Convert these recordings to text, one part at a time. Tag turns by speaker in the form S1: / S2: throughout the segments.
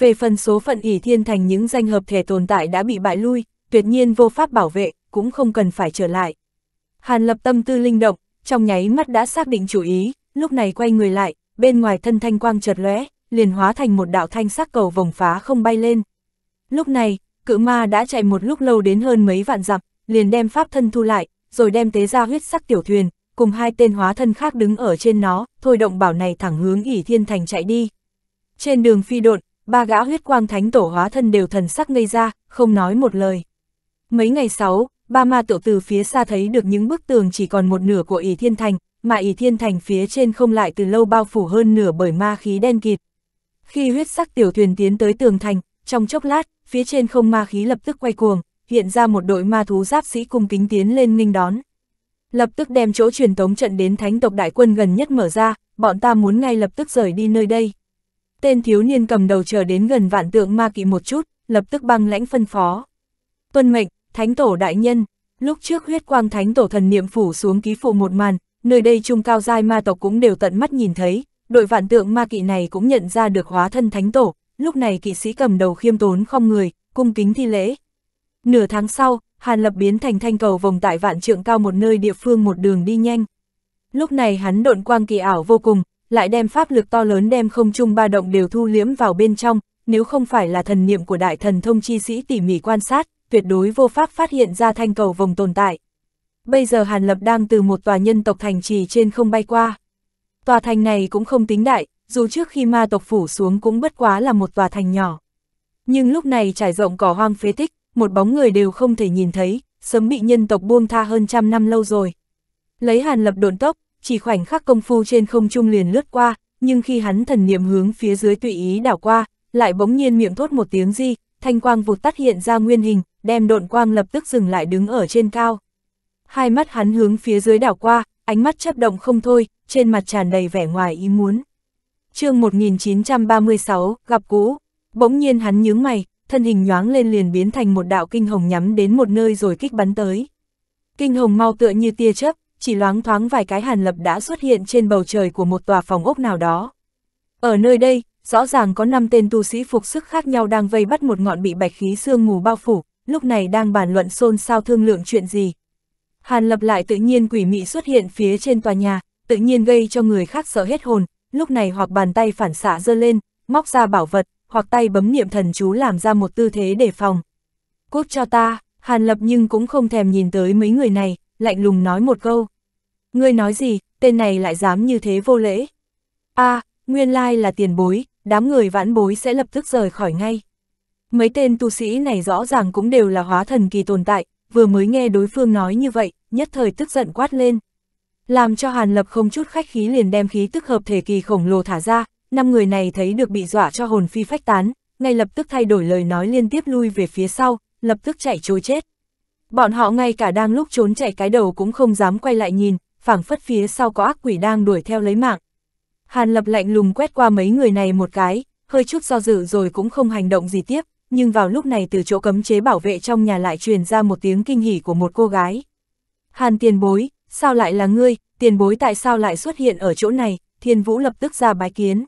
S1: Về phần số phận ỷ thiên thành những danh hợp thể tồn tại đã bị bại lui, tuyệt nhiên vô pháp bảo vệ, cũng không cần phải trở lại. Hàn lập tâm tư linh động, trong nháy mắt đã xác định chủ ý, lúc này quay người lại, bên ngoài thân thanh quang chợt lóe, liền hóa thành một đạo thanh sắc cầu vòng phá không bay lên. Lúc này, cự ma đã chạy một lúc lâu đến hơn mấy vạn dặm, liền đem pháp thân thu lại, rồi đem tế ra huyết sắc tiểu thuyền, cùng hai tên hóa thân khác đứng ở trên nó, thôi động bảo này thẳng hướng ỉ thiên thành chạy đi. Trên đường phi độn, ba gã huyết quang thánh tổ hóa thân đều thần sắc ngây ra, không nói một lời. Mấy ngày sáu, ba ma tự từ phía xa thấy được những bức tường chỉ còn một nửa của ỷ thiên thành, mà ỷ thiên thành phía trên không lại từ lâu bao phủ hơn nửa bởi ma khí đen kịt. Khi huyết sắc tiểu thuyền tiến tới tường thành, trong chốc lát, phía trên không ma khí lập tức quay cuồng, hiện ra một đội ma thú giáp sĩ cung kính tiến lên nghênh đón. Lập tức đem chỗ truyền tống trận đến thánh tộc đại quân gần nhất mở ra, bọn ta muốn ngay lập tức rời đi nơi đây. Tên thiếu niên cầm đầu chờ đến gần vạn tượng ma kỵ một chút, lập tức băng lãnh phân phó. Tuân mệnh, thánh tổ đại nhân, lúc trước huyết quang thánh tổ thần niệm phủ xuống ký phụ một màn, nơi đây trung cao giai ma tộc cũng đều tận mắt nhìn thấy, đội vạn tượng ma kỵ này cũng nhận ra được hóa thân thánh tổ, lúc này kỵ sĩ cầm đầu khiêm tốn không người, cung kính thi lễ. Nửa tháng sau, Hàn Lập biến thành thanh cầu vòng tại vạn trượng cao một nơi địa phương một đường đi nhanh. Lúc này hắn độn quang kỳ ảo vô cùng, lại đem pháp lực to lớn đem không trung ba động đều thu liễm vào bên trong, nếu không phải là thần niệm của đại thần thông chi sĩ tỉ mỉ quan sát, tuyệt đối vô pháp phát hiện ra thanh cầu vòng tồn tại. Bây giờ Hàn Lập đang từ một tòa nhân tộc thành trì trên không bay qua. Tòa thành này cũng không tính đại, dù trước khi ma tộc phủ xuống cũng bất quá là một tòa thành nhỏ. Nhưng lúc này trải rộng cỏ hoang phế tích, một bóng người đều không thể nhìn thấy, sớm bị nhân tộc buông tha hơn trăm năm lâu rồi. Lấy Hàn Lập độn tốc, chỉ khoảnh khắc công phu trên không trung liền lướt qua, nhưng khi hắn thần niệm hướng phía dưới tùy ý đảo qua, lại bỗng nhiên miệng thốt một tiếng gì, thanh quang vụt tắt hiện ra nguyên hình, đem độn quang lập tức dừng lại đứng ở trên cao. Hai mắt hắn hướng phía dưới đảo qua, ánh mắt chấp động không thôi, trên mặt tràn đầy vẻ ngoài ý muốn. chương 1936, gặp cũ, bỗng nhiên hắn nhướng mày, thân hình nhoáng lên liền biến thành một đạo kinh hồng nhắm đến một nơi rồi kích bắn tới. Kinh hồng mau tựa như tia chớp, chỉ loáng thoáng vài cái hàn lập đã xuất hiện trên bầu trời của một tòa phòng ốc nào đó. Ở nơi đây, rõ ràng có 5 tên tu sĩ phục sức khác nhau đang vây bắt một ngọn bị bạch khí sương mù bao phủ, lúc này đang bàn luận xôn xao thương lượng chuyện gì. Hàn lập lại tự nhiên quỷ mị xuất hiện phía trên tòa nhà, tự nhiên gây cho người khác sợ hết hồn, lúc này hoặc bàn tay phản xạ dơ lên, móc ra bảo vật, hoặc tay bấm niệm thần chú làm ra một tư thế để phòng. Cút cho ta, Hàn lập nhưng cũng không thèm nhìn tới mấy người này, lạnh lùng nói một câu. Ngươi nói gì, tên này lại dám như thế vô lễ. a nguyên lai là tiền bối, đám người vãn bối sẽ lập tức rời khỏi ngay. Mấy tên tu sĩ này rõ ràng cũng đều là hóa thần kỳ tồn tại, vừa mới nghe đối phương nói như vậy, nhất thời tức giận quát lên. Làm cho Hàn Lập không chút khách khí liền đem khí tức hợp thể kỳ khổng lồ thả ra, năm người này thấy được bị dọa cho hồn phi phách tán, ngay lập tức thay đổi lời nói liên tiếp lui về phía sau, lập tức chạy trôi chết. Bọn họ ngay cả đang lúc trốn chạy cái đầu cũng không dám quay lại nhìn, phảng phất phía sau có ác quỷ đang đuổi theo lấy mạng. Hàn lập lạnh lùng quét qua mấy người này một cái, hơi chút do dự rồi cũng không hành động gì tiếp, nhưng vào lúc này từ chỗ cấm chế bảo vệ trong nhà lại truyền ra một tiếng kinh hỉ của một cô gái. Hàn tiền bối, sao lại là ngươi, tiền bối tại sao lại xuất hiện ở chỗ này, thiên vũ lập tức ra bái kiến.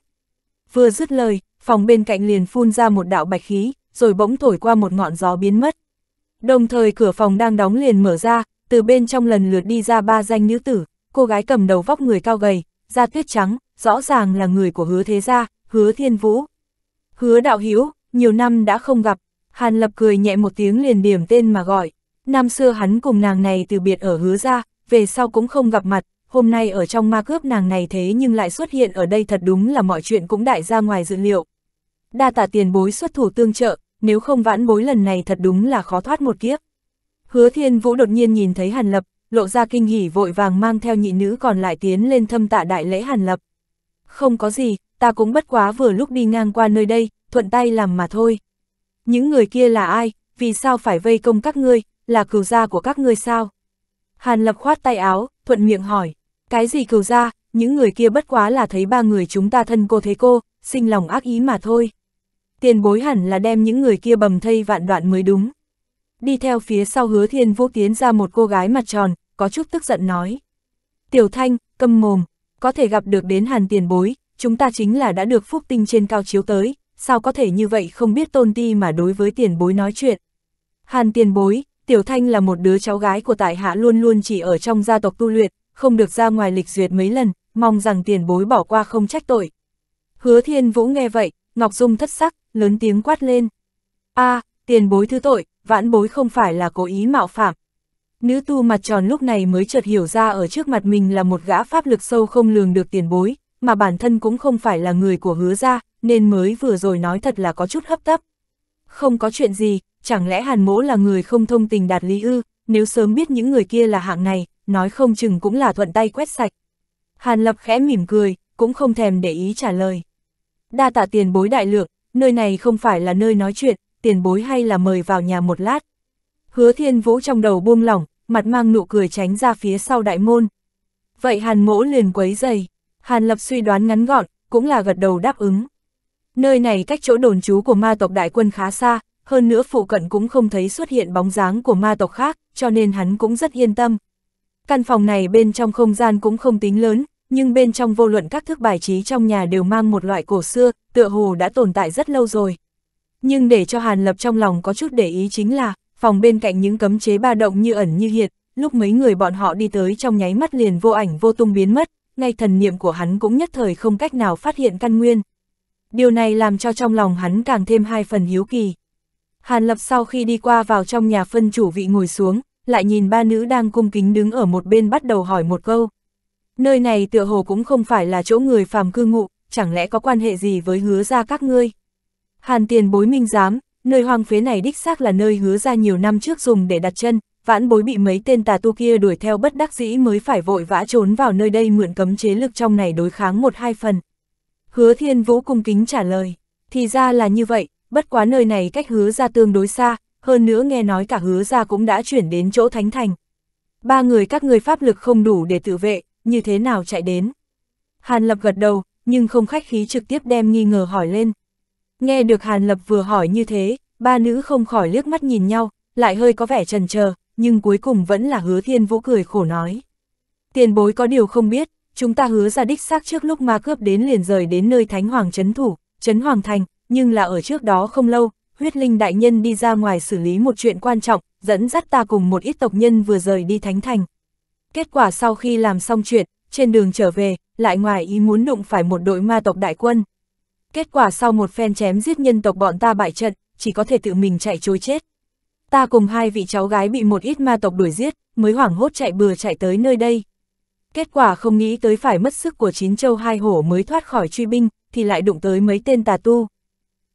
S1: Vừa dứt lời, phòng bên cạnh liền phun ra một đạo bạch khí, rồi bỗng thổi qua một ngọn gió biến mất. Đồng thời cửa phòng đang đóng liền mở ra, từ bên trong lần lượt đi ra ba danh nữ tử, cô gái cầm đầu vóc người cao gầy, da tuyết trắng, rõ ràng là người của hứa thế gia, hứa thiên vũ. Hứa đạo Hiếu nhiều năm đã không gặp, Hàn Lập cười nhẹ một tiếng liền điểm tên mà gọi. Năm xưa hắn cùng nàng này từ biệt ở hứa ra, về sau cũng không gặp mặt, hôm nay ở trong ma cướp nàng này thế nhưng lại xuất hiện ở đây thật đúng là mọi chuyện cũng đại ra ngoài dự liệu. Đa tả tiền bối xuất thủ tương trợ, nếu không vãn bối lần này thật đúng là khó thoát một kiếp. Hứa thiên vũ đột nhiên nhìn thấy Hàn Lập, lộ ra kinh hỉ vội vàng mang theo nhị nữ còn lại tiến lên thâm tạ đại lễ Hàn Lập. Không có gì, ta cũng bất quá vừa lúc đi ngang qua nơi đây, thuận tay làm mà thôi. Những người kia là ai, vì sao phải vây công các ngươi, là cừu gia của các ngươi sao? Hàn Lập khoát tay áo, thuận miệng hỏi, cái gì cừu gia, những người kia bất quá là thấy ba người chúng ta thân cô thế cô, sinh lòng ác ý mà thôi tiền bối hẳn là đem những người kia bầm thây vạn đoạn mới đúng. Đi theo phía sau hứa thiên vũ tiến ra một cô gái mặt tròn, có chút tức giận nói. Tiểu thanh, câm mồm, có thể gặp được đến hàn tiền bối, chúng ta chính là đã được phúc tinh trên cao chiếu tới, sao có thể như vậy không biết tôn ti mà đối với tiền bối nói chuyện. Hàn tiền bối, Tiểu Thanh là một đứa cháu gái của tại hạ luôn luôn chỉ ở trong gia tộc tu luyện, không được ra ngoài lịch duyệt mấy lần, mong rằng tiền bối bỏ qua không trách tội. Hứa Thiên Vũ nghe vậy, Ngọc Dung thất sắc, lớn tiếng quát lên. a à, tiền bối thứ tội, vãn bối không phải là cố ý mạo phạm. Nữ tu mặt tròn lúc này mới chợt hiểu ra ở trước mặt mình là một gã pháp lực sâu không lường được tiền bối, mà bản thân cũng không phải là người của hứa gia nên mới vừa rồi nói thật là có chút hấp tấp. Không có chuyện gì, chẳng lẽ hàn mỗ là người không thông tình đạt lý ư, nếu sớm biết những người kia là hạng này, nói không chừng cũng là thuận tay quét sạch. Hàn lập khẽ mỉm cười, cũng không thèm để ý trả lời. Đa tạ tiền bối đại lượng, nơi này không phải là nơi nói chuyện, tiền bối hay là mời vào nhà một lát. Hứa thiên vũ trong đầu buông lỏng, mặt mang nụ cười tránh ra phía sau đại môn. Vậy hàn mỗ liền quấy dày, hàn lập suy đoán ngắn gọn, cũng là gật đầu đáp ứng. Nơi này cách chỗ đồn trú của ma tộc đại quân khá xa, hơn nữa phụ cận cũng không thấy xuất hiện bóng dáng của ma tộc khác, cho nên hắn cũng rất yên tâm. Căn phòng này bên trong không gian cũng không tính lớn, nhưng bên trong vô luận các thức bài trí trong nhà đều mang một loại cổ xưa, tựa hồ đã tồn tại rất lâu rồi. Nhưng để cho Hàn Lập trong lòng có chút để ý chính là, phòng bên cạnh những cấm chế ba động như ẩn như hiện, lúc mấy người bọn họ đi tới trong nháy mắt liền vô ảnh vô tung biến mất, ngay thần niệm của hắn cũng nhất thời không cách nào phát hiện căn nguyên. Điều này làm cho trong lòng hắn càng thêm hai phần hiếu kỳ. Hàn Lập sau khi đi qua vào trong nhà phân chủ vị ngồi xuống, lại nhìn ba nữ đang cung kính đứng ở một bên bắt đầu hỏi một câu, nơi này tựa hồ cũng không phải là chỗ người phàm cư ngụ, chẳng lẽ có quan hệ gì với hứa ra các ngươi. Hàn tiền bối minh giám, nơi hoang phế này đích xác là nơi hứa ra nhiều năm trước dùng để đặt chân, vãn bối bị mấy tên tà tu kia đuổi theo bất đắc dĩ mới phải vội vã trốn vào nơi đây mượn cấm chế lực trong này đối kháng một hai phần. Hứa thiên vũ cung kính trả lời, thì ra là như vậy, bất quá nơi này cách hứa ra tương đối xa, hơn nữa nghe nói cả hứa ra cũng đã chuyển đến chỗ thánh thành. Ba người các người pháp lực không đủ để tự vệ, như thế nào chạy đến. Hàn Lập gật đầu, nhưng không khách khí trực tiếp đem nghi ngờ hỏi lên. Nghe được Hàn Lập vừa hỏi như thế, ba nữ không khỏi liếc mắt nhìn nhau, lại hơi có vẻ trần chờ nhưng cuối cùng vẫn là hứa thiên vũ cười khổ nói. Tiền bối có điều không biết, chúng ta hứa ra đích xác trước lúc ma cướp đến liền rời đến nơi Thánh Hoàng Trấn Thủ, Trấn Hoàng Thành, nhưng là ở trước đó không lâu, huyết linh đại nhân đi ra ngoài xử lý một chuyện quan trọng, dẫn dắt ta cùng một ít tộc nhân vừa rời đi Thánh Thành, Kết quả sau khi làm xong chuyện, trên đường trở về, lại ngoài ý muốn đụng phải một đội ma tộc đại quân. Kết quả sau một phen chém giết nhân tộc bọn ta bại trận, chỉ có thể tự mình chạy trối chết. Ta cùng hai vị cháu gái bị một ít ma tộc đuổi giết, mới hoảng hốt chạy bừa chạy tới nơi đây. Kết quả không nghĩ tới phải mất sức của chín châu hai hổ mới thoát khỏi truy binh, thì lại đụng tới mấy tên tà tu.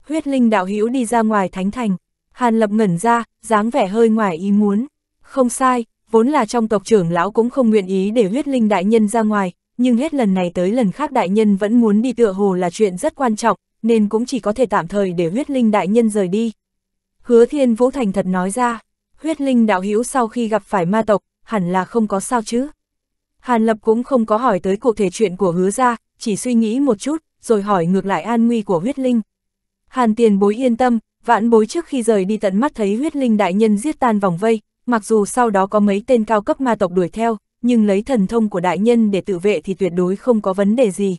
S1: Huyết linh đạo hữu đi ra ngoài thánh thành, Hàn Lập ngẩn ra, dáng vẻ hơi ngoài ý muốn. Không sai, vốn là trong tộc trưởng lão cũng không nguyện ý để huyết linh đại nhân ra ngoài, nhưng hết lần này tới lần khác đại nhân vẫn muốn đi tựa hồ là chuyện rất quan trọng, nên cũng chỉ có thể tạm thời để huyết linh đại nhân rời đi. Hứa thiên vũ thành thật nói ra, huyết linh đạo hữu sau khi gặp phải ma tộc, hẳn là không có sao chứ. Hàn Lập cũng không có hỏi tới cụ thể chuyện của hứa ra, chỉ suy nghĩ một chút, rồi hỏi ngược lại an nguy của huyết linh. Hàn tiền bối yên tâm, vạn bối trước khi rời đi tận mắt thấy huyết linh đại nhân giết tan vòng vây, mặc dù sau đó có mấy tên cao cấp ma tộc đuổi theo, nhưng lấy thần thông của đại nhân để tự vệ thì tuyệt đối không có vấn đề gì.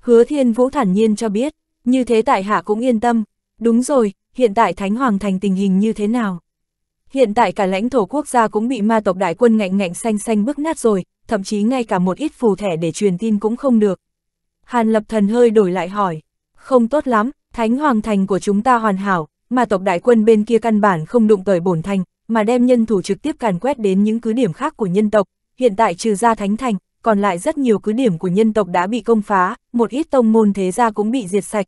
S1: Hứa Thiên Vũ thản nhiên cho biết, như thế tại hạ cũng yên tâm. Đúng rồi, hiện tại Thánh Hoàng thành tình hình như thế nào? Hiện tại cả lãnh thổ quốc gia cũng bị ma tộc đại quân ngạnh ngạnh xanh xanh bức nát rồi, thậm chí ngay cả một ít phù thẻ để truyền tin cũng không được. Hàn Lập Thần hơi đổi lại hỏi, không tốt lắm, Thánh Hoàng thành của chúng ta hoàn hảo, ma tộc đại quân bên kia căn bản không đụng tới bổn thành, mà đem nhân thủ trực tiếp càn quét đến những cứ điểm khác của nhân tộc, hiện tại trừ ra Thánh Thành, còn lại rất nhiều cứ điểm của nhân tộc đã bị công phá, một ít tông môn thế gia cũng bị diệt sạch.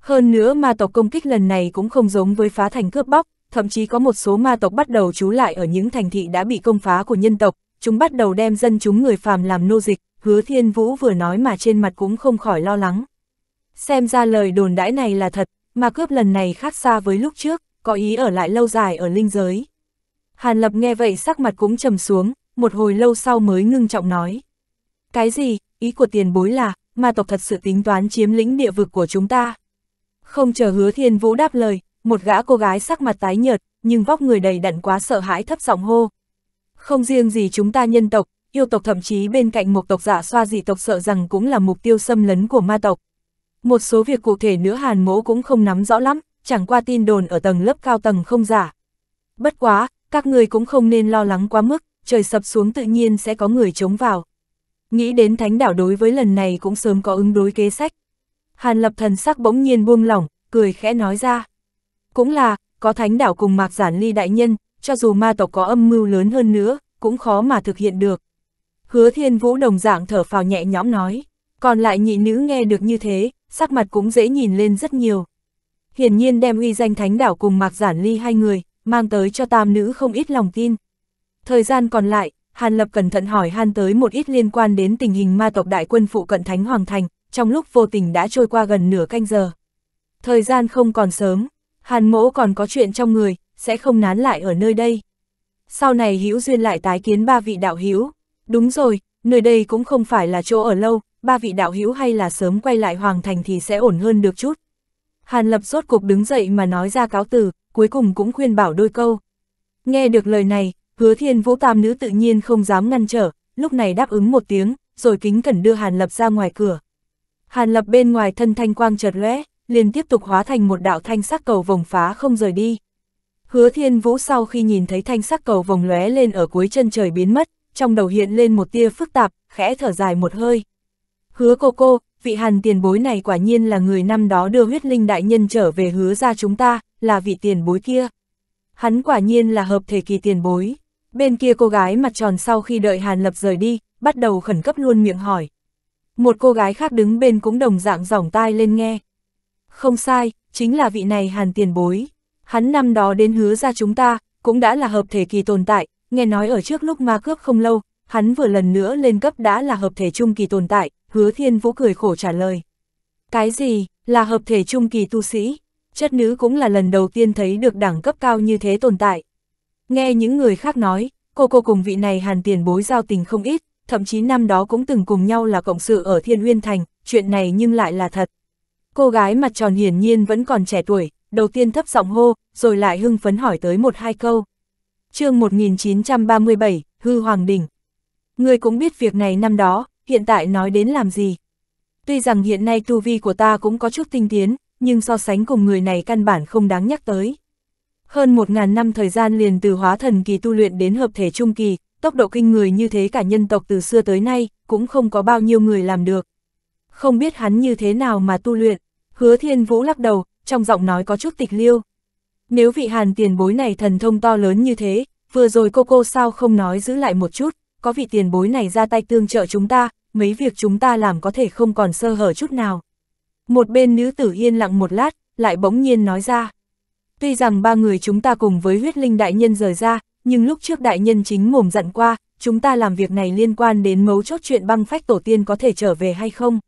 S1: Hơn nữa ma tộc công kích lần này cũng không giống với phá thành cướp bóc, thậm chí có một số ma tộc bắt đầu trú lại ở những thành thị đã bị công phá của nhân tộc, chúng bắt đầu đem dân chúng người phàm làm nô dịch, hứa thiên vũ vừa nói mà trên mặt cũng không khỏi lo lắng. Xem ra lời đồn đãi này là thật, mà cướp lần này khác xa với lúc trước, có ý ở lại lâu dài ở linh giới. Hàn Lập nghe vậy sắc mặt cũng trầm xuống, một hồi lâu sau mới ngưng trọng nói. Cái gì, ý của tiền bối là, ma tộc thật sự tính toán chiếm lĩnh địa vực của chúng ta. Không chờ hứa thiên vũ đáp lời, một gã cô gái sắc mặt tái nhợt, nhưng vóc người đầy đặn quá sợ hãi thấp giọng hô. Không riêng gì chúng ta nhân tộc, yêu tộc thậm chí bên cạnh một tộc giả xoa dị tộc sợ rằng cũng là mục tiêu xâm lấn của ma tộc. Một số việc cụ thể nữa hàn mỗ cũng không nắm rõ lắm, chẳng qua tin đồn ở tầng lớp cao tầng không giả. Bất quá, các người cũng không nên lo lắng quá mức, trời sập xuống tự nhiên sẽ có người chống vào. Nghĩ đến thánh đảo đối với lần này cũng sớm có ứng đối kế sách. Hàn lập thần sắc bỗng nhiên buông lỏng, cười khẽ nói ra. Cũng là, có thánh đảo cùng mạc giản ly đại nhân, cho dù ma tộc có âm mưu lớn hơn nữa, cũng khó mà thực hiện được. Hứa thiên vũ đồng dạng thở phào nhẹ nhõm nói, còn lại nhị nữ nghe được như thế, sắc mặt cũng dễ nhìn lên rất nhiều. Hiển nhiên đem uy danh thánh đảo cùng mạc giản ly hai người, mang tới cho tam nữ không ít lòng tin. Thời gian còn lại, Hàn Lập cẩn thận hỏi Han tới một ít liên quan đến tình hình ma tộc đại quân phụ cận Thánh Hoàng Thành, trong lúc vô tình đã trôi qua gần nửa canh giờ. Thời gian không còn sớm, Hàn mỗ còn có chuyện trong người, sẽ không nán lại ở nơi đây. Sau này hữu duyên lại tái kiến ba vị đạo hữu. Đúng rồi, nơi đây cũng không phải là chỗ ở lâu, ba vị đạo hữu hay là sớm quay lại hoàng thành thì sẽ ổn hơn được chút. Hàn Lập rốt cục đứng dậy mà nói ra cáo từ, cuối cùng cũng khuyên bảo đôi câu. Nghe được lời này, hứa thiên vũ tam nữ tự nhiên không dám ngăn trở, lúc này đáp ứng một tiếng, rồi kính cẩn đưa Hàn Lập ra ngoài cửa. Hàn Lập bên ngoài thân thanh quang chợt lóe, liền tiếp tục hóa thành một đạo thanh sắc cầu vòng phá không rời đi. Hứa Thiên Vũ sau khi nhìn thấy thanh sắc cầu vòng lóe lên ở cuối chân trời biến mất, trong đầu hiện lên một tia phức tạp, khẽ thở dài một hơi. Hứa cô cô, vị Hàn tiền bối này quả nhiên là người năm đó đưa huyết linh đại nhân trở về hứa ra chúng ta, là vị tiền bối kia. Hắn quả nhiên là hợp thể kỳ tiền bối. Bên kia cô gái mặt tròn sau khi đợi Hàn Lập rời đi, bắt đầu khẩn cấp luôn miệng hỏi. Một cô gái khác đứng bên cũng đồng dạng giỏng tai lên nghe. Không sai, chính là vị này Hàn tiền bối. Hắn năm đó đến hứa ra chúng ta, cũng đã là hợp thể kỳ tồn tại, nghe nói ở trước lúc ma cướp không lâu, hắn vừa lần nữa lên cấp đã là hợp thể trung kỳ tồn tại, hứa thiên vũ cười khổ trả lời. Cái gì, là hợp thể trung kỳ tu sĩ? chất nữ cũng là lần đầu tiên thấy được đẳng cấp cao như thế tồn tại. Nghe những người khác nói, cô cô cùng vị này hàn tiền bối giao tình không ít, thậm chí năm đó cũng từng cùng nhau là cộng sự ở Thiên Uyên Thành, chuyện này nhưng lại là thật. Cô gái mặt tròn hiển nhiên vẫn còn trẻ tuổi, đầu tiên thấp giọng hô, rồi lại hưng phấn hỏi tới một hai câu. chương 1937, Hư Hoàng Đình. Người cũng biết việc này năm đó, hiện tại nói đến làm gì. Tuy rằng hiện nay tu vi của ta cũng có chút tinh tiến, nhưng so sánh cùng người này căn bản không đáng nhắc tới. Hơn một ngàn năm thời gian liền từ hóa thần kỳ tu luyện đến hợp thể trung kỳ, tốc độ kinh người như thế cả nhân tộc từ xưa tới nay, cũng không có bao nhiêu người làm được. Không biết hắn như thế nào mà tu luyện, hứa thiên vũ lắc đầu, trong giọng nói có chút tịch liêu. Nếu vị hàn tiền bối này thần thông to lớn như thế, vừa rồi cô cô sao không nói giữ lại một chút, có vị tiền bối này ra tay tương trợ chúng ta, mấy việc chúng ta làm có thể không còn sơ hở chút nào. Một bên nữ tử yên lặng một lát, lại bỗng nhiên nói ra. Tuy rằng ba người chúng ta cùng với huyết linh đại nhân rời ra, nhưng lúc trước đại nhân chính mồm giận qua, chúng ta làm việc này liên quan đến mấu chốt chuyện băng phách tổ tiên có thể trở về hay không.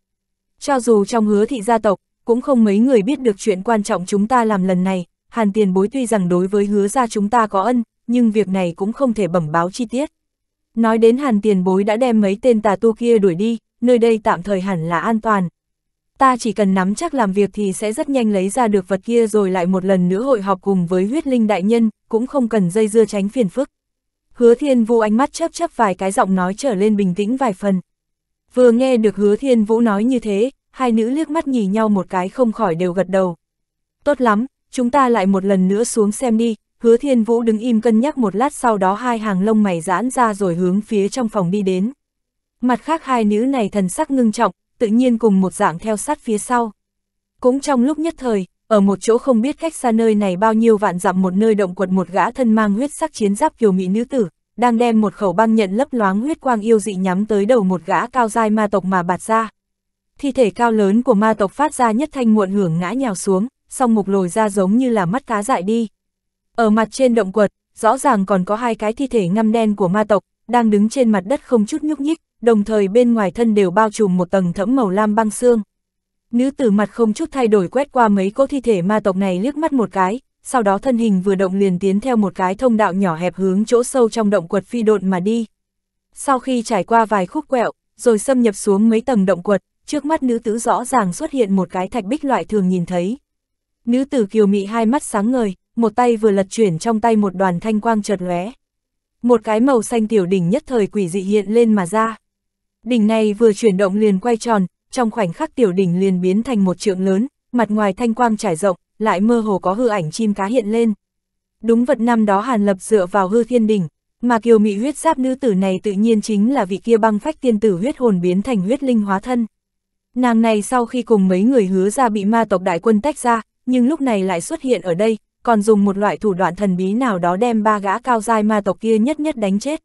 S1: Cho dù trong hứa thị gia tộc, cũng không mấy người biết được chuyện quan trọng chúng ta làm lần này, hàn tiền bối tuy rằng đối với hứa gia chúng ta có ân, nhưng việc này cũng không thể bẩm báo chi tiết. Nói đến hàn tiền bối đã đem mấy tên tà tu kia đuổi đi, nơi đây tạm thời hẳn là an toàn, ta chỉ cần nắm chắc làm việc thì sẽ rất nhanh lấy ra được vật kia rồi lại một lần nữa hội họp cùng với huyết linh đại nhân, cũng không cần dây dưa tránh phiền phức. Hứa Thiên Vũ ánh mắt chấp chấp vài cái giọng nói trở lên bình tĩnh vài phần. Vừa nghe được Hứa Thiên Vũ nói như thế, hai nữ liếc mắt nhìn nhau một cái không khỏi đều gật đầu. Tốt lắm, chúng ta lại một lần nữa xuống xem đi, Hứa Thiên Vũ đứng im cân nhắc một lát sau đó hai hàng lông mày giãn ra rồi hướng phía trong phòng đi đến. Mặt khác hai nữ này thần sắc ngưng trọng, tự nhiên cùng một dạng theo sát phía sau. Cũng trong lúc nhất thời, ở một chỗ không biết cách xa nơi này bao nhiêu vạn dặm một nơi động quật một gã thân mang huyết sắc chiến giáp kiều mỹ nữ tử, đang đem một khẩu băng nhận lấp loáng huyết quang yêu dị nhắm tới đầu một gã cao dai ma tộc mà bạt ra. Thi thể cao lớn của ma tộc phát ra nhất thanh muộn hưởng ngã nhào xuống, song mục lồi ra giống như là mắt cá dại đi. Ở mặt trên động quật, rõ ràng còn có hai cái thi thể ngăm đen của ma tộc, đang đứng trên mặt đất không chút nhúc nhích, đồng thời bên ngoài thân đều bao trùm một tầng thẫm màu lam băng xương. Nữ tử mặt không chút thay đổi quét qua mấy cỗ thi thể ma tộc này liếc mắt một cái, sau đó thân hình vừa động liền tiến theo một cái thông đạo nhỏ hẹp hướng chỗ sâu trong động quật phi độn mà đi. Sau khi trải qua vài khúc quẹo, rồi xâm nhập xuống mấy tầng động quật, trước mắt nữ tử rõ ràng xuất hiện một cái thạch bích loại thường nhìn thấy. Nữ tử kiều mị hai mắt sáng ngời, một tay vừa lật chuyển trong tay một đoàn thanh quang chợt lóe. Một cái màu xanh tiểu đỉnh nhất thời quỷ dị hiện lên mà ra. Đỉnh này vừa chuyển động liền quay tròn, trong khoảnh khắc tiểu đỉnh liền biến thành một trượng lớn, mặt ngoài thanh quang trải rộng, lại mơ hồ có hư ảnh chim cá hiện lên. Đúng vật năm đó Hàn Lập dựa vào hư thiên đỉnh, mà kiều mị huyết giáp nữ tử này tự nhiên chính là vị kia băng phách tiên tử huyết hồn biến thành huyết linh hóa thân. Nàng này sau khi cùng mấy người hứa ra bị ma tộc đại quân tách ra, nhưng lúc này lại xuất hiện ở đây, còn dùng một loại thủ đoạn thần bí nào đó đem ba gã cao dai ma tộc kia nhất nhất đánh chết.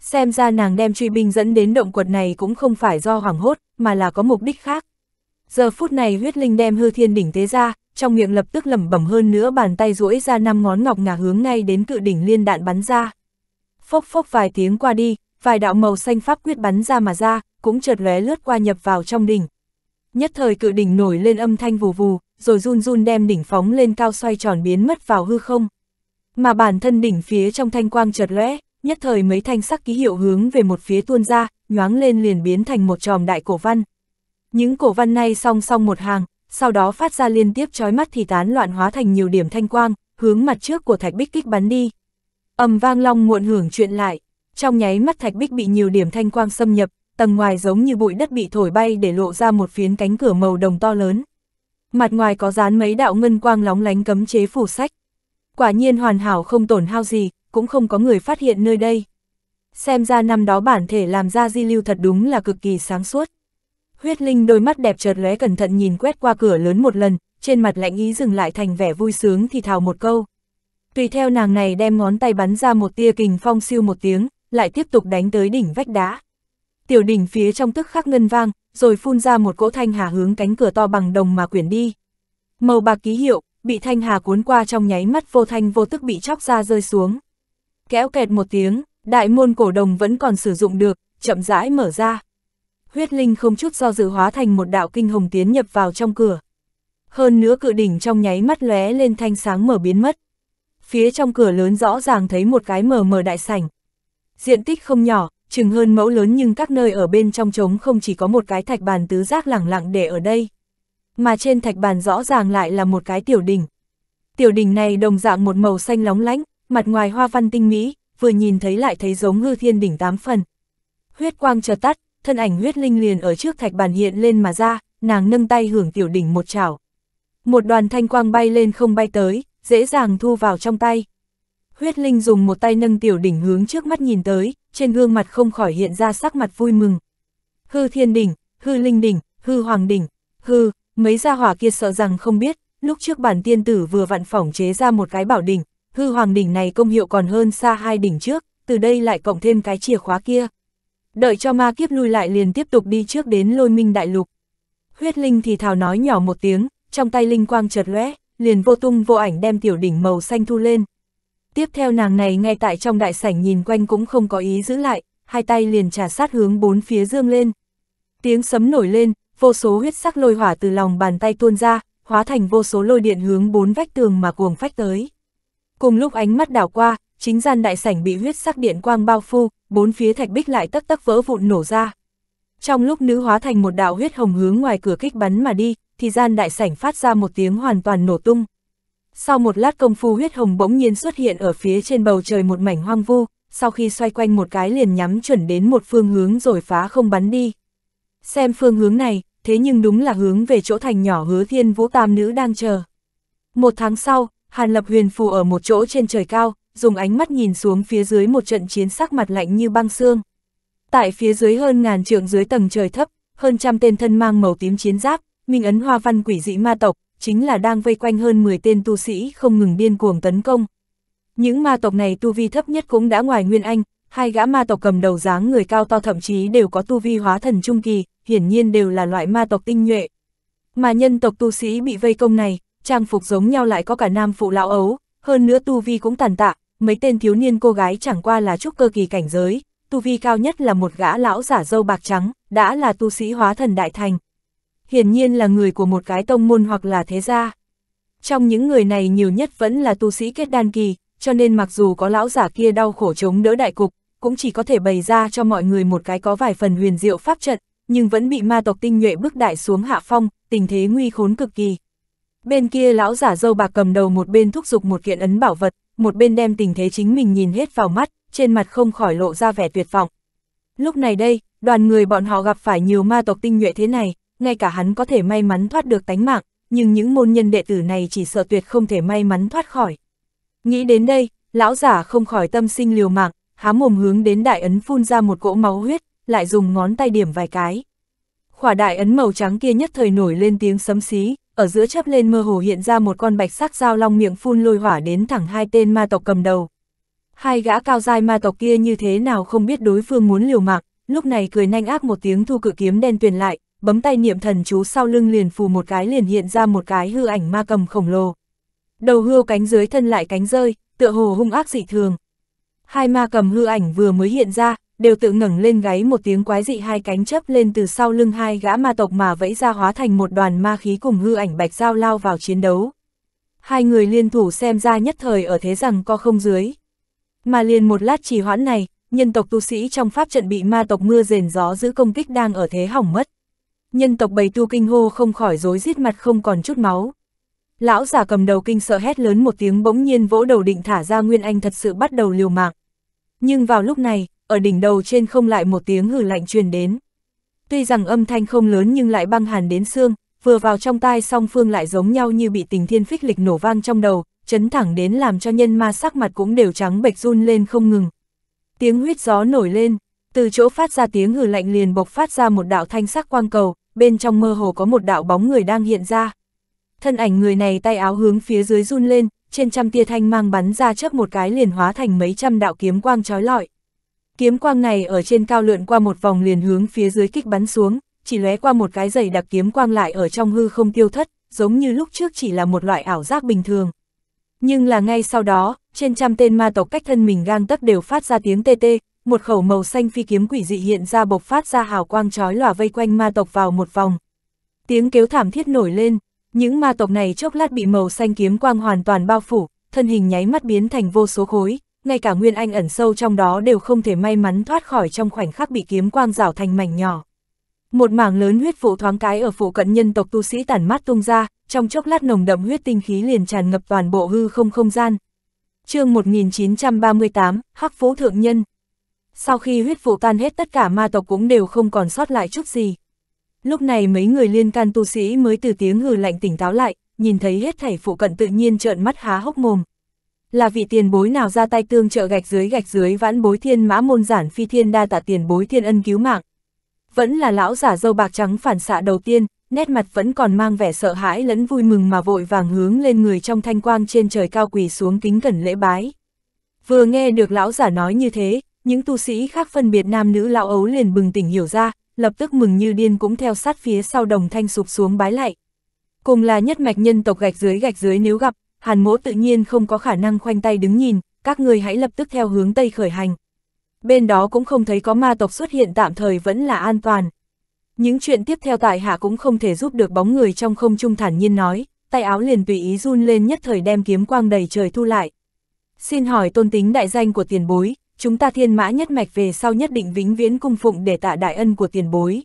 S1: Xem ra nàng đem truy binh dẫn đến động quật này cũng không phải do hoảng hốt, mà là có mục đích khác. Giờ phút này huyết linh đem hư thiên đỉnh thế ra, trong miệng lập tức lẩm bẩm hơn nữa bàn tay duỗi ra năm ngón ngọc ngà hướng ngay đến cự đỉnh liên đạn bắn ra. Phốc phốc vài tiếng qua đi, vài đạo màu xanh pháp quyết bắn ra mà ra, cũng chợt lóe lướt qua nhập vào trong đỉnh. Nhất thời cự đỉnh nổi lên âm thanh vù vù, rồi run run đem đỉnh phóng lên cao xoay tròn biến mất vào hư không. Mà bản thân đỉnh phía trong thanh quang chợt lóe, nhất thời mấy thanh sắc ký hiệu hướng về một phía tuôn ra, nhoáng lên liền biến thành một tròm đại cổ văn. Những cổ văn này song song một hàng, sau đó phát ra liên tiếp chói mắt thì tán loạn hóa thành nhiều điểm thanh quang, hướng mặt trước của thạch bích kích bắn đi. Ầm vang long muộn hưởng chuyện lại, trong nháy mắt thạch bích bị nhiều điểm thanh quang xâm nhập, tầng ngoài giống như bụi đất bị thổi bay để lộ ra một phiến cánh cửa màu đồng to lớn. Mặt ngoài có dán mấy đạo ngân quang lóng lánh cấm chế phủ sách. Quả nhiên hoàn hảo không tổn hao gì, cũng không có người phát hiện nơi đây. Xem ra năm đó bản thể làm ra di lưu thật đúng là cực kỳ sáng suốt. Huyết Linh đôi mắt đẹp chợt lóe cẩn thận nhìn quét qua cửa lớn một lần, trên mặt lạnh ý dừng lại thành vẻ vui sướng thì thào một câu. Tùy theo nàng này đem ngón tay bắn ra một tia kình phong siêu một tiếng, lại tiếp tục đánh tới đỉnh vách đá. Tiểu đỉnh phía trong tức khắc ngân vang, rồi phun ra một cỗ thanh hà hướng cánh cửa to bằng đồng mà quyển đi. Màu bạc ký hiệu, bị thanh hà cuốn qua trong nháy mắt vô thanh vô tức bị chóc ra rơi xuống. Kéo kẹt một tiếng, đại môn cổ đồng vẫn còn sử dụng được, chậm rãi mở ra. Huyết linh không chút do dự hóa thành một đạo kinh hồng tiến nhập vào trong cửa. Hơn nữa cự đỉnh trong nháy mắt lóe lên thanh sáng mở biến mất. Phía trong cửa lớn rõ ràng thấy một cái mờ mờ đại sảnh. Diện tích không nhỏ, chừng hơn mẫu lớn nhưng các nơi ở bên trong trống không chỉ có một cái thạch bàn tứ giác lẳng lặng để ở đây. Mà trên thạch bàn rõ ràng lại là một cái tiểu đỉnh. Tiểu đỉnh này đồng dạng một màu xanh lóng lánh, mặt ngoài hoa văn tinh mỹ, vừa nhìn thấy lại thấy giống hư thiên đỉnh tám phần. Huyết quang chợt tắt, thân ảnh huyết linh liền ở trước thạch bàn hiện lên mà ra, nàng nâng tay hưởng tiểu đỉnh một chảo. Một đoàn thanh quang bay lên không bay tới, dễ dàng thu vào trong tay. Huyết linh dùng một tay nâng tiểu đỉnh hướng trước mắt nhìn tới, trên gương mặt không khỏi hiện ra sắc mặt vui mừng. Hư thiên đỉnh, hư linh đỉnh, hư hoàng đỉnh, hư, mấy gia hỏa kia sợ rằng không biết, lúc trước bản tiên tử vừa vặn phỏng chế ra một cái bảo đỉnh, hư hoàng đỉnh này công hiệu còn hơn xa hai đỉnh trước, từ đây lại cộng thêm cái chìa khóa kia. Đợi cho ma kiếp lui lại liền tiếp tục đi trước đến lôi minh đại lục. Huyết linh thì thào nói nhỏ một tiếng, trong tay linh quang chợt lóe, liền vô tung vô ảnh đem tiểu đỉnh màu xanh thu lên. Tiếp theo nàng này ngay tại trong đại sảnh nhìn quanh cũng không có ý giữ lại, hai tay liền trả sát hướng bốn phía dương lên. Tiếng sấm nổi lên, vô số huyết sắc lôi hỏa từ lòng bàn tay tuôn ra, hóa thành vô số lôi điện hướng bốn vách tường mà cuồng phách tới. Cùng lúc ánh mắt đảo qua, chính gian đại sảnh bị huyết sắc điện quang bao phu, bốn phía thạch bích lại tắc tắc vỡ vụn nổ ra. Trong lúc nữ hóa thành một đạo huyết hồng hướng ngoài cửa kích bắn mà đi, thì gian đại sảnh phát ra một tiếng hoàn toàn nổ tung. Sau một lát công phu huyết hồng bỗng nhiên xuất hiện ở phía trên bầu trời một mảnh hoang vu, sau khi xoay quanh một cái liền nhắm chuẩn đến một phương hướng rồi phá không bắn đi. Xem phương hướng này, thế nhưng đúng là hướng về chỗ thành nhỏ hứa thiên vũ tam nữ đang chờ. Một tháng sau, Hàn Lập Huyền phù ở một chỗ trên trời cao, dùng ánh mắt nhìn xuống phía dưới một trận chiến sắc mặt lạnh như băng xương. Tại phía dưới hơn ngàn trượng dưới tầng trời thấp, hơn trăm tên thân mang màu tím chiến giáp, minh ấn hoa văn quỷ dị ma tộc, chính là đang vây quanh hơn 10 tên tu sĩ không ngừng điên cuồng tấn công. Những ma tộc này tu vi thấp nhất cũng đã ngoài Nguyên Anh, hai gã ma tộc cầm đầu dáng người cao to thậm chí đều có tu vi hóa thần trung kỳ, hiển nhiên đều là loại ma tộc tinh nhuệ. Mà nhân tộc tu sĩ bị vây công này, trang phục giống nhau lại có cả nam phụ lão ấu, hơn nữa tu vi cũng tàn tạ, mấy tên thiếu niên cô gái chẳng qua là trúc cơ kỳ cảnh giới, tu vi cao nhất là một gã lão giả dâu bạc trắng, đã là tu sĩ hóa thần đại thành. Hiển nhiên là người của một cái tông môn hoặc là thế gia. Trong những người này nhiều nhất vẫn là tu sĩ kết đan kỳ, cho nên mặc dù có lão giả kia đau khổ chống đỡ đại cục, cũng chỉ có thể bày ra cho mọi người một cái có vài phần huyền diệu pháp trận, nhưng vẫn bị ma tộc tinh nhuệ bước đại xuống hạ phong, tình thế nguy khốn cực kỳ. Bên kia lão giả dâu bạc cầm đầu một bên thúc giục một kiện ấn bảo vật, một bên đem tình thế chính mình nhìn hết vào mắt, trên mặt không khỏi lộ ra vẻ tuyệt vọng. Lúc này đây, đoàn người bọn họ gặp phải nhiều ma tộc tinh nhuệ thế này, ngay cả hắn có thể may mắn thoát được tánh mạng, nhưng những môn nhân đệ tử này chỉ sợ tuyệt không thể may mắn thoát khỏi. Nghĩ đến đây, lão giả không khỏi tâm sinh liều mạng, há mồm hướng đến đại ấn phun ra một cỗ máu huyết, lại dùng ngón tay điểm vài cái. Khỏa đại ấn màu trắng kia nhất thời nổi lên tiếng sấm xí, ở giữa chắp lên mơ hồ hiện ra một con bạch sắc dao long miệng phun lôi hỏa đến thẳng hai tên ma tộc cầm đầu. Hai gã cao dai ma tộc kia như thế nào không biết đối phương muốn liều mạng, lúc này cười nhanh ác một tiếng thu cự kiếm đen tuyền lại, bấm tay niệm thần chú sau lưng liền phù một cái liền hiện ra một cái hư ảnh ma cầm khổng lồ. Đầu hươu cánh dưới thân lại cánh rơi, tựa hồ hung ác dị thường. Hai ma cầm hư ảnh vừa mới hiện ra, đều tự ngẩng lên gáy một tiếng quái dị hai cánh chấp lên từ sau lưng hai gã ma tộc mà vẫy ra hóa thành một đoàn ma khí cùng hư ảnh bạch giao lao vào chiến đấu. Hai người liên thủ xem ra nhất thời ở thế rằng co không dưới. Mà liền một lát trì hoãn này, nhân tộc tu sĩ trong pháp trận bị ma tộc mưa rền gió giữ công kích đang ở thế hỏng mất. Nhân tộc bầy tu kinh hô không khỏi rối rít mặt không còn chút máu. Lão giả cầm đầu kinh sợ hét lớn một tiếng bỗng nhiên vỗ đầu định thả ra Nguyên Anh thật sự bắt đầu liều mạng. Nhưng vào lúc này, ở đỉnh đầu trên không lại một tiếng hử lạnh truyền đến. Tuy rằng âm thanh không lớn nhưng lại băng hàn đến xương, vừa vào trong tai song phương lại giống nhau như bị tình thiên phích lịch nổ vang trong đầu, chấn thẳng đến làm cho nhân ma sắc mặt cũng đều trắng bệch run lên không ngừng. Tiếng huyết gió nổi lên, từ chỗ phát ra tiếng hử lạnh liền bộc phát ra một đạo thanh sắc quang cầu, bên trong mơ hồ có một đạo bóng người đang hiện ra. Thân ảnh người này tay áo hướng phía dưới run lên, trên trăm tia thanh mang bắn ra chớp một cái liền hóa thành mấy trăm đạo kiếm quang trói lọi. Kiếm quang này ở trên cao lượn qua một vòng liền hướng phía dưới kích bắn xuống, chỉ lóe qua một cái giày đặc kiếm quang lại ở trong hư không tiêu thất, giống như lúc trước chỉ là một loại ảo giác bình thường. Nhưng là ngay sau đó, trên trăm tên ma tộc cách thân mình gang tấc đều phát ra tiếng tê tê, một khẩu màu xanh phi kiếm quỷ dị hiện ra bộc phát ra hào quang chói lòa vây quanh ma tộc vào một vòng. Tiếng kêu thảm thiết nổi lên, những ma tộc này chốc lát bị màu xanh kiếm quang hoàn toàn bao phủ, thân hình nháy mắt biến thành vô số khối, ngay cả Nguyên Anh ẩn sâu trong đó đều không thể may mắn thoát khỏi trong khoảnh khắc bị kiếm quang rào thành mảnh nhỏ. Một mảng lớn huyết vụ thoáng cái ở phụ cận nhân tộc tu sĩ tản mát tung ra, trong chốc lát nồng đậm huyết tinh khí liền tràn ngập toàn bộ hư không không gian. chương 1938, Hắc Phú Thượng Nhân Sau khi huyết vụ tan hết tất cả ma tộc cũng đều không còn sót lại chút gì. Lúc này mấy người liên can tu sĩ mới từ tiếng hừ lạnh tỉnh táo lại, nhìn thấy hết thảy phụ cận tự nhiên trợn mắt há hốc mồm, là vị tiền bối nào ra tay tương trợ gạch dưới gạch dưới vãn bối thiên mã môn giản phi thiên đa tạ tiền bối thiên ân cứu mạng. Vẫn là lão giả dâu bạc trắng phản xạ đầu tiên, nét mặt vẫn còn mang vẻ sợ hãi lẫn vui mừng mà vội vàng hướng lên người trong thanh quang trên trời cao quỳ xuống kính cẩn lễ bái. Vừa nghe được lão giả nói như thế, những tu sĩ khác phân biệt nam nữ lão ấu liền bừng tỉnh hiểu ra, lập tức mừng như điên cũng theo sát phía sau đồng thanh sụp xuống bái lại. Cùng là nhất mạch nhân tộc gạch dưới gạch dưới nếu gặp, Hàn mỗ tự nhiên không có khả năng khoanh tay đứng nhìn, các người hãy lập tức theo hướng Tây khởi hành. Bên đó cũng không thấy có ma tộc xuất hiện tạm thời vẫn là an toàn. Những chuyện tiếp theo tại hạ cũng không thể giúp được bóng người trong không trung thản nhiên nói, tay áo liền tùy ý run lên nhất thời đem kiếm quang đầy trời thu lại. Xin hỏi tôn tính đại danh của tiền bối, chúng ta thiên mã nhất mạch về sau nhất định vĩnh viễn cung phụng để tạ đại ân của tiền bối.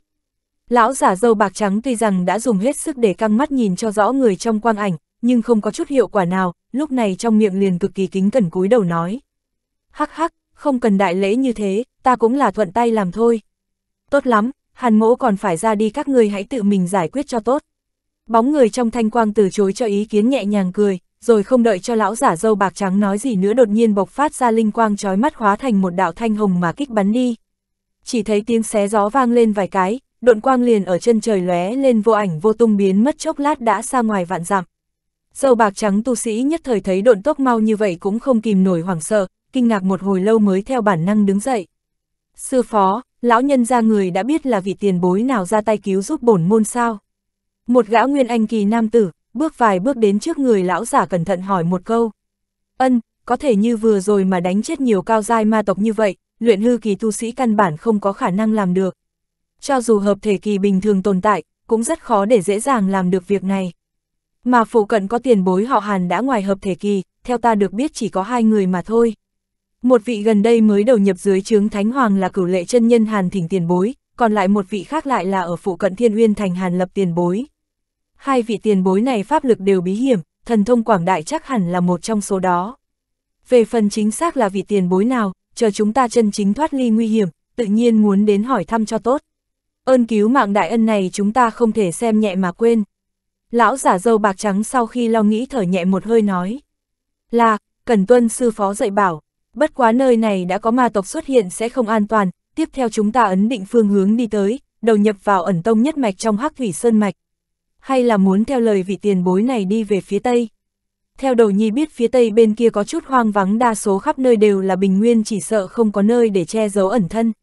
S1: Lão giả dâu bạc trắng tuy rằng đã dùng hết sức để căng mắt nhìn cho rõ người trong quang ảnh, nhưng không có chút hiệu quả nào, lúc này trong miệng liền cực kỳ kính cẩn cúi đầu nói. Hắc hắc, không cần đại lễ như thế, ta cũng là thuận tay làm thôi. Tốt lắm, hàn mỗ còn phải ra đi các ngươi hãy tự mình giải quyết cho tốt. Bóng người trong thanh quang từ chối cho ý kiến nhẹ nhàng cười, rồi không đợi cho lão giả dâu bạc trắng nói gì nữa đột nhiên bộc phát ra linh quang trói mắt hóa thành một đạo thanh hồng mà kích bắn đi. Chỉ thấy tiếng xé gió vang lên vài cái, độn quang liền ở chân trời lóe lên vô ảnh vô tung biến mất chốc lát đã xa ngoài vạn dặm dầu bạc trắng tu sĩ nhất thời thấy độn tốc mau như vậy cũng không kìm nổi hoảng sợ, kinh ngạc một hồi lâu mới theo bản năng đứng dậy. Sư phó, lão nhân ra người đã biết là vị tiền bối nào ra tay cứu giúp bổn môn sao. Một gã nguyên anh kỳ nam tử, bước vài bước đến trước người lão giả cẩn thận hỏi một câu. Ân, có thể như vừa rồi mà đánh chết nhiều cao giai ma tộc như vậy, luyện hư kỳ tu sĩ căn bản không có khả năng làm được. Cho dù hợp thể kỳ bình thường tồn tại, cũng rất khó để dễ dàng làm được việc này. Mà phủ cận có tiền bối họ Hàn đã ngoài hợp thể kỳ, theo ta được biết chỉ có hai người mà thôi. Một vị gần đây mới đầu nhập dưới trướng Thánh Hoàng là cửu lệ chân nhân Hàn Thỉnh tiền bối, còn lại một vị khác lại là ở phụ cận Thiên Uyên thành Hàn Lập tiền bối. Hai vị tiền bối này pháp lực đều bí hiểm, thần thông quảng đại chắc hẳn là một trong số đó. Về phần chính xác là vị tiền bối nào, chờ chúng ta chân chính thoát ly nguy hiểm, tự nhiên muốn đến hỏi thăm cho tốt. Ơn cứu mạng đại ân này chúng ta không thể xem nhẹ mà quên. Lão giả dâu bạc trắng sau khi lo nghĩ thở nhẹ một hơi nói. Là, cần tuân sư phó dạy bảo, bất quá nơi này đã có ma tộc xuất hiện sẽ không an toàn, tiếp theo chúng ta ấn định phương hướng đi tới, đầu nhập vào ẩn tông nhất mạch trong hắc thủy sơn mạch. Hay là muốn theo lời vị tiền bối này đi về phía tây? Theo đầu nhi biết phía tây bên kia có chút hoang vắng đa số khắp nơi đều là bình nguyên chỉ sợ không có nơi để che giấu ẩn thân.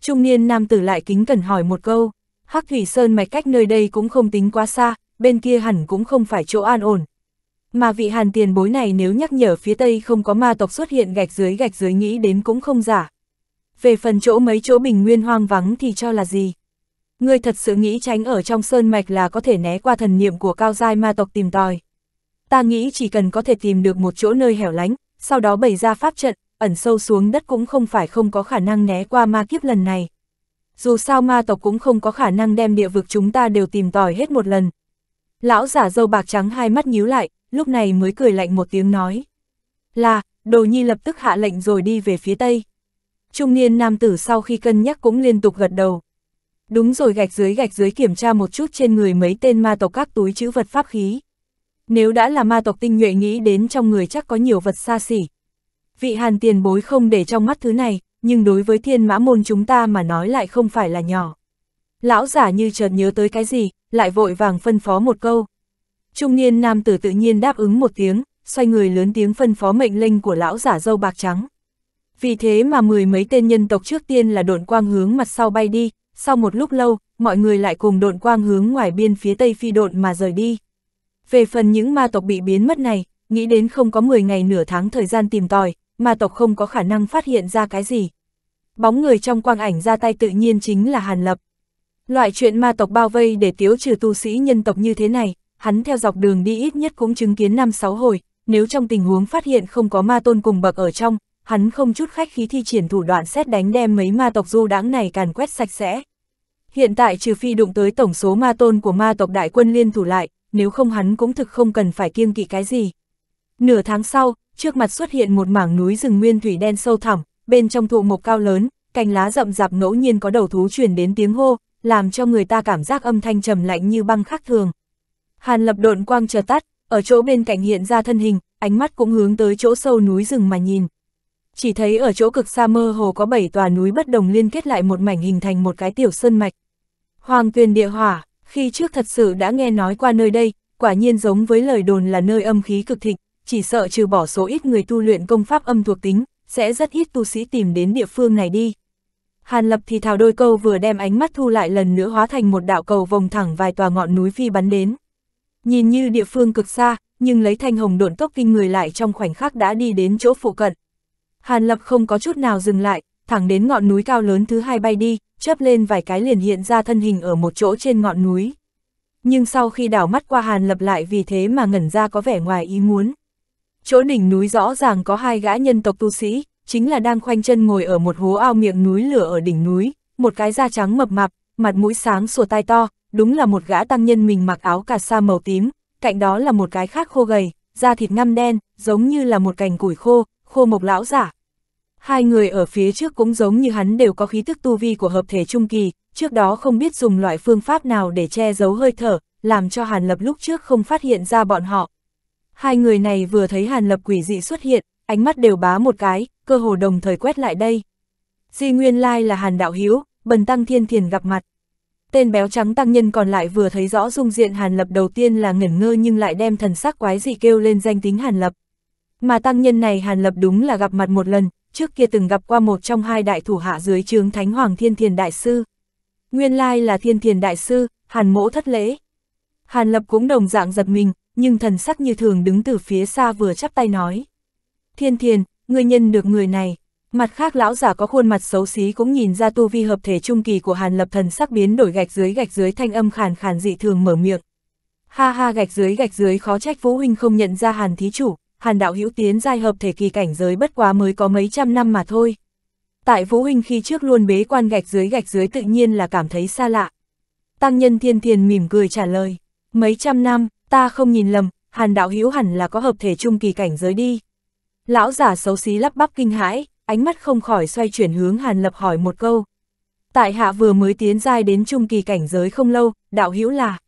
S1: Trung niên nam tử lại kính cẩn hỏi một câu, Hắc Thủy Sơn mạch cách nơi đây cũng không tính quá xa, bên kia hẳn cũng không phải chỗ an ổn. Mà vị hàn tiền bối này nếu nhắc nhở phía tây không có ma tộc xuất hiện gạch dưới gạch dưới nghĩ đến cũng không giả. Về phần chỗ mấy chỗ bình nguyên hoang vắng thì cho là gì? Ngươi thật sự nghĩ tránh ở trong sơn mạch là có thể né qua thần niệm của cao giai ma tộc tìm tòi. Ta nghĩ chỉ cần có thể tìm được một chỗ nơi hẻo lánh, sau đó bày ra pháp trận, ẩn sâu xuống đất cũng không phải không có khả năng né qua ma kiếp lần này. Dù sao ma tộc cũng không có khả năng đem địa vực chúng ta đều tìm tòi hết một lần, Lão giả dâu bạc trắng hai mắt nhíu lại, lúc này mới cười lạnh một tiếng nói. Là, đồ nhi lập tức hạ lệnh rồi đi về phía tây. Trung niên nam tử sau khi cân nhắc cũng liên tục gật đầu. Đúng rồi gạch dưới gạch dưới kiểm tra một chút trên người mấy tên ma tộc các túi chữ vật pháp khí. Nếu đã là ma tộc tinh nhuệ nghĩ đến trong người chắc có nhiều vật xa xỉ. Vị hàn tiền bối không để trong mắt thứ này, nhưng đối với thiên mã môn chúng ta mà nói lại không phải là nhỏ. Lão giả như chợt nhớ tới cái gì, lại vội vàng phân phó một câu. Trung niên nam tử tự nhiên đáp ứng một tiếng, xoay người lớn tiếng phân phó mệnh lệnh của lão giả dâu bạc trắng. Vì thế mà mười mấy tên nhân tộc trước tiên là độn quang hướng mặt sau bay đi, sau một lúc lâu, mọi người lại cùng độn quang hướng ngoài biên phía tây phi độn mà rời đi. Về phần những ma tộc bị biến mất này, nghĩ đến không có 10 ngày nửa tháng thời gian tìm tòi, ma tộc không có khả năng phát hiện ra cái gì. Bóng người trong quang ảnh ra tay tự nhiên chính là Hàn Lập. Loại chuyện ma tộc bao vây để tiếu trừ tu sĩ nhân tộc như thế này, hắn theo dọc đường đi ít nhất cũng chứng kiến 5-6 hồi, nếu trong tình huống phát hiện không có ma tôn cùng bậc ở trong, hắn không chút khách khí thi triển thủ đoạn xét đánh đem mấy ma tộc du đáng này càn quét sạch sẽ. Hiện tại trừ phi đụng tới tổng số ma tôn của ma tộc đại quân liên thủ lại, nếu không hắn cũng thực không cần phải kiêng kỵ cái gì. Nửa tháng sau, trước mặt xuất hiện một mảng núi rừng nguyên thủy đen sâu thẳm, bên trong thụ mộc cao lớn, cành lá rậm rạp ngẫu nhiên có đầu thú truyền đến tiếng hô, làm cho người ta cảm giác âm thanh trầm lạnh như băng khắc thường. Hàn lập độn quang chờ tắt, ở chỗ bên cạnh hiện ra thân hình, ánh mắt cũng hướng tới chỗ sâu núi rừng mà nhìn. Chỉ thấy ở chỗ cực xa mơ hồ có bảy tòa núi bất đồng liên kết lại một mảnh hình thành một cái tiểu sơn mạch. Hoàng tuyền địa hỏa, khi trước thật sự đã nghe nói qua nơi đây, quả nhiên giống với lời đồn là nơi âm khí cực thịnh, chỉ sợ trừ bỏ số ít người tu luyện công pháp âm thuộc tính, sẽ rất ít tu sĩ tìm đến địa phương này đi. Hàn Lập thì thào đôi câu vừa đem ánh mắt thu lại lần nữa hóa thành một đạo cầu vòng thẳng vài tòa ngọn núi phi bắn đến. Nhìn như địa phương cực xa, nhưng lấy thanh hồng độn tốc kinh người lại trong khoảnh khắc đã đi đến chỗ phụ cận. Hàn Lập không có chút nào dừng lại, thẳng đến ngọn núi cao lớn thứ hai bay đi, chớp lên vài cái liền hiện ra thân hình ở một chỗ trên ngọn núi. Nhưng sau khi đảo mắt qua Hàn Lập lại vì thế mà ngẩn ra có vẻ ngoài ý muốn. Chỗ đỉnh núi rõ ràng có hai gã nhân tộc tu sĩ, chính là đang khoanh chân ngồi ở một hố ao miệng núi lửa ở đỉnh núi, một cái da trắng mập mạp, mặt mũi sáng sủa tai to, đúng là một gã tăng nhân mình mặc áo cà sa màu tím, cạnh đó là một cái khác khô gầy, da thịt ngăm đen, giống như là một cành củi khô, khô mộc lão giả. Hai người ở phía trước cũng giống như hắn đều có khí tức tu vi của hợp thể trung kỳ, trước đó không biết dùng loại phương pháp nào để che giấu hơi thở, làm cho Hàn Lập lúc trước không phát hiện ra bọn họ. Hai người này vừa thấy Hàn Lập quỷ dị xuất hiện, ánh mắt đều bá một cái, cơ hồ đồng thời quét lại đây. Di Nguyên Lai là Hàn Đạo Hiếu, Bần Tăng Thiên Thiền gặp mặt. Tên béo trắng tăng nhân còn lại vừa thấy rõ dung diện Hàn Lập đầu tiên là ngẩn ngơ nhưng lại đem thần sắc quái dị kêu lên danh tính Hàn Lập. Mà tăng nhân này Hàn Lập đúng là gặp mặt một lần, trước kia từng gặp qua một trong hai đại thủ hạ dưới trướng Thánh Hoàng Thiên Thiền Đại Sư. Nguyên Lai là Thiên Thiền Đại Sư, Hàn Mỗ thất lễ. Hàn Lập cũng đồng dạng giật mình, nhưng thần sắc như thường đứng từ phía xa vừa chắp tay nói. Thiên Thiên, ngươi nhân được người này. Mặt khác lão giả có khuôn mặt xấu xí cũng nhìn ra tu vi hợp thể trung kỳ của Hàn Lập Thần sắc biến đổi gạch dưới gạch dưới thanh âm khàn khàn dị thường mở miệng. Ha ha gạch dưới gạch dưới khó trách Vũ huynh không nhận ra Hàn thí chủ, Hàn đạo hữu tiến giai hợp thể kỳ cảnh giới bất quá mới có mấy trăm năm mà thôi. Tại Vũ huynh khi trước luôn bế quan gạch dưới gạch dưới tự nhiên là cảm thấy xa lạ. Tăng nhân thiên Thiên mỉm cười trả lời, mấy trăm năm, ta không nhìn lầm, Hàn đạo hữu hẳn là có hợp thể trung kỳ cảnh giới đi. Lão giả xấu xí lắp bắp kinh hãi, ánh mắt không khỏi xoay chuyển hướng Hàn Lập hỏi một câu. Tại hạ vừa mới tiến giai đến trung kỳ cảnh giới không lâu, đạo hữu là.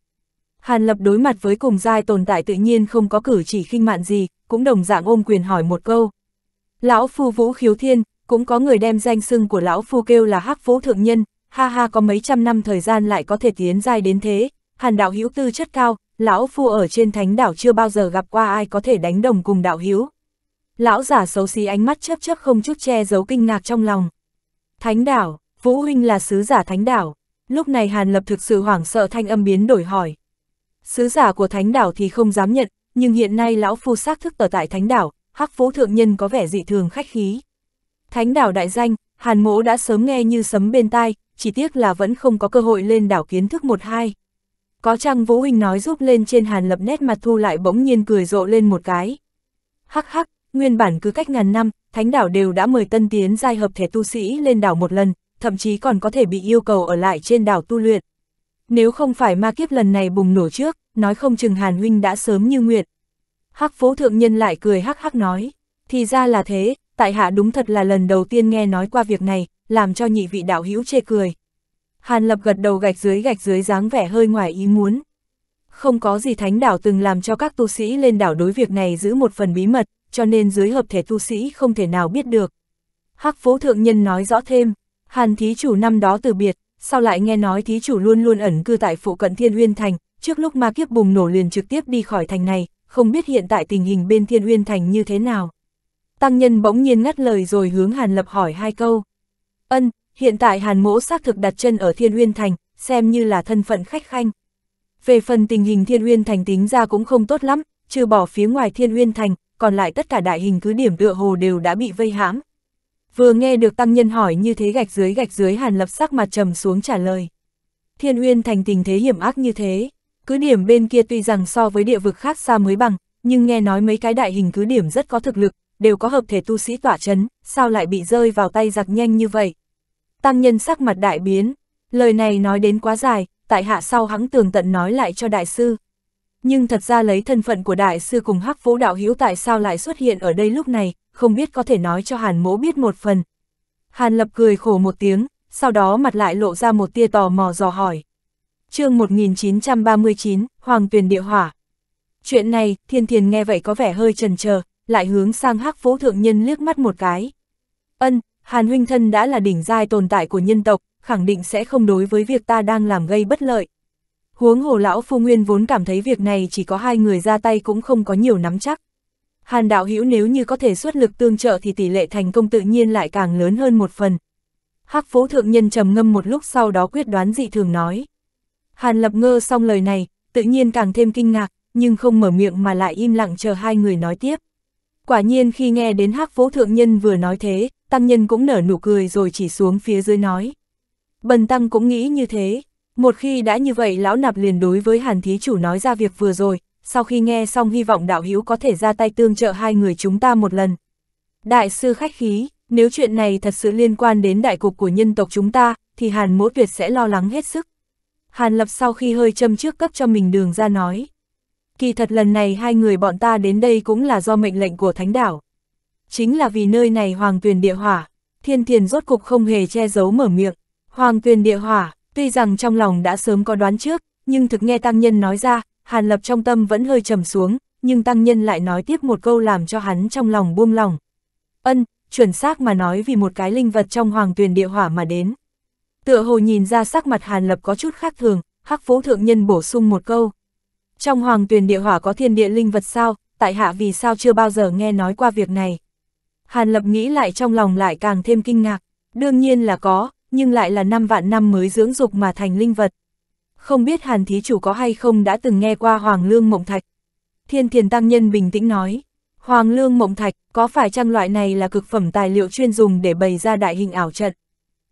S1: Hàn Lập đối mặt với cùng giai tồn tại tự nhiên không có cử chỉ khinh mạn gì, cũng đồng dạng ôm quyền hỏi một câu. Lão phu Vũ Khiếu Thiên, cũng có người đem danh xưng của lão phu kêu là Hắc Vũ thượng nhân, ha ha có mấy trăm năm thời gian lại có thể tiến giai đến thế, Hàn đạo hữu tư chất cao, lão phu ở trên thánh đảo chưa bao giờ gặp qua ai có thể đánh đồng cùng đạo hữu. Lão giả xấu xí ánh mắt chấp chấp không chút che giấu kinh ngạc trong lòng. Thánh đảo, Vũ Huynh là sứ giả thánh đảo. Lúc này Hàn Lập thực sự hoảng sợ thanh âm biến đổi hỏi. Sứ giả của thánh đảo thì không dám nhận, nhưng hiện nay lão phu xác thức ở tại thánh đảo, hắc phú thượng nhân có vẻ dị thường khách khí. Thánh đảo đại danh, Hàn mỗ đã sớm nghe như sấm bên tai, chỉ tiếc là vẫn không có cơ hội lên đảo kiến thức một hai. Có chăng Vũ Huynh nói giúp lên trên Hàn Lập nét mặt thu lại bỗng nhiên cười rộ lên một cái. Hắc hắc, Nguyên bản cứ cách ngàn năm, thánh đảo đều đã mời tân tiến giai hợp thể tu sĩ lên đảo một lần, thậm chí còn có thể bị yêu cầu ở lại trên đảo tu luyện. Nếu không phải ma kiếp lần này bùng nổ trước, nói không chừng Hàn Huynh đã sớm như nguyện. Hắc phố thượng nhân lại cười hắc hắc nói, thì ra là thế, tại hạ đúng thật là lần đầu tiên nghe nói qua việc này, làm cho nhị vị đạo hữu chê cười. Hàn lập gật đầu gạch dưới gạch dưới dáng vẻ hơi ngoài ý muốn. Không có gì thánh đảo từng làm cho các tu sĩ lên đảo đối việc này giữ một phần bí mật, cho nên dưới hợp thể tu sĩ không thể nào biết được. Hắc phố thượng nhân nói rõ thêm, hàn thí chủ năm đó từ biệt, sau lại nghe nói thí chủ luôn luôn ẩn cư tại phụ cận Thiên Uyên Thành, trước lúc ma kiếp bùng nổ liền trực tiếp đi khỏi thành này, không biết hiện tại tình hình bên Thiên Uyên Thành như thế nào. Tăng nhân bỗng nhiên ngắt lời rồi hướng Hàn Lập hỏi hai câu. Ân, hiện tại Hàn Mỗ xác thực đặt chân ở Thiên Uyên Thành, xem như là thân phận khách khanh. Về phần tình hình Thiên Uyên Thành tính ra cũng không tốt lắm, trừ bỏ phía ngoài Thiên Uyên Thành, còn lại tất cả đại hình cứ điểm tựa hồ đều đã bị vây hãm. Vừa nghe được tăng nhân hỏi như thế gạch dưới gạch dưới hàn lập sắc mặt trầm xuống trả lời. Thiên Uyên thành tình thế hiểm ác như thế, cứ điểm bên kia tuy rằng so với địa vực khác xa mới bằng, nhưng nghe nói mấy cái đại hình cứ điểm rất có thực lực, đều có hợp thể tu sĩ tỏa chấn, sao lại bị rơi vào tay giặc nhanh như vậy. Tăng nhân sắc mặt đại biến, lời này nói đến quá dài, tại hạ sau hắng tường tận nói lại cho đại sư nhưng thật ra lấy thân phận của đại sư cùng hắc vũ đạo hữu tại sao lại xuất hiện ở đây lúc này, không biết có thể nói cho Hàn mỗ biết một phần. Hàn lập cười khổ một tiếng, sau đó mặt lại lộ ra một tia tò mò dò hỏi. chương 1939, Hoàng Tuyền Địa Hỏa. Chuyện này, thiên thiền nghe vậy có vẻ hơi trần chờ lại hướng sang hắc vũ thượng nhân liếc mắt một cái. Ân, Hàn huynh thân đã là đỉnh giai tồn tại của nhân tộc, khẳng định sẽ không đối với việc ta đang làm gây bất lợi, Huống hồ lão phu nguyên vốn cảm thấy việc này chỉ có hai người ra tay cũng không có nhiều nắm chắc. Hàn đạo hữu nếu như có thể xuất lực tương trợ thì tỷ lệ thành công tự nhiên lại càng lớn hơn một phần. Hắc phố thượng nhân trầm ngâm một lúc sau đó quyết đoán dị thường nói. Hàn lập ngơ xong lời này, tự nhiên càng thêm kinh ngạc, nhưng không mở miệng mà lại im lặng chờ hai người nói tiếp. Quả nhiên khi nghe đến hắc phố thượng nhân vừa nói thế, tăng nhân cũng nở nụ cười rồi chỉ xuống phía dưới nói. Bần tăng cũng nghĩ như thế, một khi đã như vậy lão nạp liền đối với hàn thí chủ nói ra việc vừa rồi, sau khi nghe xong hy vọng đạo hữu có thể ra tay tương trợ hai người chúng ta một lần. Đại sư khách khí, nếu chuyện này thật sự liên quan đến đại cục của nhân tộc chúng ta, thì hàn mỗ tuyệt sẽ lo lắng hết sức. Hàn lập sau khi hơi châm trước cấp cho mình đường ra nói. Kỳ thật lần này hai người bọn ta đến đây cũng là do mệnh lệnh của thánh đảo. Chính là vì nơi này hoàng tuyền địa hỏa, thiên thiền rốt cục không hề che giấu mở miệng. Hoàng tuyền địa hỏa, Tuy rằng trong lòng đã sớm có đoán trước, nhưng thực nghe tăng nhân nói ra, Hàn Lập trong tâm vẫn hơi trầm xuống, nhưng tăng nhân lại nói tiếp một câu làm cho hắn trong lòng buông lòng. Ân, chuẩn xác mà nói vì một cái linh vật trong hoàng tuyền địa hỏa mà đến. Tựa hồ nhìn ra sắc mặt Hàn Lập có chút khác thường, Hắc Phú Thượng Nhân bổ sung một câu. Trong hoàng tuyền địa hỏa có thiên địa linh vật sao, tại hạ vì sao chưa bao giờ nghe nói qua việc này. Hàn Lập nghĩ lại trong lòng lại càng thêm kinh ngạc, đương nhiên là có, nhưng lại là năm vạn năm mới dưỡng dục mà thành linh vật. Không biết Hàn Thí Chủ có hay không đã từng nghe qua Hoàng Lương Mộng Thạch. Thiên Thiền Tăng Nhân bình tĩnh nói, Hoàng Lương Mộng Thạch có phải trang loại này là cực phẩm tài liệu chuyên dùng để bày ra đại hình ảo trận?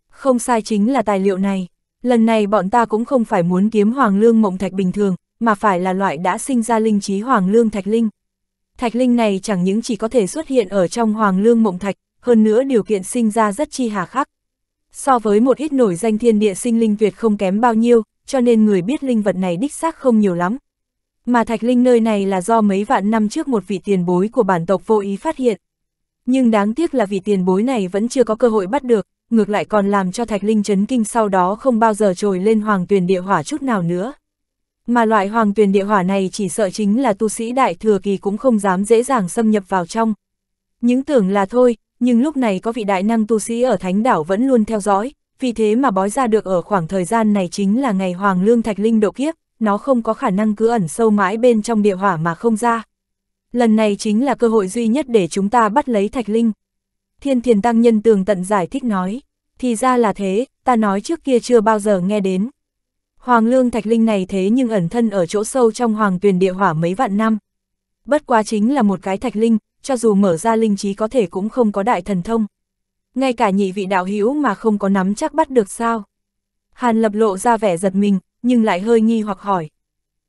S1: Không sai chính là tài liệu này, lần này bọn ta cũng không phải muốn kiếm Hoàng Lương Mộng Thạch bình thường, mà phải là loại đã sinh ra linh trí Hoàng Lương Thạch Linh. Thạch Linh này chẳng những chỉ có thể xuất hiện ở trong Hoàng Lương Mộng Thạch, hơn nữa điều kiện sinh ra rất chi hà khắc so với một ít nổi danh thiên địa sinh linh Việt không kém bao nhiêu, cho nên người biết linh vật này đích xác không nhiều lắm. Mà thạch linh nơi này là do mấy vạn năm trước một vị tiền bối của bản tộc vô ý phát hiện. Nhưng đáng tiếc là vị tiền bối này vẫn chưa có cơ hội bắt được, ngược lại còn làm cho thạch linh chấn kinh sau đó không bao giờ trồi lên hoàng tuyển địa hỏa chút nào nữa. Mà loại hoàng tuyển địa hỏa này chỉ sợ chính là tu sĩ đại thừa kỳ cũng không dám dễ dàng xâm nhập vào trong. Những tưởng là thôi, nhưng lúc này có vị đại năng tu sĩ ở Thánh đảo vẫn luôn theo dõi, vì thế mà bói ra được ở khoảng thời gian này chính là ngày Hoàng Lương Thạch Linh độ kiếp, nó không có khả năng cứ ẩn sâu mãi bên trong địa hỏa mà không ra. Lần này chính là cơ hội duy nhất để chúng ta bắt lấy Thạch Linh. Thiên Thiền Tăng Nhân tường tận giải thích nói, thì ra là thế, ta nói trước kia chưa bao giờ nghe đến. Hoàng Lương Thạch Linh này thế nhưng ẩn thân ở chỗ sâu trong Hoàng Tuyền Địa Hỏa mấy vạn năm. Bất quá chính là một cái Thạch Linh, cho dù mở ra linh trí có thể cũng không có đại thần thông. Ngay cả nhị vị đạo hữu mà không có nắm chắc bắt được sao. Hàn lập lộ ra vẻ giật mình, nhưng lại hơi nghi hoặc hỏi.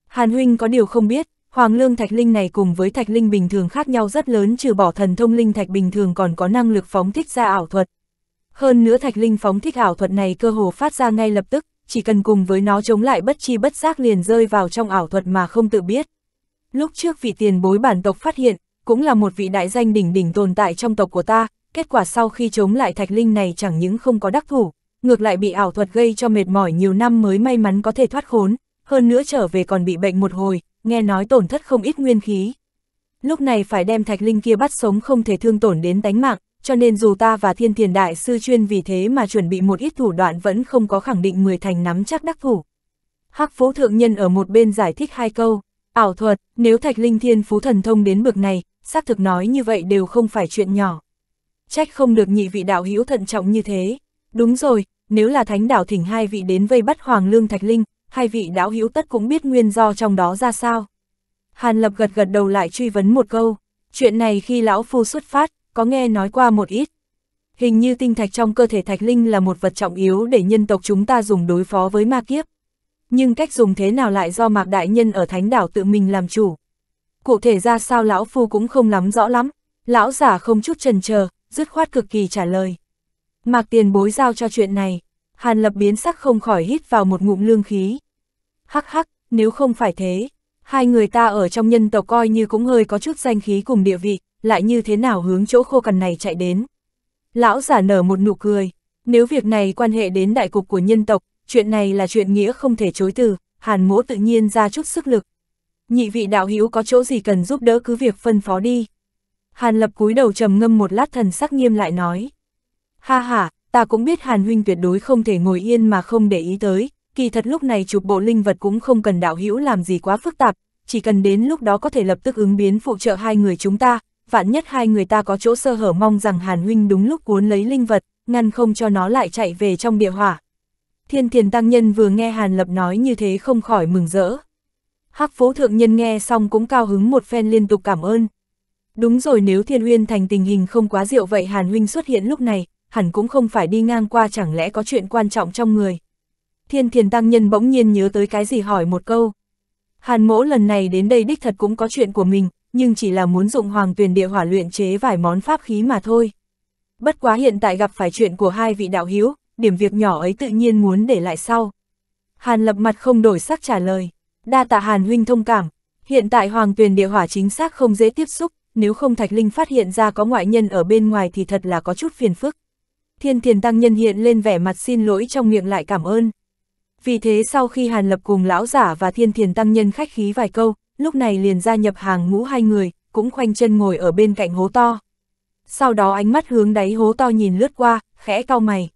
S1: Hàn huynh có điều không biết, hoàng lương thạch linh này cùng với thạch linh bình thường khác nhau rất lớn trừ bỏ thần thông linh thạch bình thường còn có năng lực phóng thích ra ảo thuật. Hơn nữa thạch linh phóng thích ảo thuật này cơ hồ phát ra ngay lập tức, chỉ cần cùng với nó chống lại bất chi bất giác liền rơi vào trong ảo thuật mà không tự biết. Lúc trước vị tiền bối bản tộc phát hiện, cũng là một vị đại danh đỉnh đỉnh tồn tại trong tộc của ta, kết quả sau khi chống lại thạch linh này chẳng những không có đắc thủ, ngược lại bị ảo thuật gây cho mệt mỏi nhiều năm mới may mắn có thể thoát khốn, hơn nữa trở về còn bị bệnh một hồi, nghe nói tổn thất không ít nguyên khí. Lúc này phải đem thạch linh kia bắt sống không thể thương tổn đến tánh mạng, cho nên dù ta và thiên thiền đại sư chuyên vì thế mà chuẩn bị một ít thủ đoạn vẫn không có khẳng định 10 thành nắm chắc đắc thủ. Hắc phú thượng nhân ở một bên giải thích hai câu, ảo thuật, nếu thạch linh thiên phú thần thông đến bực này, xác thực nói như vậy đều không phải chuyện nhỏ. Trách không được nhị vị đạo hữu thận trọng như thế. Đúng rồi, nếu là thánh đảo thỉnh hai vị đến vây bắt Hoàng Lương Thạch Linh, hai vị đạo hữu tất cũng biết nguyên do trong đó ra sao. Hàn Lập gật gật đầu lại truy vấn một câu, chuyện này khi lão phu xuất phát, có nghe nói qua một ít. Hình như tinh thạch trong cơ thể Thạch Linh là một vật trọng yếu để nhân tộc chúng ta dùng đối phó với ma kiếp. Nhưng cách dùng thế nào lại do Mạc Đại Nhân ở Thánh Đảo tự mình làm chủ cụ thể ra sao lão phu cũng không lắm rõ lắm, lão giả không chút trần chờ dứt khoát cực kỳ trả lời. Mạc tiền bối giao cho chuyện này, Hàn Lập biến sắc không khỏi hít vào một ngụm lương khí. Hắc hắc, nếu không phải thế, hai người ta ở trong nhân tộc coi như cũng hơi có chút danh khí cùng địa vị, lại như thế nào hướng chỗ khô cằn này chạy đến. Lão giả nở một nụ cười, nếu việc này quan hệ đến đại cục của nhân tộc, chuyện này là chuyện nghĩa không thể chối từ, Hàn mỗ tự nhiên ra chút sức lực nhị vị đạo hữu có chỗ gì cần giúp đỡ cứ việc phân phó đi. Hàn lập cúi đầu trầm ngâm một lát thần sắc nghiêm lại nói. Ha ha, ta cũng biết Hàn huynh tuyệt đối không thể ngồi yên mà không để ý tới, kỳ thật lúc này chụp bộ linh vật cũng không cần đạo hữu làm gì quá phức tạp, chỉ cần đến lúc đó có thể lập tức ứng biến phụ trợ hai người chúng ta, vạn nhất hai người ta có chỗ sơ hở mong rằng Hàn huynh đúng lúc cuốn lấy linh vật, ngăn không cho nó lại chạy về trong địa hỏa. Thiên thiền tăng nhân vừa nghe Hàn lập nói như thế không khỏi mừng rỡ. Hắc Phố Thượng Nhân nghe xong cũng cao hứng một phen liên tục cảm ơn. Đúng rồi nếu Thiên Huyên Thành tình hình không quá diệu vậy Hàn Huynh xuất hiện lúc này, hẳn cũng không phải đi ngang qua chẳng lẽ có chuyện quan trọng trong người. Thiên Thiền Tăng Nhân bỗng nhiên nhớ tới cái gì hỏi một câu. Hàn mỗ lần này đến đây đích thật cũng có chuyện của mình, nhưng chỉ là muốn dụng hoàng tuyển địa hỏa luyện chế vài món pháp khí mà thôi. Bất quá hiện tại gặp phải chuyện của hai vị đạo hiếu, điểm việc nhỏ ấy tự nhiên muốn để lại sau. Hàn lập mặt không đổi sắc trả lời đa tạ Hàn huynh thông cảm, hiện tại hoàng tuyền địa hỏa chính xác không dễ tiếp xúc, nếu không Thạch Linh phát hiện ra có ngoại nhân ở bên ngoài thì thật là có chút phiền phức. Thiên thiền tăng nhân hiện lên vẻ mặt xin lỗi trong miệng lại cảm ơn. Vì thế sau khi Hàn Lập cùng lão giả và thiên thiền tăng nhân khách khí vài câu, lúc này liền gia nhập hàng ngũ hai người, cũng khoanh chân ngồi ở bên cạnh hố to. Sau đó ánh mắt hướng đáy hố to nhìn lướt qua, khẽ cau mày.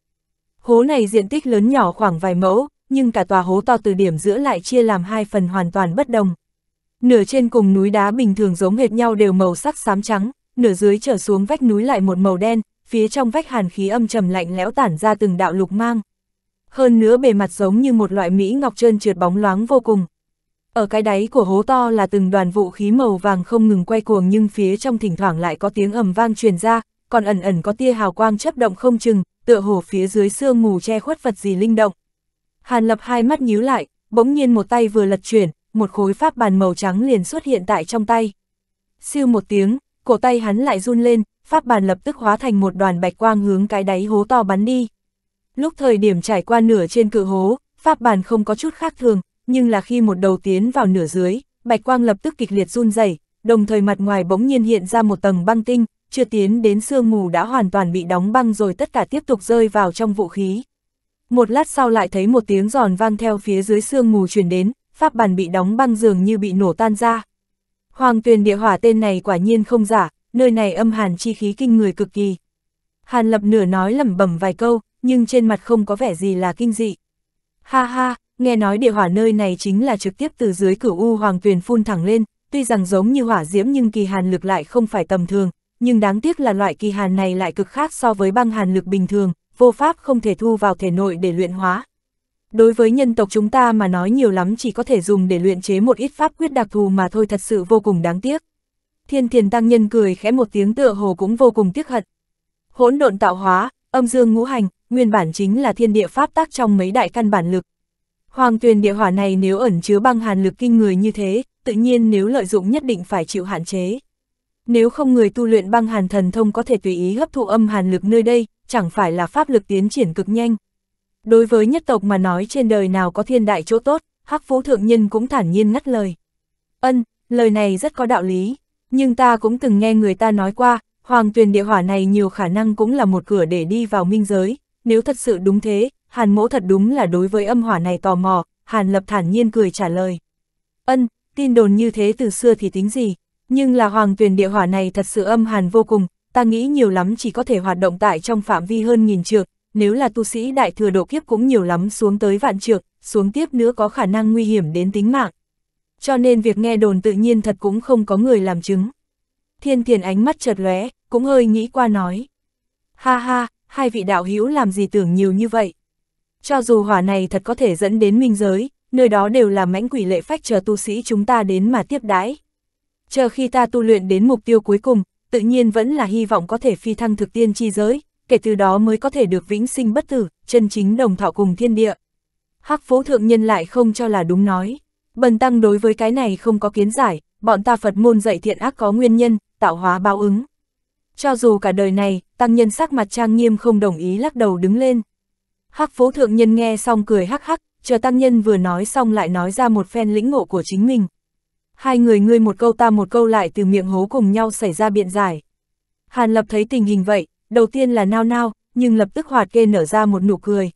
S1: Hố này diện tích lớn nhỏ khoảng vài mẫu, nhưng cả tòa hố to từ điểm giữa lại chia làm hai phần hoàn toàn bất đồng. Nửa trên cùng núi đá bình thường giống hệt nhau đều màu sắc xám trắng, nửa dưới trở xuống vách núi lại một màu đen, phía trong vách hàn khí âm trầm lạnh lẽo tản ra từng đạo lục mang. Hơn nữa bề mặt giống như một loại mỹ ngọc trơn trượt bóng loáng vô cùng. Ở cái đáy của hố to là từng đoàn vũ khí màu vàng không ngừng quay cuồng nhưng phía trong thỉnh thoảng lại có tiếng ầm vang truyền ra, còn ẩn ẩn có tia hào quang chấp động không chừng, tựa hồ phía dưới sương mù che khuất vật gì linh động. Hàn Lập hai mắt nhíu lại, bỗng nhiên một tay vừa lật chuyển, một khối pháp bàn màu trắng liền xuất hiện tại trong tay. Siêu một tiếng, cổ tay hắn lại run lên, pháp bàn lập tức hóa thành một đoàn bạch quang hướng cái đáy hố to bắn đi. Lúc thời điểm trải qua nửa trên cự hố, pháp bàn không có chút khác thường, nhưng là khi một đầu tiến vào nửa dưới, bạch quang lập tức kịch liệt run rẩy, đồng thời mặt ngoài bỗng nhiên hiện ra một tầng băng tinh, chưa tiến đến sương mù đã hoàn toàn bị đóng băng rồi tất cả tiếp tục rơi vào trong vũ khí một lát sau lại thấy một tiếng giòn vang theo phía dưới sương mù truyền đến, pháp bản bị đóng băng dường như bị nổ tan ra. Hoàng tuyền địa hỏa tên này quả nhiên không giả, nơi này âm hàn chi khí kinh người cực kỳ. Hàn lập nửa nói lẩm bẩm vài câu, nhưng trên mặt không có vẻ gì là kinh dị. Ha ha, nghe nói địa hỏa nơi này chính là trực tiếp từ dưới cửu u hoàng tuyền phun thẳng lên, tuy rằng giống như hỏa diễm nhưng kỳ hàn lực lại không phải tầm thường, nhưng đáng tiếc là loại kỳ hàn này lại cực khác so với băng hàn lực bình thường, vô pháp không thể thu vào thể nội để luyện hóa. Đối với nhân tộc chúng ta mà nói nhiều lắm chỉ có thể dùng để luyện chế một ít pháp quyết đặc thù mà thôi thật sự vô cùng đáng tiếc. Thiên thiền tăng nhân cười khẽ một tiếng tựa hồ cũng vô cùng tiếc hận. Hỗn độn tạo hóa, âm dương ngũ hành, nguyên bản chính là thiên địa pháp tác trong mấy đại căn bản lực. Hoàng tuyền địa hỏa này nếu ẩn chứa băng hàn lực kinh người như thế, tự nhiên nếu lợi dụng nhất định phải chịu hạn chế. Nếu không người tu luyện băng hàn thần thông có thể tùy ý hấp thụ âm hàn lực nơi đây, chẳng phải là pháp lực tiến triển cực nhanh. Đối với nhất tộc mà nói trên đời nào có thiên đại chỗ tốt, Hắc Vũ Thượng Nhân cũng thản nhiên ngắt lời. Ân, lời này rất có đạo lý, nhưng ta cũng từng nghe người ta nói qua, hoàng tuyền địa hỏa này nhiều khả năng cũng là một cửa để đi vào minh giới, nếu thật sự đúng thế, Hàn mỗ thật đúng là đối với âm hỏa này tò mò, Hàn lập thản nhiên cười trả lời. Ân, tin đồn như thế từ xưa thì tính gì, nhưng là hoàng tuyền địa hỏa này thật sự âm hàn vô cùng, ta nghĩ nhiều lắm chỉ có thể hoạt động tại trong phạm vi hơn nghìn trược, nếu là tu sĩ đại thừa độ kiếp cũng nhiều lắm xuống tới vạn trược, xuống tiếp nữa có khả năng nguy hiểm đến tính mạng. Cho nên việc nghe đồn tự nhiên thật cũng không có người làm chứng. Thiên thiền ánh mắt chợt lóe, cũng hơi nghĩ qua nói. Ha ha, hai vị đạo hữu làm gì tưởng nhiều như vậy. Cho dù hỏa này thật có thể dẫn đến minh giới, nơi đó đều là mãnh quỷ lệ phách chờ tu sĩ chúng ta đến mà tiếp đãi. Chờ khi ta tu luyện đến mục tiêu cuối cùng, tự nhiên vẫn là hy vọng có thể phi thăng thực tiên chi giới, kể từ đó mới có thể được vĩnh sinh bất tử, chân chính đồng thọ cùng thiên địa. Hắc phố thượng nhân lại không cho là đúng nói. Bần tăng đối với cái này không có kiến giải, bọn ta Phật môn dạy thiện ác có nguyên nhân, tạo hóa báo ứng. Cho dù cả đời này, tăng nhân sắc mặt trang nghiêm không đồng ý lắc đầu đứng lên. Hắc phố thượng nhân nghe xong cười hắc hắc, chờ tăng nhân vừa nói xong lại nói ra một phen lĩnh ngộ của chính mình, hai người ngươi một câu ta một câu lại từ miệng hố cùng nhau xảy ra biện giải. Hàn Lập thấy tình hình vậy, đầu tiên là nao nao, nhưng lập tức hoạt kê nở ra một nụ cười.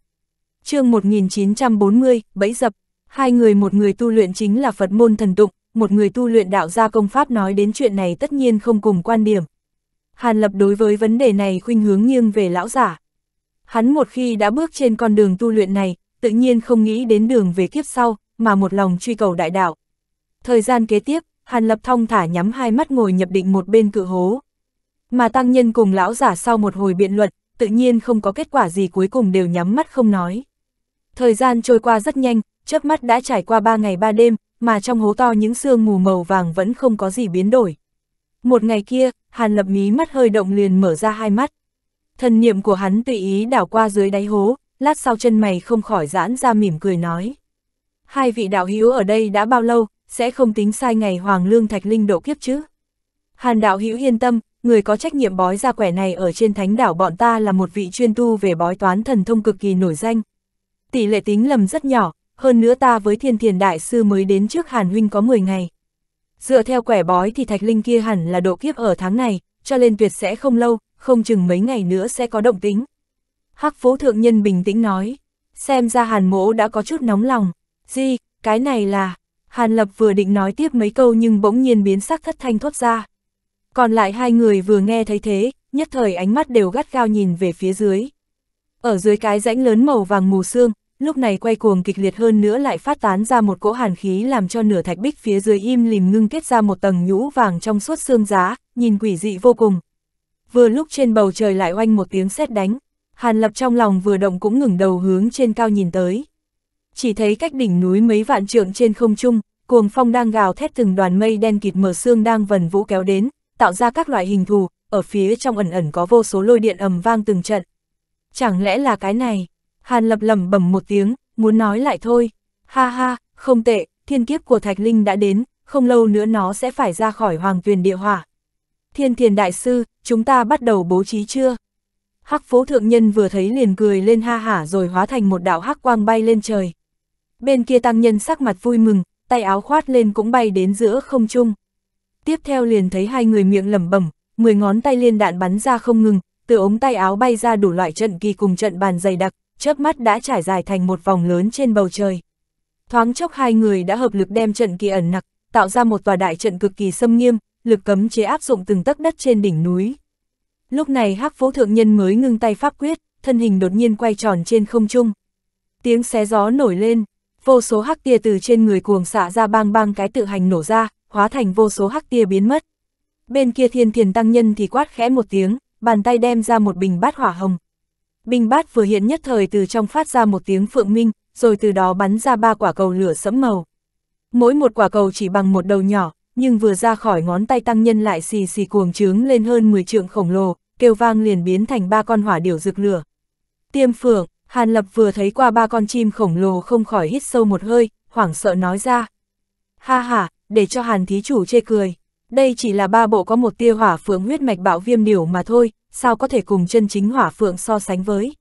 S1: chương 1940, bẫy dập, hai người một người tu luyện chính là Phật môn thần tụng, một người tu luyện đạo gia công pháp nói đến chuyện này tất nhiên không cùng quan điểm. Hàn Lập đối với vấn đề này khuynh hướng nghiêng về lão giả. Hắn một khi đã bước trên con đường tu luyện này, tự nhiên không nghĩ đến đường về kiếp sau, mà một lòng truy cầu đại đạo. Thời gian kế tiếp, Hàn Lập thong thả nhắm hai mắt ngồi nhập định một bên cự hố. Mà tăng nhân cùng lão giả sau một hồi biện luận, tự nhiên không có kết quả gì cuối cùng đều nhắm mắt không nói. Thời gian trôi qua rất nhanh, chớp mắt đã trải qua ba ngày ba đêm, mà trong hố to những sương mù màu vàng vẫn không có gì biến đổi. Một ngày kia, Hàn Lập mí mắt hơi động liền mở ra hai mắt. Thần niệm của hắn tùy ý đảo qua dưới đáy hố, lát sau chân mày không khỏi giãn ra mỉm cười nói. Hai vị đạo hữu ở đây đã bao lâu, sẽ không tính sai ngày Hoàng Lương Thạch Linh độ kiếp chứ. Hàn đạo hữu yên tâm, người có trách nhiệm bói ra quẻ này ở trên thánh đảo bọn ta là một vị chuyên tu về bói toán thần thông cực kỳ nổi danh. Tỷ lệ tính lầm rất nhỏ, hơn nữa ta với thiên thiền đại sư mới đến trước Hàn Huynh có 10 ngày. Dựa theo quẻ bói thì Thạch Linh kia hẳn là độ kiếp ở tháng này, cho nên tuyệt sẽ không lâu, không chừng mấy ngày nữa sẽ có động tính. Hắc phố thượng nhân bình tĩnh nói, xem ra Hàn mỗ đã có chút nóng lòng, gì, cái này là, Hàn Lập vừa định nói tiếp mấy câu nhưng bỗng nhiên biến sắc thất thanh thốt ra. Còn lại hai người vừa nghe thấy thế, nhất thời ánh mắt đều gắt gao nhìn về phía dưới. Ở dưới cái rãnh lớn màu vàng mù sương, lúc này quay cuồng kịch liệt hơn nữa lại phát tán ra một cỗ hàn khí làm cho nửa thạch bích phía dưới im lìm ngưng kết ra một tầng nhũ vàng trong suốt xương giá, nhìn quỷ dị vô cùng. Vừa lúc trên bầu trời lại oanh một tiếng sét đánh, Hàn Lập trong lòng vừa động cũng ngừng đầu hướng trên cao nhìn tới chỉ thấy cách đỉnh núi mấy vạn trượng trên không trung, cuồng phong đang gào thét từng đoàn mây đen kịt mở xương đang vần vũ kéo đến, tạo ra các loại hình thù, ở phía trong ẩn ẩn có vô số lôi điện ầm vang từng trận. Chẳng lẽ là cái này? Hàn lập lầm bẩm một tiếng, muốn nói lại thôi. Ha ha, không tệ, thiên kiếp của Thạch Linh đã đến, không lâu nữa nó sẽ phải ra khỏi hoàng tuyền địa hỏa. Thiên thiền đại sư, chúng ta bắt đầu bố trí chưa? Hắc phố thượng nhân vừa thấy liền cười lên ha hả rồi hóa thành một đạo hắc quang bay lên trời. Bên kia tăng nhân sắc mặt vui mừng, tay áo khoát lên cũng bay đến giữa không trung. Tiếp theo liền thấy hai người miệng lẩm bẩm, mười ngón tay liên đạn bắn ra không ngừng, từ ống tay áo bay ra đủ loại trận kỳ cùng trận bàn dày đặc, chớp mắt đã trải dài thành một vòng lớn trên bầu trời. Thoáng chốc hai người đã hợp lực đem trận kỳ ẩn nặc, tạo ra một tòa đại trận cực kỳ xâm nghiêm, lực cấm chế áp dụng từng tấc đất trên đỉnh núi. Lúc này Hắc Vũ thượng nhân mới ngưng tay pháp quyết, thân hình đột nhiên quay tròn trên không trung. Tiếng xé gió nổi lên, vô số hắc tia từ trên người cuồng xạ ra bang bang cái tự hành nổ ra, hóa thành vô số hắc tia biến mất. Bên kia thiên thiền tăng nhân thì quát khẽ một tiếng, bàn tay đem ra một bình bát hỏa hồng. Bình bát vừa hiện nhất thời từ trong phát ra một tiếng phượng minh, rồi từ đó bắn ra ba quả cầu lửa sẫm màu. Mỗi một quả cầu chỉ bằng một đầu nhỏ, nhưng vừa ra khỏi ngón tay tăng nhân lại xì xì cuồng trướng lên hơn 10 trượng khổng lồ, kêu vang liền biến thành ba con hỏa điểu rực lửa. Tiêm phượng, Hàn Lập vừa thấy qua ba con chim khổng lồ không khỏi hít sâu một hơi, hoảng sợ nói ra. Ha ha, để cho Hàn thí chủ chê cười. Đây chỉ là ba bộ có một tia hỏa phượng huyết mạch bạo viêm điểu mà thôi, sao có thể cùng chân chính hỏa phượng so sánh với.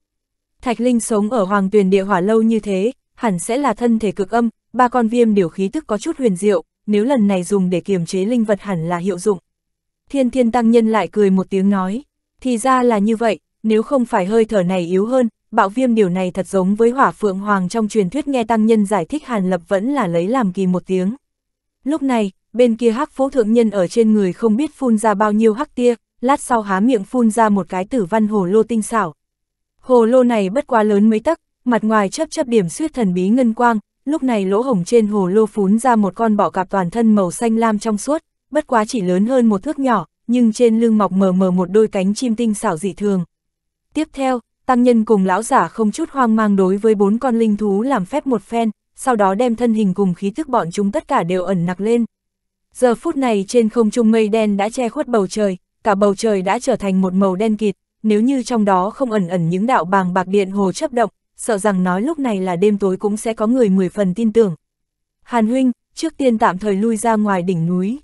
S1: Thạch Linh sống ở hoàng tuyền địa hỏa lâu như thế, hẳn sẽ là thân thể cực âm, ba con viêm điểu khí tức có chút huyền diệu, nếu lần này dùng để kiềm chế linh vật hẳn là hiệu dụng. Thiên thiên tăng nhân lại cười một tiếng nói, thì ra là như vậy, nếu không phải hơi thở này yếu hơn, bạo viêm điều này thật giống với hỏa phượng hoàng trong truyền thuyết nghe tăng nhân giải thích hàn lập vẫn là lấy làm kỳ một tiếng. Lúc này, bên kia hắc phố thượng nhân ở trên người không biết phun ra bao nhiêu hắc tia, lát sau há miệng phun ra một cái tử văn hồ lô tinh xảo. Hồ lô này bất quá lớn mấy tấc, mặt ngoài chấp chấp điểm suyết thần bí ngân quang, lúc này lỗ hổng trên hồ lô phún ra một con bọ cạp toàn thân màu xanh lam trong suốt, bất quá chỉ lớn hơn một thước nhỏ, nhưng trên lưng mọc mờ mờ một đôi cánh chim tinh xảo dị thường. Tiếp theo, Tăng nhân cùng lão giả không chút hoang mang đối với bốn con linh thú làm phép một phen, sau đó đem thân hình cùng khí thức bọn chúng tất cả đều ẩn nặc lên. Giờ phút này trên không trung mây đen đã che khuất bầu trời, cả bầu trời đã trở thành một màu đen kịt, nếu như trong đó không ẩn ẩn những đạo bàng bạc điện hồ chấp động, sợ rằng nói lúc này là đêm tối cũng sẽ có người mười phần tin tưởng. Hàn huynh, trước tiên tạm thời lui ra ngoài đỉnh núi.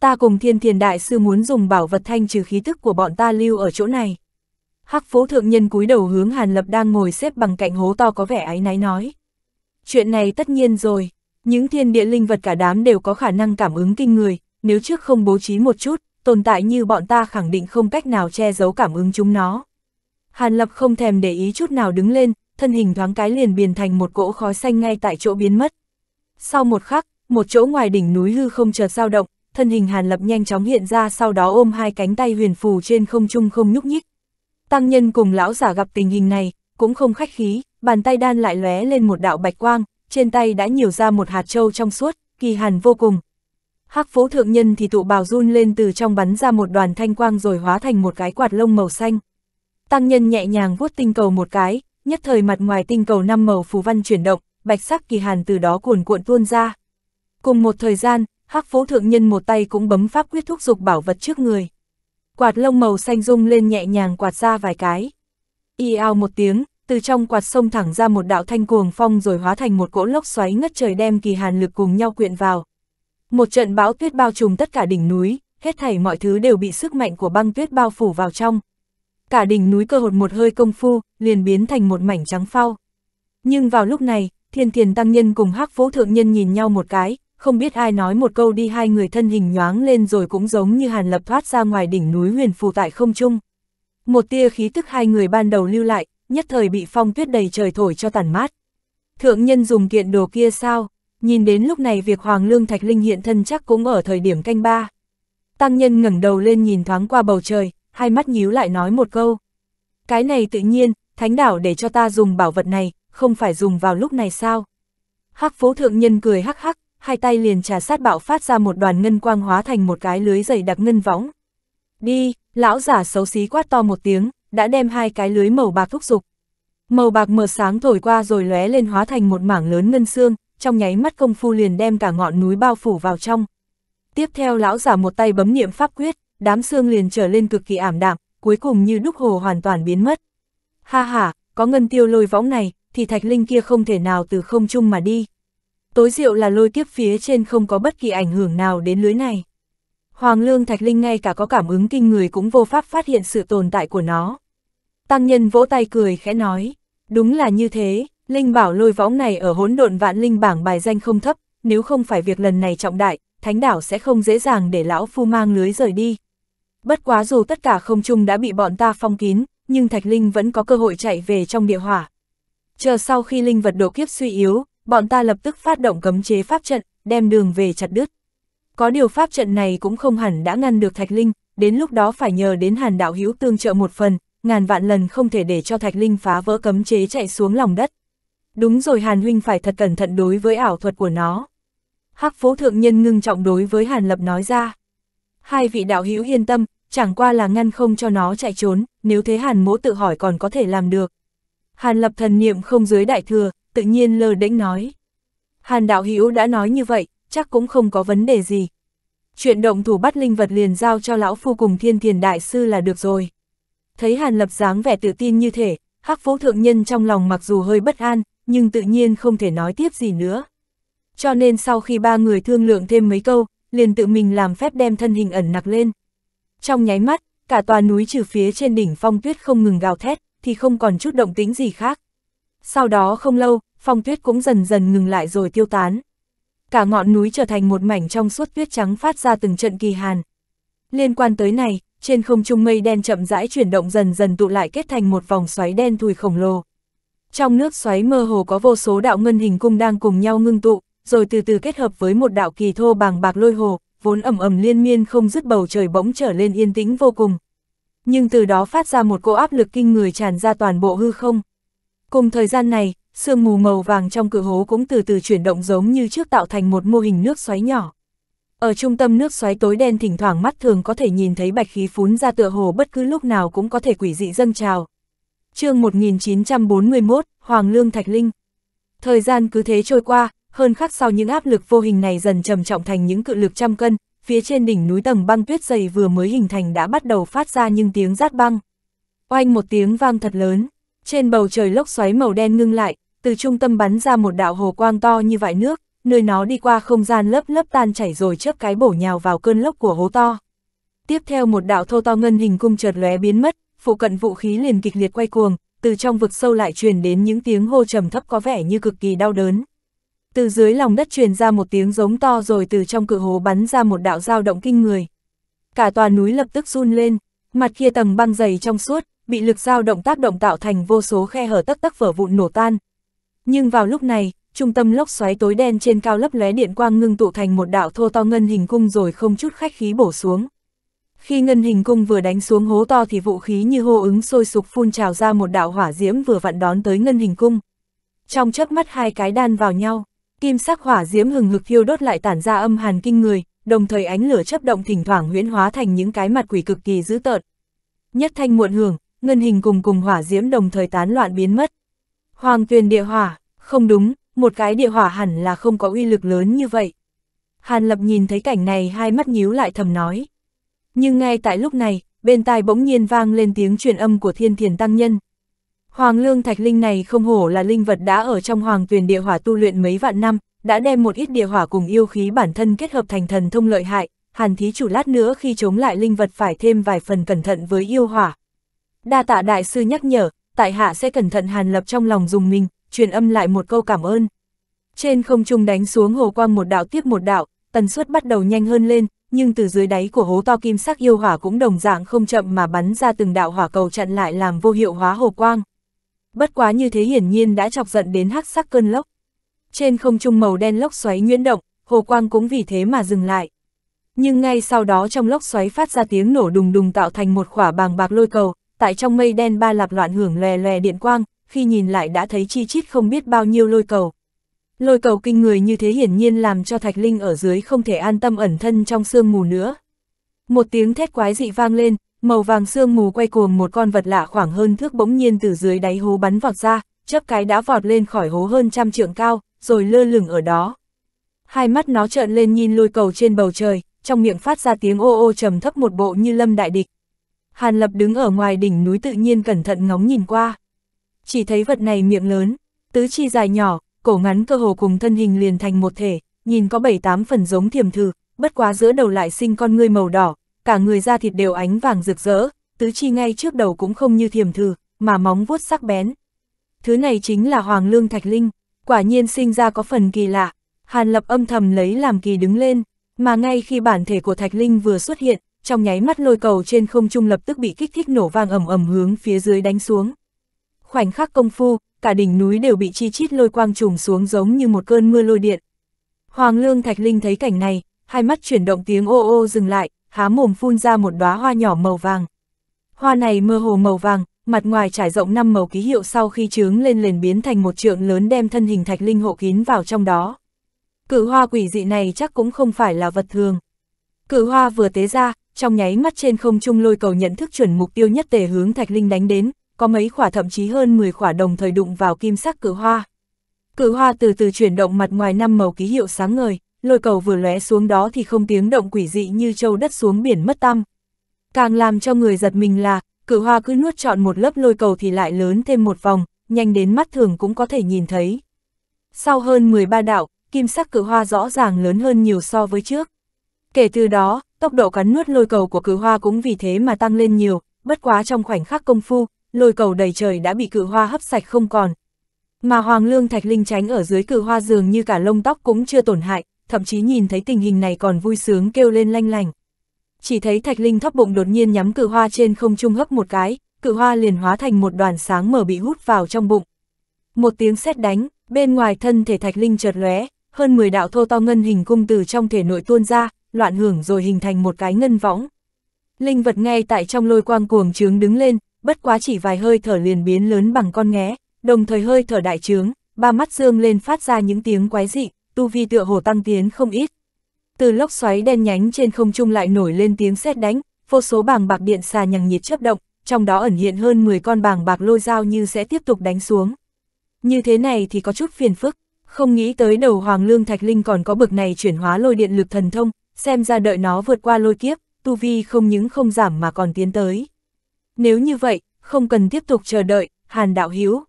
S1: Ta cùng thiên thiền đại sư muốn dùng bảo vật thanh trừ khí tức của bọn ta lưu ở chỗ này. Hắc Phố thượng nhân cúi đầu hướng Hàn Lập đang ngồi xếp bằng cạnh hố to có vẻ áy náy nói. Chuyện này tất nhiên rồi, những thiên địa linh vật cả đám đều có khả năng cảm ứng kinh người, nếu trước không bố trí một chút, tồn tại như bọn ta khẳng định không cách nào che giấu cảm ứng chúng nó. Hàn Lập không thèm để ý chút nào đứng lên, thân hình thoáng cái liền biến thành một cỗ khói xanh ngay tại chỗ biến mất. Sau một khắc, một chỗ ngoài đỉnh núi hư không chợt dao động, thân hình Hàn Lập nhanh chóng hiện ra sau đó ôm hai cánh tay huyền phù trên không trung không nhúc nhích, Tăng nhân cùng lão giả gặp tình hình này, cũng không khách khí, bàn tay đan lại lóe lên một đạo bạch quang, trên tay đã nhiều ra một hạt trâu trong suốt, kỳ hàn vô cùng. Hắc phố thượng nhân thì tụ bào run lên từ trong bắn ra một đoàn thanh quang rồi hóa thành một cái quạt lông màu xanh. Tăng nhân nhẹ nhàng vuốt tinh cầu một cái, nhất thời mặt ngoài tinh cầu năm màu phù văn chuyển động, bạch sắc kỳ hàn từ đó cuồn cuộn tuôn ra. Cùng một thời gian, Hắc phố thượng nhân một tay cũng bấm pháp quyết thúc dục bảo vật trước người quạt lông màu xanh rung lên nhẹ nhàng quạt ra vài cái. Y ao một tiếng, từ trong quạt sông thẳng ra một đạo thanh cuồng phong rồi hóa thành một cỗ lốc xoáy ngất trời đem kỳ hàn lực cùng nhau quyện vào. Một trận bão tuyết bao trùm tất cả đỉnh núi, hết thảy mọi thứ đều bị sức mạnh của băng tuyết bao phủ vào trong. Cả đỉnh núi cơ hột một hơi công phu, liền biến thành một mảnh trắng phao. Nhưng vào lúc này, thiên thiền tăng nhân cùng hắc vũ thượng nhân nhìn nhau một cái, không biết ai nói một câu đi hai người thân hình nhoáng lên rồi cũng giống như hàn lập thoát ra ngoài đỉnh núi huyền phù tại không trung. Một tia khí tức hai người ban đầu lưu lại, nhất thời bị phong tuyết đầy trời thổi cho tàn mát. Thượng nhân dùng kiện đồ kia sao? Nhìn đến lúc này việc Hoàng Lương Thạch Linh hiện thân chắc cũng ở thời điểm canh ba. Tăng nhân ngẩng đầu lên nhìn thoáng qua bầu trời, hai mắt nhíu lại nói một câu. Cái này tự nhiên, thánh đảo để cho ta dùng bảo vật này, không phải dùng vào lúc này sao? Hắc phố thượng nhân cười hắc hắc, hai tay liền trà sát bạo phát ra một đoàn ngân quang hóa thành một cái lưới dày đặc ngân võng. Đi, lão giả xấu xí quát to một tiếng, đã đem hai cái lưới màu bạc thúc dục. Màu bạc mờ sáng thổi qua rồi lóe lên hóa thành một mảng lớn ngân xương, trong nháy mắt công phu liền đem cả ngọn núi bao phủ vào trong. Tiếp theo lão giả một tay bấm niệm pháp quyết, đám xương liền trở lên cực kỳ ảm đạm, cuối cùng như đúc hồ hoàn toàn biến mất. Ha ha, có ngân tiêu lôi võng này, thì thạch linh kia không thể nào từ không chung mà đi. Tối diệu là lôi tiếp phía trên không có bất kỳ ảnh hưởng nào đến lưới này. Hoàng lương thạch linh ngay cả có cảm ứng kinh người cũng vô pháp phát hiện sự tồn tại của nó. Tăng nhân vỗ tay cười khẽ nói, đúng là như thế, linh bảo lôi võng này ở hỗn độn vạn linh bảng bài danh không thấp, nếu không phải việc lần này trọng đại, thánh đảo sẽ không dễ dàng để lão phu mang lưới rời đi. Bất quá dù tất cả không trung đã bị bọn ta phong kín, nhưng thạch linh vẫn có cơ hội chạy về trong địa hỏa. Chờ sau khi linh vật độ kiếp suy yếu, bọn ta lập tức phát động cấm chế pháp trận, đem đường về chặt đứt. Có điều pháp trận này cũng không hẳn đã ngăn được Thạch Linh, đến lúc đó phải nhờ đến Hàn Đạo Hữu tương trợ một phần, ngàn vạn lần không thể để cho Thạch Linh phá vỡ cấm chế chạy xuống lòng đất. Đúng rồi Hàn Huynh phải thật cẩn thận đối với ảo thuật của nó. Hắc phố thượng nhân ngưng trọng đối với Hàn Lập nói ra. Hai vị đạo hữu yên tâm, chẳng qua là ngăn không cho nó chạy trốn, nếu thế Hàn mỗ tự hỏi còn có thể làm được. Hàn Lập thần niệm không dưới đại thừa, tự nhiên lơ đễnh nói. Hàn đạo Hữu đã nói như vậy, chắc cũng không có vấn đề gì. Chuyện động thủ bắt linh vật liền giao cho lão phu cùng thiên thiền đại sư là được rồi. Thấy Hàn lập dáng vẻ tự tin như thể, hắc vũ thượng nhân trong lòng mặc dù hơi bất an, nhưng tự nhiên không thể nói tiếp gì nữa. Cho nên sau khi ba người thương lượng thêm mấy câu, liền tự mình làm phép đem thân hình ẩn nặc lên. Trong nháy mắt, cả tòa núi trừ phía trên đỉnh phong tuyết không ngừng gào thét, thì không còn chút động tính gì khác. Sau đó không lâu, phong tuyết cũng dần dần ngừng lại rồi tiêu tán. Cả ngọn núi trở thành một mảnh trong suốt tuyết trắng phát ra từng trận kỳ hàn. Liên quan tới này, trên không trung mây đen chậm rãi chuyển động dần dần tụ lại kết thành một vòng xoáy đen thùi khổng lồ. Trong nước xoáy mơ hồ có vô số đạo ngân hình cung đang cùng nhau ngưng tụ, rồi từ từ kết hợp với một đạo kỳ thô bàng bạc lôi hồ, vốn ẩm ẩm liên miên không dứt bầu trời bỗng trở lên yên tĩnh vô cùng. Nhưng từ đó phát ra một cỗ áp lực kinh người tràn ra toàn bộ hư không. Cùng thời gian này, sương mù màu vàng trong cửa hố cũng từ từ chuyển động giống như trước tạo thành một mô hình nước xoáy nhỏ. Ở trung tâm nước xoáy tối đen thỉnh thoảng mắt thường có thể nhìn thấy bạch khí phún ra tựa hồ bất cứ lúc nào cũng có thể quỷ dị dâng trào. chương 1941, Hoàng Lương Thạch Linh Thời gian cứ thế trôi qua, hơn khắc sau những áp lực vô hình này dần trầm trọng thành những cự lực trăm cân, phía trên đỉnh núi tầng băng tuyết dày vừa mới hình thành đã bắt đầu phát ra những tiếng rát băng. Oanh một tiếng vang thật lớn, trên bầu trời lốc xoáy màu đen ngưng lại, từ trung tâm bắn ra một đạo hồ quang to như vại nước, nơi nó đi qua không gian lớp lớp tan chảy rồi chớp cái bổ nhào vào cơn lốc của hố to. Tiếp theo một đạo thô to ngân hình cung chợt lóe biến mất, phụ cận vũ khí liền kịch liệt quay cuồng, từ trong vực sâu lại truyền đến những tiếng hô trầm thấp có vẻ như cực kỳ đau đớn. Từ dưới lòng đất truyền ra một tiếng giống to rồi từ trong cự hố bắn ra một đạo dao động kinh người. Cả tòa núi lập tức run lên, mặt kia tầng băng dày trong suốt, bị lực dao động tác động tạo thành vô số khe hở tất tắc vỡ vụn nổ tan, nhưng vào lúc này, trung tâm lốc xoáy tối đen trên cao lấp lóe điện quang ngưng tụ thành một đạo thô to ngân hình cung rồi không chút khách khí bổ xuống. Khi ngân hình cung vừa đánh xuống hố to thì vũ khí như hô ứng sôi sục phun trào ra một đạo hỏa diễm vừa vặn đón tới ngân hình cung. Trong chớp mắt hai cái đan vào nhau, kim sắc hỏa diễm hừng hực thiêu đốt lại tản ra âm hàn kinh người, đồng thời ánh lửa chấp động thỉnh thoảng huyễn hóa thành những cái mặt quỷ cực kỳ dữ tợn. Nhất thanh muộn hưởng, ngân hình cung cùng hỏa diễm đồng thời tán loạn biến mất. Hoàng tuyền địa hỏa, không đúng, một cái địa hỏa hẳn là không có uy lực lớn như vậy. Hàn Lập nhìn thấy cảnh này hai mắt nhíu lại thầm nói. Nhưng ngay tại lúc này, bên tai bỗng nhiên vang lên tiếng truyền âm của thiên thiền tăng nhân. Hoàng lương thạch linh này không hổ là linh vật đã ở trong hoàng tuyền địa hỏa tu luyện mấy vạn năm, đã đem một ít địa hỏa cùng yêu khí bản thân kết hợp thành thần thông lợi hại, hàn thí chủ lát nữa khi chống lại linh vật phải thêm vài phần cẩn thận với yêu hỏa. Đa tạ đại sư nhắc nhở, tại hạ sẽ cẩn thận Hàn Lập trong lòng dùng mình, truyền âm lại một câu cảm ơn. Trên không trung đánh xuống hồ quang một đạo tiếp một đạo, tần suất bắt đầu nhanh hơn lên, nhưng từ dưới đáy của hố to kim sắc yêu hỏa cũng đồng dạng không chậm mà bắn ra từng đạo hỏa cầu chặn lại làm vô hiệu hóa hồ quang. Bất quá như thế hiển nhiên đã chọc giận đến hắc sắc cơn lốc. Trên không trung màu đen lốc xoáy nhuyễn động, hồ quang cũng vì thế mà dừng lại. Nhưng ngay sau đó trong lốc xoáy phát ra tiếng nổ đùng đùng tạo thành một khỏa bàng bạc lôi cầu, tại trong mây đen ba lạp loạn hưởng lè lè điện quang, khi nhìn lại đã thấy chi chít không biết bao nhiêu lôi cầu. Lôi cầu kinh người như thế hiển nhiên làm cho Thạch Linh ở dưới không thể an tâm ẩn thân trong sương mù nữa. Một tiếng thét quái dị vang lên, màu vàng sương mù quay cuồng một con vật lạ khoảng hơn thước bỗng nhiên từ dưới đáy hố bắn vọt ra, chớp cái đã vọt lên khỏi hố hơn trăm trượng cao, rồi lơ lửng ở đó. Hai mắt nó trợn lên nhìn lôi cầu trên bầu trời, trong miệng phát ra tiếng ô ô trầm thấp một bộ như lâm đại địch. Hàn Lập đứng ở ngoài đỉnh núi tự nhiên cẩn thận ngóng nhìn qua. Chỉ thấy vật này miệng lớn, tứ chi dài nhỏ, cổ ngắn cơ hồ cùng thân hình liền thành một thể, nhìn có bảy tám phần giống thiềm thử, bất quá giữa đầu lại sinh con ngươi màu đỏ, cả người da thịt đều ánh vàng rực rỡ, tứ chi ngay trước đầu cũng không như thiềm thử, mà móng vuốt sắc bén. Thứ này chính là Hoàng Lương Thạch Linh, quả nhiên sinh ra có phần kỳ lạ, Hàn Lập âm thầm lấy làm kỳ đứng lên, mà ngay khi bản thể của Thạch Linh vừa xuất hiện, trong nháy mắt lôi cầu trên không trung lập tức bị kích thích nổ vang ầm ầm hướng phía dưới đánh xuống. Khoảnh khắc công phu, cả đỉnh núi đều bị chi chít lôi quang trùng xuống giống như một cơn mưa lôi điện. Hoàng Lương Thạch Linh thấy cảnh này, hai mắt chuyển động tiếng ô ô dừng lại, há mồm phun ra một đóa hoa nhỏ màu vàng. Hoa này mơ hồ màu vàng, mặt ngoài trải rộng năm màu ký hiệu sau khi trướng lên liền biến thành một trượng lớn đem thân hình Thạch Linh hộ kín vào trong đó. Cự hoa quỷ dị này chắc cũng không phải là vật thường. Cự hoa vừa tế ra, trong nháy mắt trên không trung lôi cầu nhận thức chuẩn mục tiêu nhất tề hướng Thạch Linh đánh đến, có mấy khỏa thậm chí hơn 10 khỏa đồng thời đụng vào kim sắc cử hoa. Cử hoa từ từ chuyển động mặt ngoài năm màu ký hiệu sáng ngời, lôi cầu vừa lóe xuống đó thì không tiếng động quỷ dị như châu đất xuống biển mất tăm. Càng làm cho người giật mình là, cử hoa cứ nuốt trọn một lớp lôi cầu thì lại lớn thêm một vòng, nhanh đến mắt thường cũng có thể nhìn thấy. Sau hơn 13 đạo, kim sắc cử hoa rõ ràng lớn hơn nhiều so với trước. Kể từ đó, tốc độ cắn nuốt lôi cầu của cử hoa cũng vì thế mà tăng lên nhiều, bất quá trong khoảnh khắc công phu, lôi cầu đầy trời đã bị cử hoa hấp sạch không còn. Mà Hoàng Lương Thạch Linh tránh ở dưới cử hoa dường như cả lông tóc cũng chưa tổn hại, thậm chí nhìn thấy tình hình này còn vui sướng kêu lên lanh lành. Chỉ thấy Thạch Linh thấp bụng đột nhiên nhắm cử hoa trên không trung hấp một cái, cử hoa liền hóa thành một đoàn sáng mở bị hút vào trong bụng. Một tiếng sét đánh, bên ngoài thân thể Thạch Linh chợt lóe, hơn 10 đạo thô to ngân hình cung từ trong thể nội tuôn ra, loạn hưởng rồi hình thành một cái ngân võng. Linh vật ngay tại trong lôi quang cuồng trướng đứng lên, bất quá chỉ vài hơi thở liền biến lớn bằng con nghé, đồng thời hơi thở đại trướng, ba mắt dương lên phát ra những tiếng quái dị, tu vi tựa hồ tăng tiến không ít. Từ lốc xoáy đen nhánh trên không trung lại nổi lên tiếng sét đánh, vô số bảng bạc điện xà nhằng nhiệt chấp động, trong đó ẩn hiện hơn 10 con bảng bạc lôi dao như sẽ tiếp tục đánh xuống. Như thế này thì có chút phiền phức, không nghĩ tới đầu Hoàng Lương Thạch Linh còn có bực này chuyển hóa lôi điện lực thần thông, xem ra đợi nó vượt qua lôi kiếp, tu vi không những không giảm mà còn tiến tới. Nếu như vậy, không cần tiếp tục chờ đợi, Hàn Đạo Hiếu.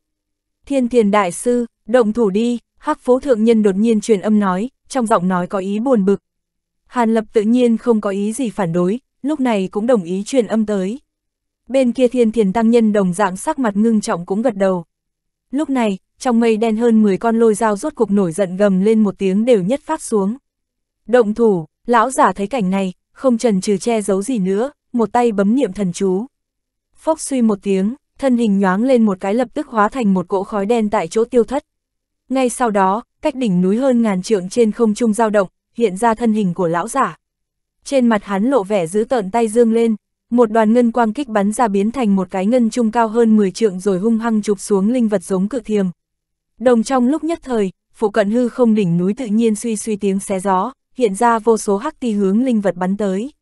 S1: Thiên Thiền Đại Sư, động thủ đi, Hắc Phố Thượng Nhân đột nhiên truyền âm nói, trong giọng nói có ý buồn bực. Hàn Lập tự nhiên không có ý gì phản đối, lúc này cũng đồng ý truyền âm tới. Bên kia Thiên Thiền Tăng Nhân đồng dạng sắc mặt ngưng trọng cũng gật đầu. Lúc này, trong mây đen hơn 10 con lôi dao rốt cuộc nổi giận gầm lên một tiếng đều nhất phát xuống. Động thủ, Lão giả thấy cảnh này, không trần trừ che giấu gì nữa, một tay bấm niệm thần chú. Phốc suy một tiếng, thân hình nhoáng lên một cái lập tức hóa thành một cỗ khói đen tại chỗ tiêu thất. Ngay sau đó, cách đỉnh núi hơn ngàn trượng trên không trung dao động, hiện ra thân hình của lão giả. Trên mặt hắn lộ vẻ giữ tợn tay dương lên, một đoàn ngân quang kích bắn ra biến thành một cái ngân trung cao hơn 10 trượng rồi hung hăng chụp xuống linh vật giống cự thiềm. Đồng trong lúc nhất thời, phụ cận hư không đỉnh núi tự nhiên suy suy tiếng xé gió hiện ra vô số hắc ti hướng linh vật bắn tới.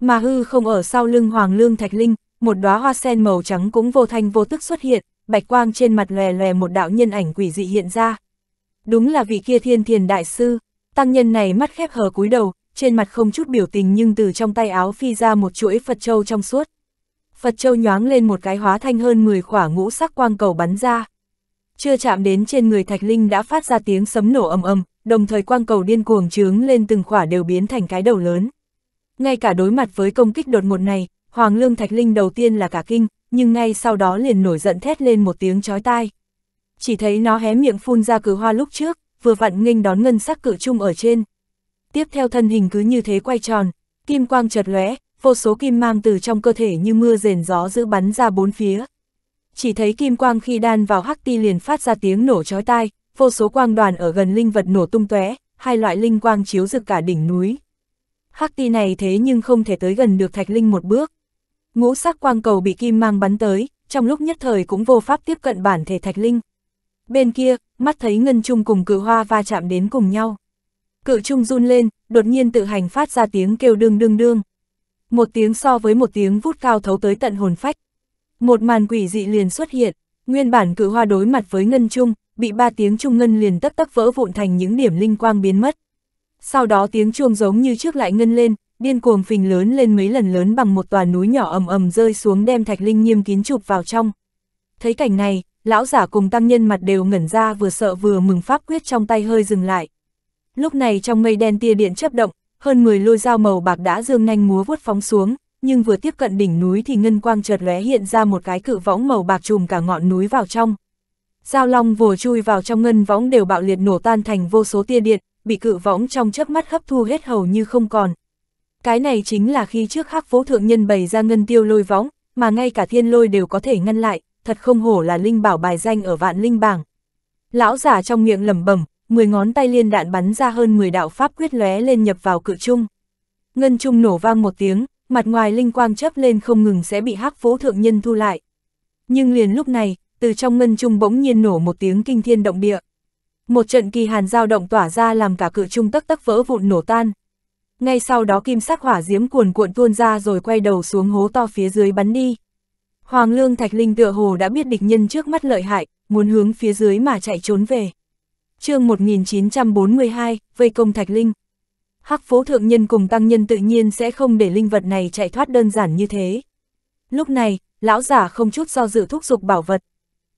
S1: Mà hư không ở sau lưng hoàng lương thạch linh, một đóa hoa sen màu trắng cũng vô thanh vô tức xuất hiện, bạch quang trên mặt lòe lòe một đạo nhân ảnh quỷ dị hiện ra. Đúng là vị kia thiên thiền đại sư, tăng nhân này mắt khép hờ cúi đầu, trên mặt không chút biểu tình nhưng từ trong tay áo phi ra một chuỗi Phật Châu trong suốt. Phật Châu nhoáng lên một cái hóa thanh hơn 10 khỏa ngũ sắc quang cầu bắn ra. Chưa chạm đến trên người Thạch Linh đã phát ra tiếng sấm nổ ầm ầm, đồng thời quang cầu điên cuồng trướng lên từng khỏa đều biến thành cái đầu lớn. Ngay cả đối mặt với công kích đột ngột này, Hoàng Lương Thạch Linh đầu tiên là cả kinh, nhưng ngay sau đó liền nổi giận thét lên một tiếng chói tai. Chỉ thấy nó hé miệng phun ra cử hoa lúc trước, vừa vặn nghênh đón ngân sắc cự trung ở trên. Tiếp theo thân hình cứ như thế quay tròn, kim quang chợt lóe, vô số kim mang từ trong cơ thể như mưa rền gió giữ bắn ra bốn phía. Chỉ thấy kim quang khi đan vào hắc ti liền phát ra tiếng nổ chói tai, vô số quang đoàn ở gần linh vật nổ tung tóe, hai loại linh quang chiếu rực cả đỉnh núi. Hắc ti này thế nhưng không thể tới gần được thạch linh một bước. Ngũ sắc quang cầu bị kim mang bắn tới, trong lúc nhất thời cũng vô pháp tiếp cận bản thể thạch linh. Bên kia, mắt thấy ngân trung cùng cự hoa va chạm đến cùng nhau. Cự trung run lên, đột nhiên tự hành phát ra tiếng kêu đương đương đương. Một tiếng so với một tiếng vút cao thấu tới tận hồn phách. Một màn quỷ dị liền xuất hiện, Nguyên bản cự hoa đối mặt với ngân trung, bị ba tiếng trung ngân liền tất tấp vỡ vụn thành những điểm linh quang biến mất. Sau đó tiếng chuông giống như trước lại ngân lên, điên cuồng phình lớn lên mấy lần lớn bằng một tòa núi nhỏ ầm ầm rơi xuống đem thạch linh nghiêm kín chụp vào trong. Thấy cảnh này, lão giả cùng tăng nhân mặt đều ngẩn ra vừa sợ vừa mừng pháp quyết trong tay hơi dừng lại. Lúc này trong mây đen tia điện chấp động, hơn 10 lôi dao màu bạc đã dương nhanh múa vuốt phóng xuống, nhưng vừa tiếp cận đỉnh núi thì ngân quang chợt lóe hiện ra một cái cự võng màu bạc trùm cả ngọn núi vào trong. Giao long vồ chui vào trong ngân võng đều bạo liệt nổ tan thành vô số tia điện, bị cự võng trong chớp mắt hấp thu hết hầu như không còn. Cái này chính là khi trước khắc vỗ thượng nhân bày ra ngân tiêu lôi võng, mà ngay cả thiên lôi đều có thể ngăn lại, thật không hổ là linh bảo bài danh ở vạn linh bảng. Lão giả trong miệng lẩm bẩm, 10 ngón tay liên đạn bắn ra hơn 10 đạo pháp quyết lóe lên nhập vào cự trung. Ngân trung nổ vang một tiếng, mặt ngoài linh quang chấp lên không ngừng sẽ bị hắc vũ thượng nhân thu lại. Nhưng liền lúc này, từ trong ngân trung bỗng nhiên nổ một tiếng kinh thiên động địa. Một trận kỳ hàn dao động tỏa ra làm cả cự trung tắc tắc vỡ vụn nổ tan. Ngay sau đó kim sắc hỏa diễm cuồn cuộn tuôn ra rồi quay đầu xuống hố to phía dưới bắn đi. Hoàng lương thạch linh tựa hồ đã biết địch nhân trước mắt lợi hại, muốn hướng phía dưới mà chạy trốn về. chương 1942, vây công thạch linh. Hắc Phố Thượng Nhân cùng Tăng Nhân tự nhiên sẽ không để linh vật này chạy thoát đơn giản như thế. Lúc này, lão giả không chút do dự thúc giục bảo vật.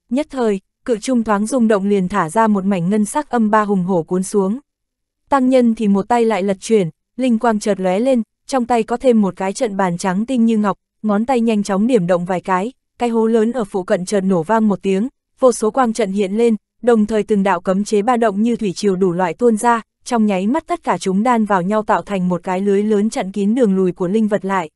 S1: Nhất thời, cự trung thoáng rung động liền thả ra một mảnh ngân sắc âm ba hùng hổ cuốn xuống. Tăng Nhân thì một tay lại lật chuyển, linh quang chợt lóe lên, trong tay có thêm một cái trận bàn trắng tinh như ngọc, ngón tay nhanh chóng điểm động vài cái, cái hố lớn ở phụ cận chợt nổ vang một tiếng, vô số quang trận hiện lên, đồng thời từng đạo cấm chế ba động như thủy triều đủ loại tuôn ra, trong nháy mắt tất cả chúng đan vào nhau tạo thành một cái lưới lớn chặn kín đường lùi của linh vật lại.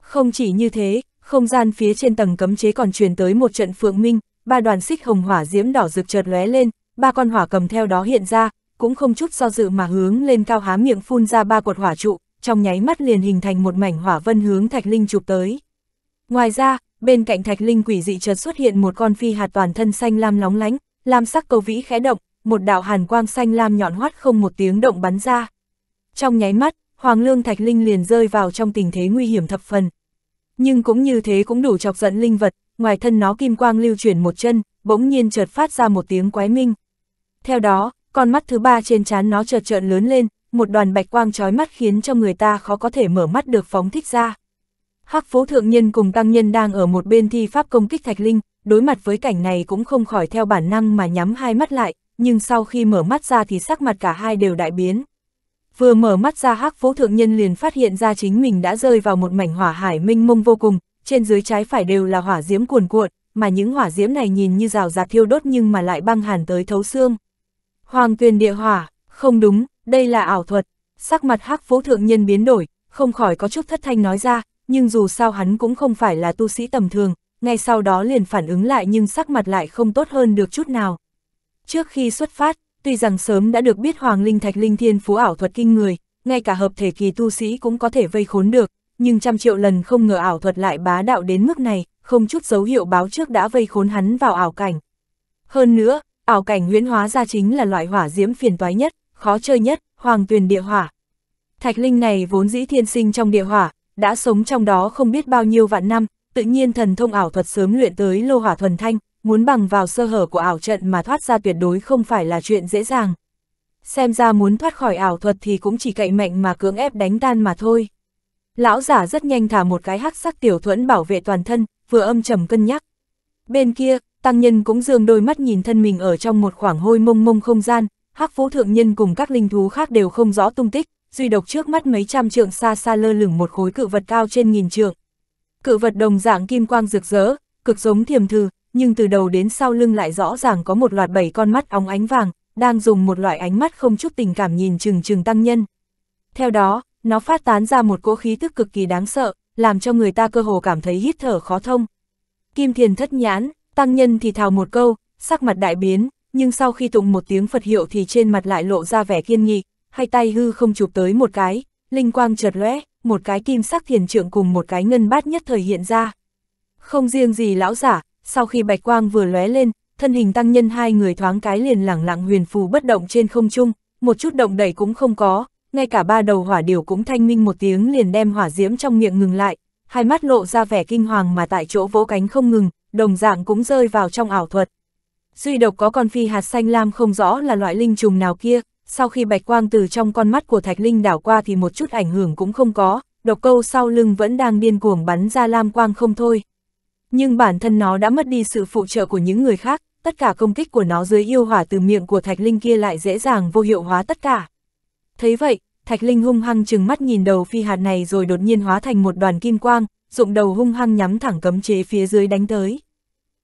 S1: Không chỉ như thế, không gian phía trên tầng cấm chế còn truyền tới một trận phượng minh, ba đoàn xích hồng hỏa diễm đỏ rực chợt lóe lên, ba con hỏa cầm theo đó hiện ra, cũng không chút do dự mà hướng lên cao há miệng phun ra ba cột hỏa trụ, trong nháy mắt liền hình thành một mảnh hỏa vân hướng Thạch Linh chụp tới. Ngoài ra, bên cạnh Thạch Linh quỷ dị chợt xuất hiện một con phi hạt toàn thân xanh lam lóng lánh, lam sắc cầu vĩ khẽ động, một đạo hàn quang xanh lam nhọn hoắt không một tiếng động bắn ra. Trong nháy mắt, Hoàng Lương Thạch Linh liền rơi vào trong tình thế nguy hiểm thập phần. Nhưng cũng như thế cũng đủ chọc giận linh vật, ngoài thân nó kim quang lưu chuyển một chân, bỗng nhiên chợt phát ra một tiếng quái minh. Theo đó, con mắt thứ ba trên trán nó chợt trợn lớn lên, một đoàn bạch quang trói mắt khiến cho người ta khó có thể mở mắt được phóng thích ra. Hắc phố thượng nhân cùng tăng nhân đang ở một bên thi pháp công kích thạch linh, đối mặt với cảnh này cũng không khỏi theo bản năng mà nhắm hai mắt lại, nhưng sau khi mở mắt ra thì sắc mặt cả hai đều đại biến. Vừa mở mắt ra hắc vũ thượng nhân liền phát hiện ra chính mình đã rơi vào một mảnh hỏa hải minh mông vô cùng, trên dưới trái phải đều là hỏa diễm cuồn cuộn, mà những hỏa diễm này nhìn như rào rạt thiêu đốt nhưng mà lại băng hàn tới thấu xương. Hoàng tuyền địa hỏa, không đúng, đây là ảo thuật. Sắc mặt hắc vũ thượng nhân biến đổi, không khỏi có chút thất thanh nói ra, nhưng dù sao hắn cũng không phải là tu sĩ tầm thường, ngay sau đó liền phản ứng lại nhưng sắc mặt lại không tốt hơn được chút nào. Trước khi xuất phát, tuy rằng sớm đã được biết Hoàng Linh Thạch Linh Thiên Phú ảo thuật kinh người, ngay cả hợp thể kỳ tu sĩ cũng có thể vây khốn được, nhưng trăm triệu lần không ngờ ảo thuật lại bá đạo đến mức này, không chút dấu hiệu báo trước đã vây khốn hắn vào ảo cảnh. Hơn nữa, ảo cảnh huyễn hóa ra chính là loại hỏa diễm phiền toái nhất, khó chơi nhất, hoàng tuyền địa hỏa. Thạch linh này vốn dĩ thiên sinh trong địa hỏa, đã sống trong đó không biết bao nhiêu vạn năm, tự nhiên thần thông ảo thuật sớm luyện tới lô hỏa thuần thanh, muốn bằng vào sơ hở của ảo trận mà thoát ra tuyệt đối không phải là chuyện dễ dàng. Xem ra muốn thoát khỏi ảo thuật thì cũng chỉ cậy mạnh mà cưỡng ép đánh tan mà thôi. Lão giả rất nhanh thả một cái hắc sắc tiểu thuẫn bảo vệ toàn thân, vừa âm trầm cân nhắc. Bên kia, tăng nhân cũng dường đôi mắt nhìn thân mình ở trong một khoảng hôi mông mông không gian, hắc vũ thượng nhân cùng các linh thú khác đều không rõ tung tích, duy độc trước mắt mấy trăm trượng xa xa lơ lửng một khối cự vật cao trên nghìn trượng. Cự vật đồng dạng kim quang rực rỡ, cực giống thiềm thư, nhưng từ đầu đến sau lưng lại rõ ràng có một loạt bảy con mắt óng ánh vàng, đang dùng một loại ánh mắt không chút tình cảm nhìn chừng chừng tăng nhân. Theo đó, nó phát tán ra một cỗ khí tức cực kỳ đáng sợ, làm cho người ta cơ hồ cảm thấy hít thở khó thông. Kim thiền thất nhãn, tăng nhân thì thào một câu, sắc mặt đại biến, nhưng sau khi tụng một tiếng Phật hiệu thì trên mặt lại lộ ra vẻ kiên nghị, hai tay hư không chụp tới một cái, linh quang chợt lóe, một cái kim sắc thiền trượng cùng một cái ngân bát nhất thời hiện ra. Không riêng gì lão giả, sau khi bạch quang vừa lóe lên, thân hình tăng nhân hai người thoáng cái liền lẳng lặng huyền phù bất động trên không trung, một chút động đẩy cũng không có, ngay cả ba đầu hỏa điều cũng thanh minh một tiếng liền đem hỏa diễm trong miệng ngừng lại, hai mắt lộ ra vẻ kinh hoàng mà tại chỗ vỗ cánh không ngừng, đồng dạng cũng rơi vào trong ảo thuật. Duy độc có con phi hạt xanh lam không rõ là loại linh trùng nào kia, sau khi bạch quang từ trong con mắt của thạch linh đảo qua thì một chút ảnh hưởng cũng không có, độc câu sau lưng vẫn đang điên cuồng bắn ra lam quang không thôi nhưng bản thân nó đã mất đi sự phụ trợ của những người khác, tất cả công kích của nó dưới yêu hỏa từ miệng của Thạch Linh kia lại dễ dàng vô hiệu hóa tất cả. Thấy vậy, Thạch Linh hung hăng chừng mắt nhìn đầu phi hạt này rồi đột nhiên hóa thành một đoàn kim quang, dụng đầu hung hăng nhắm thẳng cấm chế phía dưới đánh tới.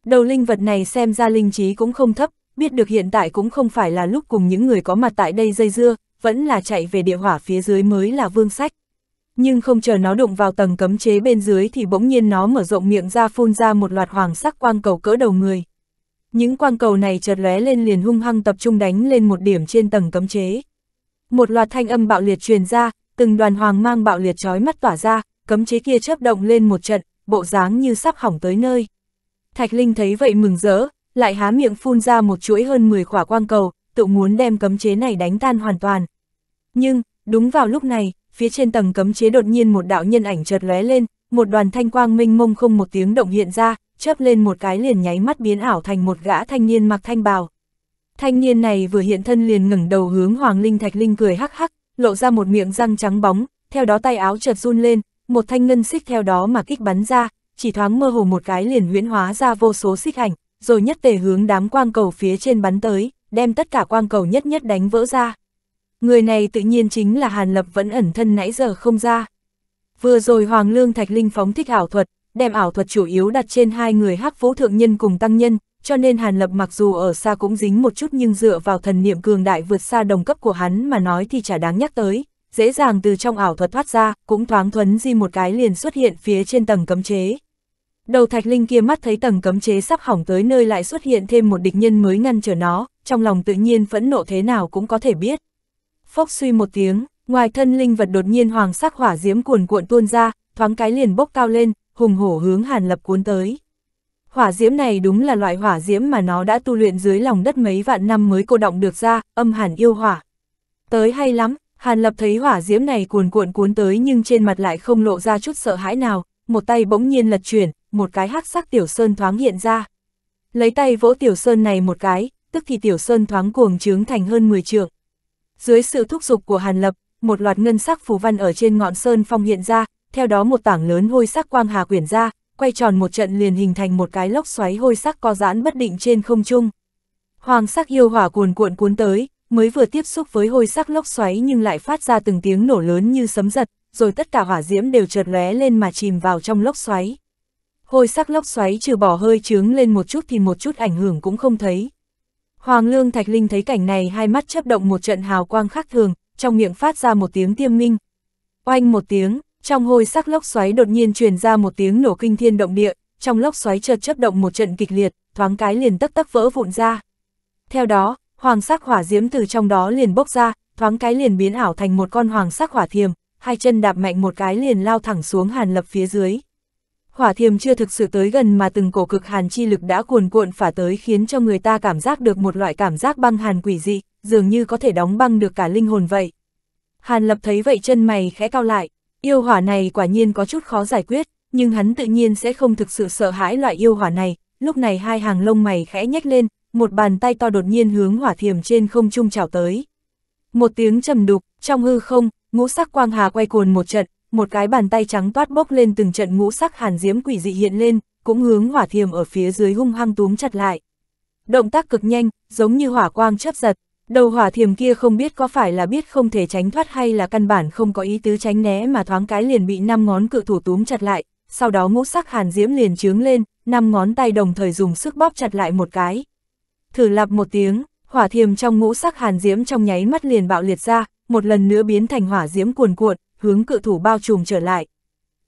S1: Đầu linh vật này xem ra linh trí cũng không thấp, biết được hiện tại cũng không phải là lúc cùng những người có mặt tại đây dây dưa, vẫn là chạy về địa hỏa phía dưới mới là vương sách nhưng không chờ nó đụng vào tầng cấm chế bên dưới thì bỗng nhiên nó mở rộng miệng ra phun ra một loạt hoàng sắc quang cầu cỡ đầu người. Những quang cầu này chợt lóe lên liền hung hăng tập trung đánh lên một điểm trên tầng cấm chế. Một loạt thanh âm bạo liệt truyền ra, từng đoàn hoàng mang bạo liệt chói mắt tỏa ra, cấm chế kia chớp động lên một trận, bộ dáng như sắp hỏng tới nơi. Thạch Linh thấy vậy mừng rỡ, lại há miệng phun ra một chuỗi hơn 10 quả quang cầu, tự muốn đem cấm chế này đánh tan hoàn toàn. Nhưng, đúng vào lúc này, phía trên tầng cấm chế đột nhiên một đạo nhân ảnh chợt lóe lên, một đoàn thanh quang minh mông không một tiếng động hiện ra, chớp lên một cái liền nháy mắt biến ảo thành một gã thanh niên mặc thanh bào. Thanh niên này vừa hiện thân liền ngẩng đầu hướng Hoàng Linh Thạch Linh cười hắc hắc, lộ ra một miệng răng trắng bóng, theo đó tay áo chợt run lên, một thanh ngân xích theo đó mà kích bắn ra, chỉ thoáng mơ hồ một cái liền huyễn hóa ra vô số xích ảnh, rồi nhất tề hướng đám quang cầu phía trên bắn tới, đem tất cả quang cầu nhất nhất đánh vỡ ra. Người này tự nhiên chính là Hàn Lập vẫn ẩn thân nãy giờ không ra. Vừa rồi Hoàng Lương Thạch Linh phóng thích ảo thuật, đem ảo thuật chủ yếu đặt trên hai người hắc vũ thượng nhân cùng tăng nhân, cho nên Hàn Lập mặc dù ở xa cũng dính một chút nhưng dựa vào thần niệm cường đại vượt xa đồng cấp của hắn mà nói thì chả đáng nhắc tới, dễ dàng từ trong ảo thuật thoát ra, cũng thoáng thuấn di một cái liền xuất hiện phía trên tầng cấm chế. Đầu thạch linh kia mắt thấy tầng cấm chế sắp hỏng tới nơi lại xuất hiện thêm một địch nhân mới ngăn trở nó, trong lòng tự nhiên phẫn nộ thế nào cũng có thể biết phốc suy một tiếng, ngoài thân linh vật đột nhiên hoàng sắc hỏa diễm cuồn cuộn tuôn ra, thoáng cái liền bốc cao lên, hùng hổ hướng Hàn Lập cuốn tới. Hỏa diễm này đúng là loại hỏa diễm mà nó đã tu luyện dưới lòng đất mấy vạn năm mới cô động được ra, âm hàn yêu hỏa. Tới hay lắm, Hàn Lập thấy hỏa diễm này cuồn cuộn cuốn tới nhưng trên mặt lại không lộ ra chút sợ hãi nào, một tay bỗng nhiên lật chuyển, một cái hắc sắc tiểu sơn thoáng hiện ra. Lấy tay vỗ tiểu sơn này một cái, tức thì tiểu sơn thoáng cuồng trướng thành hơn 10 trượng. Dưới sự thúc giục của Hàn Lập, một loạt ngân sắc phù văn ở trên ngọn sơn phong hiện ra, theo đó một tảng lớn hôi sắc quang hà quyển ra, quay tròn một trận liền hình thành một cái lốc xoáy hôi sắc co giãn bất định trên không trung. Hoàng sắc yêu hỏa cuồn cuộn cuốn tới, mới vừa tiếp xúc với hôi sắc lốc xoáy nhưng lại phát ra từng tiếng nổ lớn như sấm giật, rồi tất cả hỏa diễm đều chợt lóe lên mà chìm vào trong lốc xoáy. Hôi sắc lốc xoáy trừ bỏ hơi trướng lên một chút thì một chút ảnh hưởng cũng không thấy. Hoàng lương thạch linh thấy cảnh này hai mắt chấp động một trận hào quang khác thường, trong miệng phát ra một tiếng tiêm minh. Oanh một tiếng, trong hôi sắc lốc xoáy đột nhiên truyền ra một tiếng nổ kinh thiên động địa, trong lốc xoáy chợt chấp động một trận kịch liệt, thoáng cái liền tắc tắc vỡ vụn ra. Theo đó, hoàng sắc hỏa diễm từ trong đó liền bốc ra, thoáng cái liền biến ảo thành một con hoàng sắc hỏa thiềm, hai chân đạp mạnh một cái liền lao thẳng xuống hàn lập phía dưới hỏa thiềm chưa thực sự tới gần mà từng cổ cực hàn chi lực đã cuồn cuộn phả tới khiến cho người ta cảm giác được một loại cảm giác băng hàn quỷ dị, dường như có thể đóng băng được cả linh hồn vậy. Hàn lập thấy vậy chân mày khẽ cao lại, yêu hỏa này quả nhiên có chút khó giải quyết, nhưng hắn tự nhiên sẽ không thực sự sợ hãi loại yêu hỏa này, lúc này hai hàng lông mày khẽ nhếch lên, một bàn tay to đột nhiên hướng hỏa thiềm trên không trung trào tới. Một tiếng trầm đục, trong hư không, ngũ sắc quang hà quay cuồn một trận, một cái bàn tay trắng toát bốc lên từng trận ngũ sắc hàn diễm quỷ dị hiện lên, cũng hướng hỏa thiềm ở phía dưới hung hăng túm chặt lại. Động tác cực nhanh, giống như hỏa quang chớp giật, đầu hỏa thiềm kia không biết có phải là biết không thể tránh thoát hay là căn bản không có ý tứ tránh né mà thoáng cái liền bị năm ngón cự thủ túm chặt lại, sau đó ngũ sắc hàn diễm liền trướng lên, năm ngón tay đồng thời dùng sức bóp chặt lại một cái. Thử lặp một tiếng, hỏa thiềm trong ngũ sắc hàn diễm trong nháy mắt liền bạo liệt ra, một lần nữa biến thành hỏa diễm cuồn cuộn, hướng cự thủ bao trùm trở lại.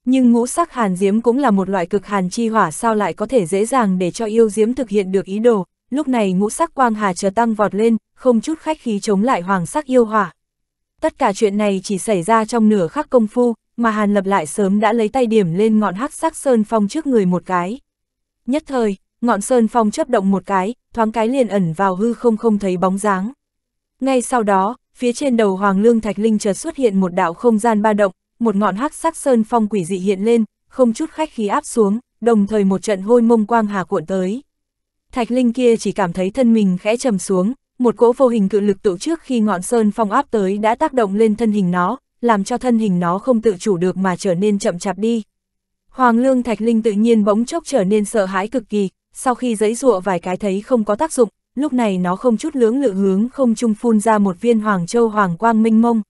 S1: Nhưng ngũ sắc hàn diếm cũng là một loại cực hàn chi hỏa sao lại có thể dễ dàng để cho yêu diếm thực hiện được ý đồ, lúc này ngũ sắc quang hà chờ tăng vọt lên, không chút khách khí chống lại hoàng sắc yêu hỏa. Tất cả chuyện này chỉ xảy ra trong nửa khắc công phu, mà Hàn Lập lại sớm đã lấy tay điểm lên ngọn hắc sắc sơn phong trước người một cái. Nhất thời, ngọn sơn phong chấp động một cái, thoáng cái liền ẩn vào hư không không thấy bóng dáng. Ngay sau đó, phía trên đầu Hoàng Lương Thạch Linh chợt xuất hiện một đạo không gian ba động, một ngọn hắc sắc sơn phong quỷ dị hiện lên, không chút khách khí áp xuống, đồng thời một trận hôi mông quang hà cuộn tới. Thạch Linh kia chỉ cảm thấy thân mình khẽ trầm xuống, một cỗ vô hình cự lực tụ trước khi ngọn sơn phong áp tới đã tác động lên thân hình nó, làm cho thân hình nó không tự chủ được mà trở nên chậm chạp đi. Hoàng Lương Thạch Linh tự nhiên bỗng chốc trở nên sợ hãi cực kỳ, sau khi giấy rụa vài cái thấy không có tác dụng, lúc này nó không chút lưỡng lự hướng không trung phun ra một viên hoàng châu hoàng quang minh mông.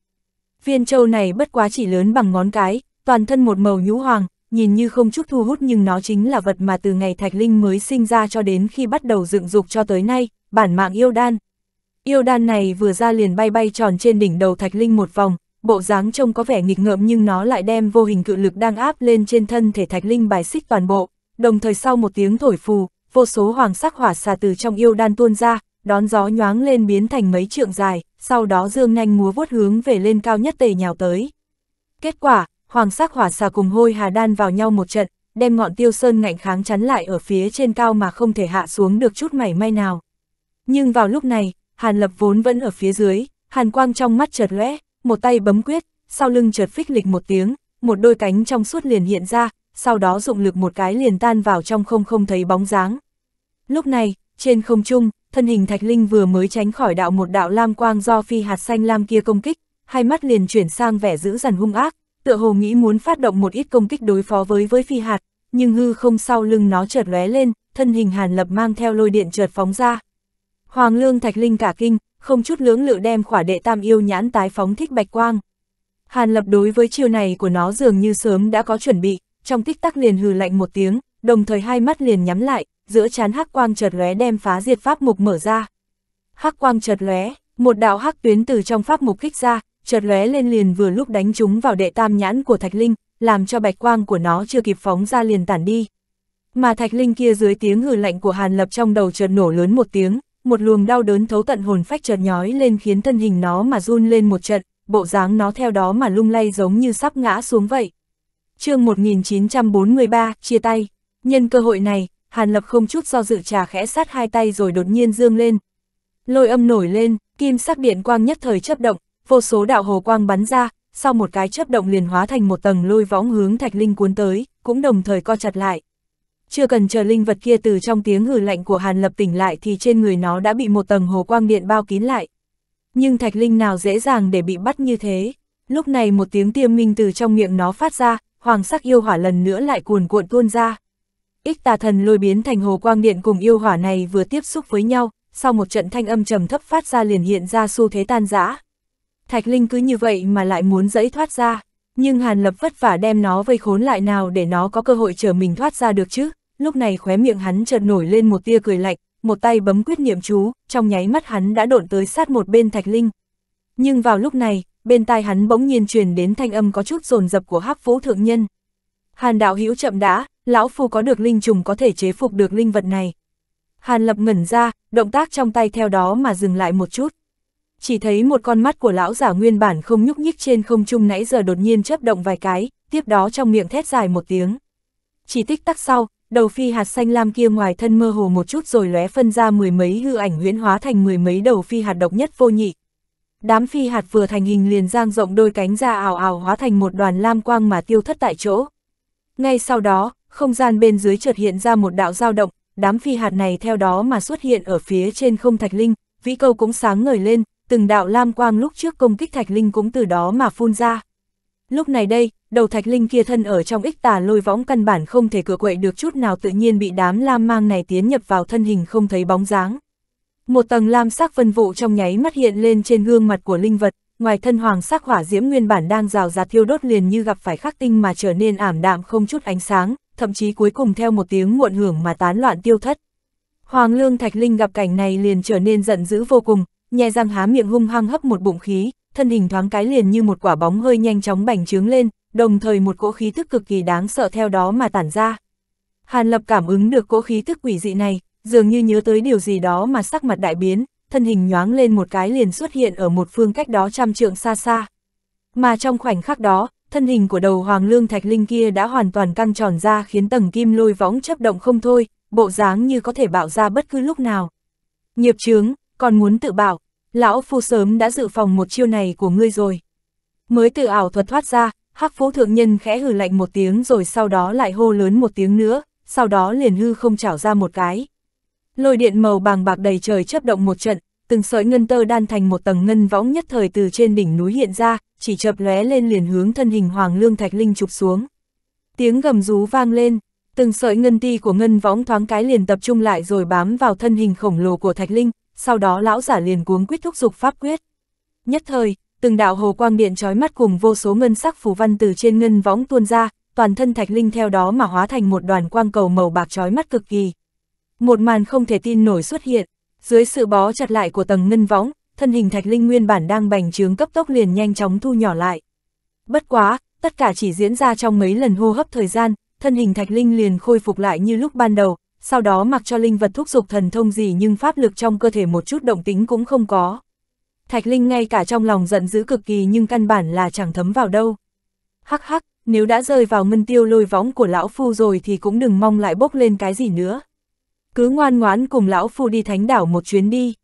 S1: Viên châu này bất quá chỉ lớn bằng ngón cái, toàn thân một màu nhũ hoàng, nhìn như không chút thu hút nhưng nó chính là vật mà từ ngày Thạch Linh mới sinh ra cho đến khi bắt đầu dựng dục cho tới nay, bản mạng yêu đan. Yêu đan này vừa ra liền bay bay tròn trên đỉnh đầu Thạch Linh một vòng, bộ dáng trông có vẻ nghịch ngợm nhưng nó lại đem vô hình cự lực đang áp lên trên thân thể Thạch Linh bài xích toàn bộ, đồng thời sau một tiếng thổi phù, vô số hoàng sắc hỏa xà từ trong yêu đan tuôn ra, đón gió nhoáng lên biến thành mấy trượng dài, sau đó dương nhanh múa vuốt hướng về lên cao nhất tề nhào tới. Kết quả, hoàng sắc hỏa xà cùng hôi hà đan vào nhau một trận, đem ngọn tiêu sơn ngạnh kháng chắn lại ở phía trên cao mà không thể hạ xuống được chút mảy may nào. Nhưng vào lúc này, Hàn Lập vốn vẫn ở phía dưới, Hàn Quang trong mắt chợt lóe, một tay bấm quyết, sau lưng chợt phích lịch một tiếng, một đôi cánh trong suốt liền hiện ra, sau đó dụng lực một cái liền tan vào trong không không thấy bóng dáng. Lúc này, trên không trung, thân hình Thạch Linh vừa mới tránh khỏi đạo một đạo lam quang do phi hạt xanh lam kia công kích, hai mắt liền chuyển sang vẻ dữ dằn hung ác, tựa hồ nghĩ muốn phát động một ít công kích đối phó với với phi hạt, nhưng hư không sau lưng nó chợt lóe lên, thân hình Hàn Lập mang theo lôi điện chợt phóng ra. Hoàng Lương Thạch Linh cả kinh, không chút lưỡng lự đem khỏa đệ tam yêu nhãn tái phóng thích bạch quang. Hàn Lập đối với chiều này của nó dường như sớm đã có chuẩn bị, trong tích tắc liền hừ lạnh một tiếng, đồng thời hai mắt liền nhắm lại, giữa chán hắc quang chợt lóe đem phá diệt pháp mục mở ra. Hắc quang chợt lóe, một đạo hắc tuyến từ trong pháp mục kích ra, chợt lóe lên liền vừa lúc đánh trúng vào đệ tam nhãn của Thạch Linh, làm cho bạch quang của nó chưa kịp phóng ra liền tản đi. Mà Thạch Linh kia dưới tiếng hừ lạnh của Hàn Lập trong đầu chợt nổ lớn một tiếng, một luồng đau đớn thấu tận hồn phách chợt nhói lên khiến thân hình nó mà run lên một trận, bộ dáng nó theo đó mà lung lay giống như sắp ngã xuống vậy chương 1943, chia tay. Nhân cơ hội này, Hàn Lập không chút do dự trà khẽ sát hai tay rồi đột nhiên dương lên. Lôi âm nổi lên, kim sắc điện quang nhất thời chấp động, vô số đạo hồ quang bắn ra, sau một cái chấp động liền hóa thành một tầng lôi võng hướng Thạch Linh cuốn tới, cũng đồng thời co chặt lại. Chưa cần chờ linh vật kia từ trong tiếng hừ lạnh của Hàn Lập tỉnh lại thì trên người nó đã bị một tầng hồ quang điện bao kín lại. Nhưng Thạch Linh nào dễ dàng để bị bắt như thế. Lúc này một tiếng tiêm minh từ trong miệng nó phát ra, hoàng sắc yêu hỏa lần nữa lại cuồn cuộn tuôn ra. Ích tà thần lôi biến thành hồ quang điện cùng yêu hỏa này vừa tiếp xúc với nhau, sau một trận thanh âm trầm thấp phát ra liền hiện ra xu thế tan rã. Thạch Linh cứ như vậy mà lại muốn dẫy thoát ra, nhưng Hàn Lập vất vả đem nó vây khốn lại nào để nó có cơ hội chờ mình thoát ra được chứ, lúc này khóe miệng hắn chợt nổi lên một tia cười lạnh, một tay bấm quyết niệm chú, trong nháy mắt hắn đã độn tới sát một bên Thạch Linh. Nhưng vào lúc này, bên tai hắn bỗng nhiên truyền đến thanh âm có chút rồn rập của hắc vũ thượng nhân. Hàn đạo hữu chậm đã, lão phu có được linh trùng có thể chế phục được linh vật này. Hàn lập ngẩn ra, động tác trong tay theo đó mà dừng lại một chút. Chỉ thấy một con mắt của lão giả nguyên bản không nhúc nhích trên không trung nãy giờ đột nhiên chớp động vài cái, tiếp đó trong miệng thét dài một tiếng. Chỉ tích tắc sau, đầu phi hạt xanh lam kia ngoài thân mơ hồ một chút rồi lóe phân ra mười mấy hư ảnh huyễn hóa thành mười mấy đầu phi hạt độc nhất vô nhị, đám phi hạt vừa thành hình liền giang rộng đôi cánh ra ảo ảo hóa thành một đoàn lam quang mà tiêu thất tại chỗ. Ngay sau đó, không gian bên dưới chợt hiện ra một đạo dao động, đám phi hạt này theo đó mà xuất hiện ở phía trên không thạch linh, vĩ câu cũng sáng ngời lên, từng đạo lam quang lúc trước công kích thạch linh cũng từ đó mà phun ra. Lúc này đây, đầu thạch linh kia thân ở trong ích tà lôi võng căn bản không thể cửa quậy được chút nào tự nhiên bị đám lam mang này tiến nhập vào thân hình không thấy bóng dáng. Một tầng lam sắc vân vụ trong nháy mắt hiện lên trên gương mặt của linh vật, ngoài thân hoàng sắc hỏa diễm nguyên bản đang rào rạt thiêu đốt liền như gặp phải khắc tinh mà trở nên ảm đạm không chút ánh sáng, thậm chí cuối cùng theo một tiếng muộn hưởng mà tán loạn tiêu thất. Hoàng lương thạch linh gặp cảnh này liền trở nên giận dữ vô cùng, nhè răng há miệng hung hăng hấp một bụng khí, thân hình thoáng cái liền như một quả bóng hơi nhanh chóng bành trướng lên, đồng thời một cỗ khí thức cực kỳ đáng sợ theo đó mà tản ra. Hàn Lập cảm ứng được cỗ khí thức quỷ dị này, dường như nhớ tới điều gì đó mà sắc mặt đại biến, thân hình nhoáng lên một cái liền xuất hiện ở một phương cách đó trăm trượng xa xa. Mà trong khoảnh khắc đó, thân hình của đầu hoàng lương thạch linh kia đã hoàn toàn căng tròn ra khiến tầng kim lôi võng chấp động không thôi, bộ dáng như có thể bạo ra bất cứ lúc nào. Nghiệp chướng, còn muốn tự bảo, lão phu sớm đã dự phòng một chiêu này của ngươi rồi. Mới từ ảo thuật thoát ra, hắc phú thượng nhân khẽ hừ lạnh một tiếng rồi sau đó lại hô lớn một tiếng nữa, sau đó liền hư không chảo ra một cái. Lôi điện màu bàng bạc đầy trời chấp động một trận, từng sợi ngân tơ đan thành một tầng ngân võng nhất thời từ trên đỉnh núi hiện ra, chỉ chập lóe lên liền hướng thân hình Hoàng Lương Thạch Linh chụp xuống. Tiếng gầm rú vang lên, từng sợi ngân ti của ngân võng thoáng cái liền tập trung lại rồi bám vào thân hình khổng lồ của Thạch Linh, sau đó lão giả liền cuống quyết thúc dục pháp quyết. Nhất thời, từng đạo hồ quang điện trói mắt cùng vô số ngân sắc phù văn từ trên ngân võng tuôn ra, toàn thân Thạch Linh theo đó mà hóa thành một đoàn quang cầu màu bạc trói mắt cực kỳ một màn không thể tin nổi xuất hiện, dưới sự bó chặt lại của tầng ngân võng, thân hình thạch linh nguyên bản đang bành trướng cấp tốc liền nhanh chóng thu nhỏ lại. Bất quá, tất cả chỉ diễn ra trong mấy lần hô hấp thời gian, thân hình thạch linh liền khôi phục lại như lúc ban đầu, sau đó mặc cho linh vật thúc giục thần thông gì nhưng pháp lực trong cơ thể một chút động tính cũng không có. Thạch linh ngay cả trong lòng giận dữ cực kỳ nhưng căn bản là chẳng thấm vào đâu. Hắc hắc, nếu đã rơi vào ngân tiêu lôi võng của lão phu rồi thì cũng đừng mong lại bốc lên cái gì nữa cứ ngoan ngoãn cùng lão phu đi thánh đảo một chuyến đi.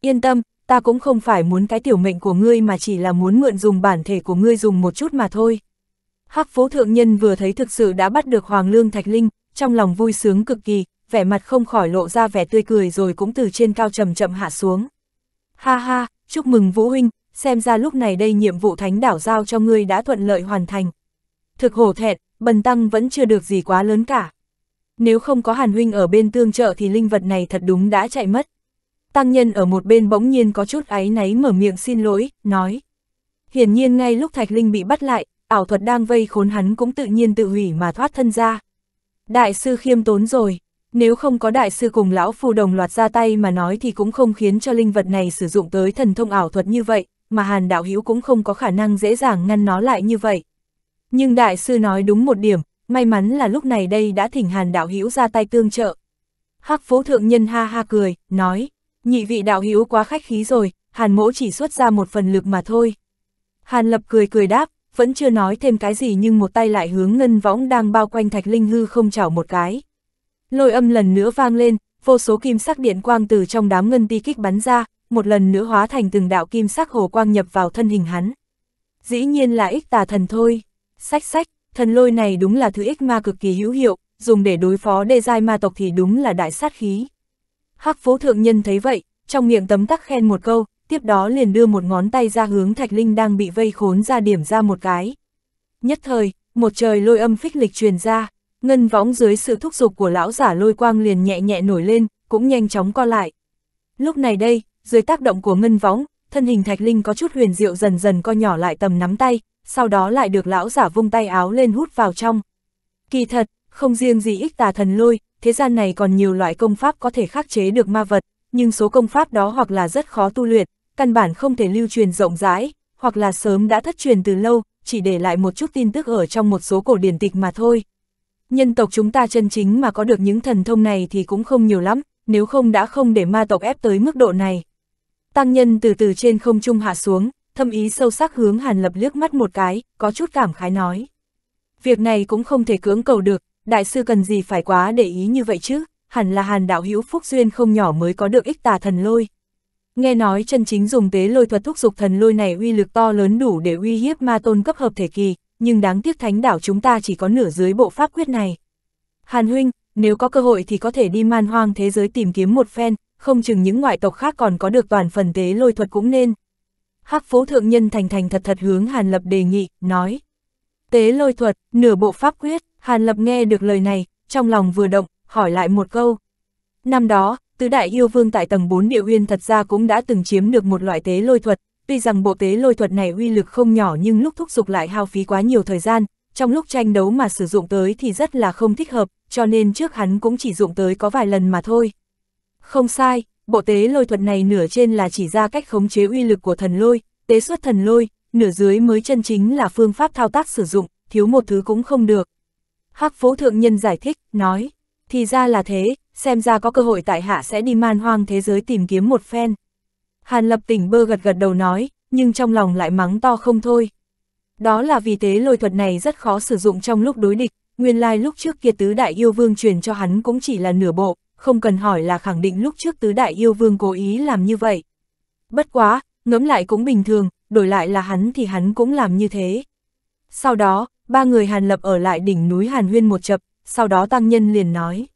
S1: Yên tâm, ta cũng không phải muốn cái tiểu mệnh của ngươi mà chỉ là muốn mượn dùng bản thể của ngươi dùng một chút mà thôi. Hắc phố thượng nhân vừa thấy thực sự đã bắt được Hoàng Lương Thạch Linh, trong lòng vui sướng cực kỳ, vẻ mặt không khỏi lộ ra vẻ tươi cười rồi cũng từ trên cao chậm chậm hạ xuống. Ha ha, chúc mừng Vũ Huynh, xem ra lúc này đây nhiệm vụ thánh đảo giao cho ngươi đã thuận lợi hoàn thành. Thực hổ thẹn, bần tăng vẫn chưa được gì quá lớn cả nếu không có Hàn Huynh ở bên tương trợ thì linh vật này thật đúng đã chạy mất. Tăng nhân ở một bên bỗng nhiên có chút áy náy mở miệng xin lỗi, nói. Hiển nhiên ngay lúc Thạch Linh bị bắt lại, ảo thuật đang vây khốn hắn cũng tự nhiên tự hủy mà thoát thân ra. Đại sư khiêm tốn rồi, nếu không có đại sư cùng lão phù đồng loạt ra tay mà nói thì cũng không khiến cho linh vật này sử dụng tới thần thông ảo thuật như vậy, mà hàn đạo hữu cũng không có khả năng dễ dàng ngăn nó lại như vậy. Nhưng đại sư nói đúng một điểm, may mắn là lúc này đây đã thỉnh hàn đạo hữu ra tay tương trợ. Hắc phố thượng nhân ha ha cười, nói, nhị vị đạo hữu quá khách khí rồi, hàn mỗ chỉ xuất ra một phần lực mà thôi. Hàn lập cười cười đáp, vẫn chưa nói thêm cái gì nhưng một tay lại hướng ngân võng đang bao quanh thạch linh hư không chảo một cái. Lôi âm lần nữa vang lên, vô số kim sắc điện quang từ trong đám ngân ti kích bắn ra, một lần nữa hóa thành từng đạo kim sắc hồ quang nhập vào thân hình hắn. Dĩ nhiên là ích tà thần thôi, sách sách, thần lôi này đúng là thứ ích ma cực kỳ hữu hiệu, dùng để đối phó đê giai ma tộc thì đúng là đại sát khí. Hắc phố thượng nhân thấy vậy, trong miệng tấm tắc khen một câu, tiếp đó liền đưa một ngón tay ra hướng thạch linh đang bị vây khốn ra điểm ra một cái. Nhất thời, một trời lôi âm phích lịch truyền ra, ngân võng dưới sự thúc giục của lão giả lôi quang liền nhẹ nhẹ nổi lên, cũng nhanh chóng co lại. Lúc này đây, dưới tác động của ngân võng, thân hình thạch linh có chút huyền diệu dần dần co nhỏ lại tầm nắm tay, sau đó lại được lão giả vung tay áo lên hút vào trong. Kỳ thật, không riêng gì ích tà thần lôi, thế gian này còn nhiều loại công pháp có thể khắc chế được ma vật, nhưng số công pháp đó hoặc là rất khó tu luyện, căn bản không thể lưu truyền rộng rãi, hoặc là sớm đã thất truyền từ lâu, chỉ để lại một chút tin tức ở trong một số cổ điển tịch mà thôi. Nhân tộc chúng ta chân chính mà có được những thần thông này thì cũng không nhiều lắm, nếu không đã không để ma tộc ép tới mức độ này. Tăng nhân từ từ trên không trung hạ xuống, thâm ý sâu sắc hướng Hàn Lập liếc mắt một cái, có chút cảm khái nói. Việc này cũng không thể cưỡng cầu được, đại sư cần gì phải quá để ý như vậy chứ, hẳn là Hàn đạo hữu phúc duyên không nhỏ mới có được ích tà thần lôi. Nghe nói chân chính dùng tế lôi thuật thúc dục thần lôi này uy lực to lớn đủ để uy hiếp ma tôn cấp hợp thể kỳ, nhưng đáng tiếc thánh đảo chúng ta chỉ có nửa dưới bộ pháp quyết này. Hàn huynh, nếu có cơ hội thì có thể đi man hoang thế giới tìm kiếm một phen, không chừng những ngoại tộc khác còn có được toàn phần tế lôi thuật cũng nên hắc Phố thượng nhân thành thành thật thật hướng Hàn Lập đề nghị, nói. Tế lôi thuật, nửa bộ pháp quyết, Hàn Lập nghe được lời này, trong lòng vừa động, hỏi lại một câu. Năm đó, tứ đại yêu vương tại tầng 4 địa uyên thật ra cũng đã từng chiếm được một loại tế lôi thuật, tuy rằng bộ tế lôi thuật này uy lực không nhỏ nhưng lúc thúc dục lại hao phí quá nhiều thời gian, trong lúc tranh đấu mà sử dụng tới thì rất là không thích hợp, cho nên trước hắn cũng chỉ dụng tới có vài lần mà thôi. Không sai, bộ tế lôi thuật này nửa trên là chỉ ra cách khống chế uy lực của thần lôi, tế xuất thần lôi, nửa dưới mới chân chính là phương pháp thao tác sử dụng, thiếu một thứ cũng không được. Hắc phố thượng nhân giải thích, nói, thì ra là thế, xem ra có cơ hội tại hạ sẽ đi man hoang thế giới tìm kiếm một phen. Hàn lập tỉnh bơ gật gật đầu nói, nhưng trong lòng lại mắng to không thôi. Đó là vì tế lôi thuật này rất khó sử dụng trong lúc đối địch, nguyên lai lúc trước kia tứ đại yêu vương truyền cho hắn cũng chỉ là nửa bộ, không cần hỏi là khẳng định lúc trước tứ đại yêu vương cố ý làm như vậy. Bất quá, ngẫm lại cũng bình thường, đổi lại là hắn thì hắn cũng làm như thế. Sau đó, ba người Hàn Lập ở lại đỉnh núi Hàn Huyên một chập, sau đó tăng nhân liền nói.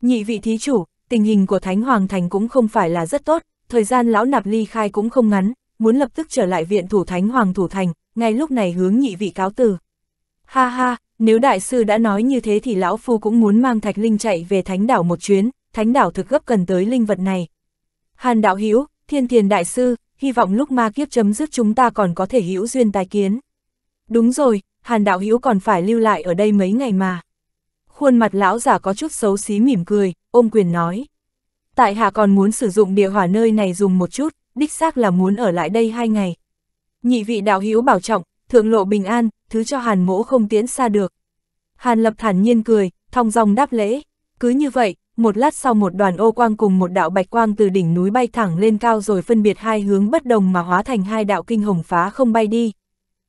S1: Nhị vị thí chủ, tình hình của Thánh Hoàng Thành cũng không phải là rất tốt, thời gian lão nạp ly khai cũng không ngắn, muốn lập tức trở lại viện thủ Thánh Hoàng Thủ Thành, ngay lúc này hướng nhị vị cáo từ. Ha ha, nếu đại sư đã nói như thế thì lão phu cũng muốn mang Thạch Linh chạy về Thánh Đảo một chuyến, thánh đảo thực gấp cần tới linh vật này. Hàn đạo hữu thiên thiền đại sư, hy vọng lúc ma kiếp chấm dứt chúng ta còn có thể hữu duyên tái kiến. Đúng rồi, hàn đạo hữu còn phải lưu lại ở đây mấy ngày mà. Khuôn mặt lão giả có chút xấu xí mỉm cười, ôm quyền nói. Tại hạ còn muốn sử dụng địa hỏa nơi này dùng một chút, đích xác là muốn ở lại đây hai ngày. Nhị vị đạo hữu bảo trọng, thượng lộ bình an, thứ cho hàn mỗ không tiến xa được. Hàn lập thản nhiên cười, thong dòng đáp lễ. Cứ như vậy, một lát sau một đoàn ô quang cùng một đạo bạch quang từ đỉnh núi bay thẳng lên cao rồi phân biệt hai hướng bất đồng mà hóa thành hai đạo kinh hồng phá không bay đi.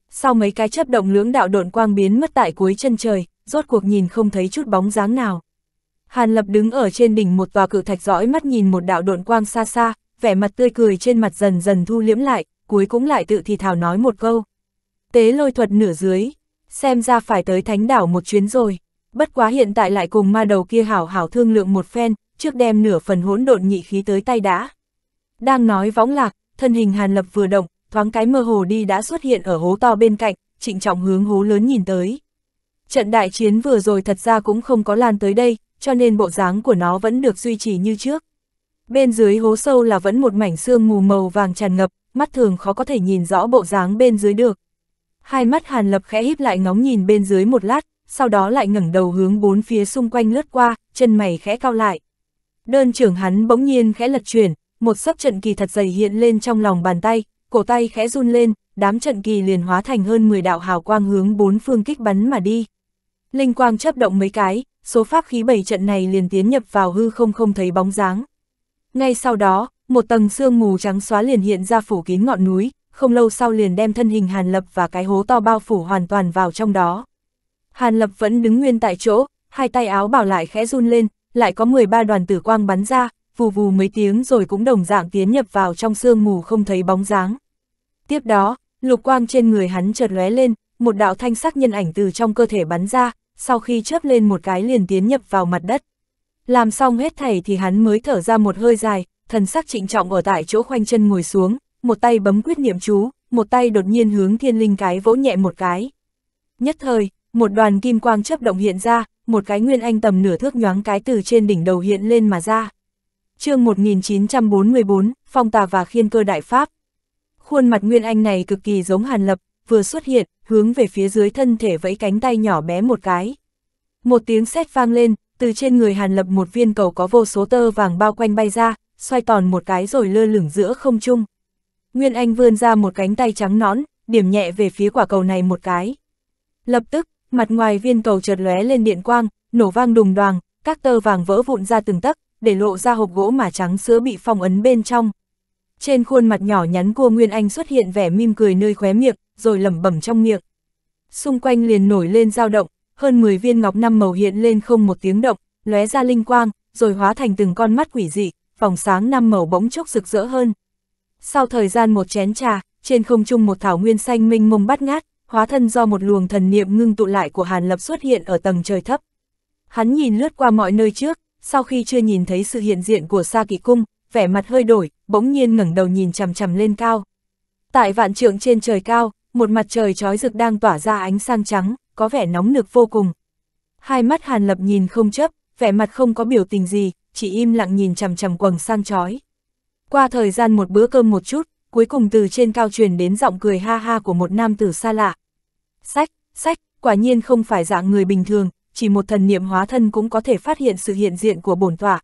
S1: Sau mấy cái chấp động lưỡng đạo độn quang biến mất tại cuối chân trời, rốt cuộc nhìn không thấy chút bóng dáng nào. Hàn Lập đứng ở trên đỉnh một tòa cự thạch dõi mắt nhìn một đạo độn quang xa xa, vẻ mặt tươi cười trên mặt dần dần thu liễm lại, cuối cũng lại tự thì thào nói một câu. Tế lôi thuật nửa dưới, xem ra phải tới thánh đảo một chuyến rồi. Bất quá hiện tại lại cùng ma đầu kia hảo hảo thương lượng một phen, trước đem nửa phần hỗn độn nhị khí tới tay đã. Đang nói võng lạc, thân hình Hàn Lập vừa động, thoáng cái mơ hồ đi đã xuất hiện ở hố to bên cạnh, trịnh trọng hướng hố lớn nhìn tới. Trận đại chiến vừa rồi thật ra cũng không có lan tới đây, cho nên bộ dáng của nó vẫn được duy trì như trước. Bên dưới hố sâu là vẫn một mảnh xương mù màu vàng tràn ngập, mắt thường khó có thể nhìn rõ bộ dáng bên dưới được. Hai mắt Hàn Lập khẽ híp lại ngóng nhìn bên dưới một lát, sau đó lại ngẩng đầu hướng bốn phía xung quanh lướt qua, chân mày khẽ cao lại. Đơn trưởng hắn bỗng nhiên khẽ lật chuyển, một sấp trận kỳ thật dày hiện lên trong lòng bàn tay, cổ tay khẽ run lên, đám trận kỳ liền hóa thành hơn 10 đạo hào quang hướng bốn phương kích bắn mà đi. Linh quang chấp động mấy cái, số pháp khí bảy trận này liền tiến nhập vào hư không không thấy bóng dáng. Ngay sau đó, một tầng sương mù trắng xóa liền hiện ra phủ kín ngọn núi, không lâu sau liền đem thân hình Hàn Lập và cái hố to bao phủ hoàn toàn vào trong đó. Hàn Lập vẫn đứng nguyên tại chỗ, hai tay áo bảo lại khẽ run lên, lại có 13 đoàn tử quang bắn ra, vù vù mấy tiếng rồi cũng đồng dạng tiến nhập vào trong sương mù không thấy bóng dáng. Tiếp đó, lục quang trên người hắn chợt lóe lên, một đạo thanh sắc nhân ảnh từ trong cơ thể bắn ra, sau khi chớp lên một cái liền tiến nhập vào mặt đất. Làm xong hết thảy thì hắn mới thở ra một hơi dài, thần sắc trịnh trọng ở tại chỗ khoanh chân ngồi xuống, một tay bấm quyết niệm chú, một tay đột nhiên hướng thiên linh cái vỗ nhẹ một cái. Nhất thời, một đoàn kim quang chấp động hiện ra, một cái nguyên anh tầm nửa thước nhoáng cái từ trên đỉnh đầu hiện lên mà ra. chương 1944, phong tà và khiên cơ đại pháp. Khuôn mặt nguyên anh này cực kỳ giống hàn lập, vừa xuất hiện, hướng về phía dưới thân thể vẫy cánh tay nhỏ bé một cái. Một tiếng sét vang lên, từ trên người hàn lập một viên cầu có vô số tơ vàng bao quanh bay ra, xoay tròn một cái rồi lơ lửng giữa không trung. Nguyên Anh vươn ra một cánh tay trắng nõn, điểm nhẹ về phía quả cầu này một cái. Lập tức, mặt ngoài viên cầu chợt lóe lên điện quang, nổ vang đùng đoàng, các tơ vàng vỡ vụn ra từng tấc, để lộ ra hộp gỗ mà trắng sữa bị phong ấn bên trong. Trên khuôn mặt nhỏ nhắn của Nguyên Anh xuất hiện vẻ mỉm cười nơi khóe miệng, rồi lẩm bẩm trong miệng. Xung quanh liền nổi lên dao động, hơn 10 viên ngọc năm màu hiện lên không một tiếng động, lóe ra linh quang, rồi hóa thành từng con mắt quỷ dị, vòng sáng năm màu bỗng chốc rực rỡ hơn. Sau thời gian một chén trà, trên không trung một thảo nguyên xanh minh mông bắt ngát, hóa thân do một luồng thần niệm ngưng tụ lại của Hàn Lập xuất hiện ở tầng trời thấp. Hắn nhìn lướt qua mọi nơi trước, sau khi chưa nhìn thấy sự hiện diện của Sa Kỳ Cung, vẻ mặt hơi đổi, bỗng nhiên ngẩng đầu nhìn chằm chằm lên cao. Tại vạn trượng trên trời cao, một mặt trời trói rực đang tỏa ra ánh sang trắng, có vẻ nóng nực vô cùng. Hai mắt Hàn Lập nhìn không chấp, vẻ mặt không có biểu tình gì, chỉ im lặng nhìn chằm chằm quầng sang trói. Qua thời gian một bữa cơm một chút, cuối cùng từ trên cao truyền đến giọng cười ha ha của một nam tử xa lạ sách, sách, quả nhiên không phải dạng người bình thường, chỉ một thần niệm hóa thân cũng có thể phát hiện sự hiện diện của bổn tọa.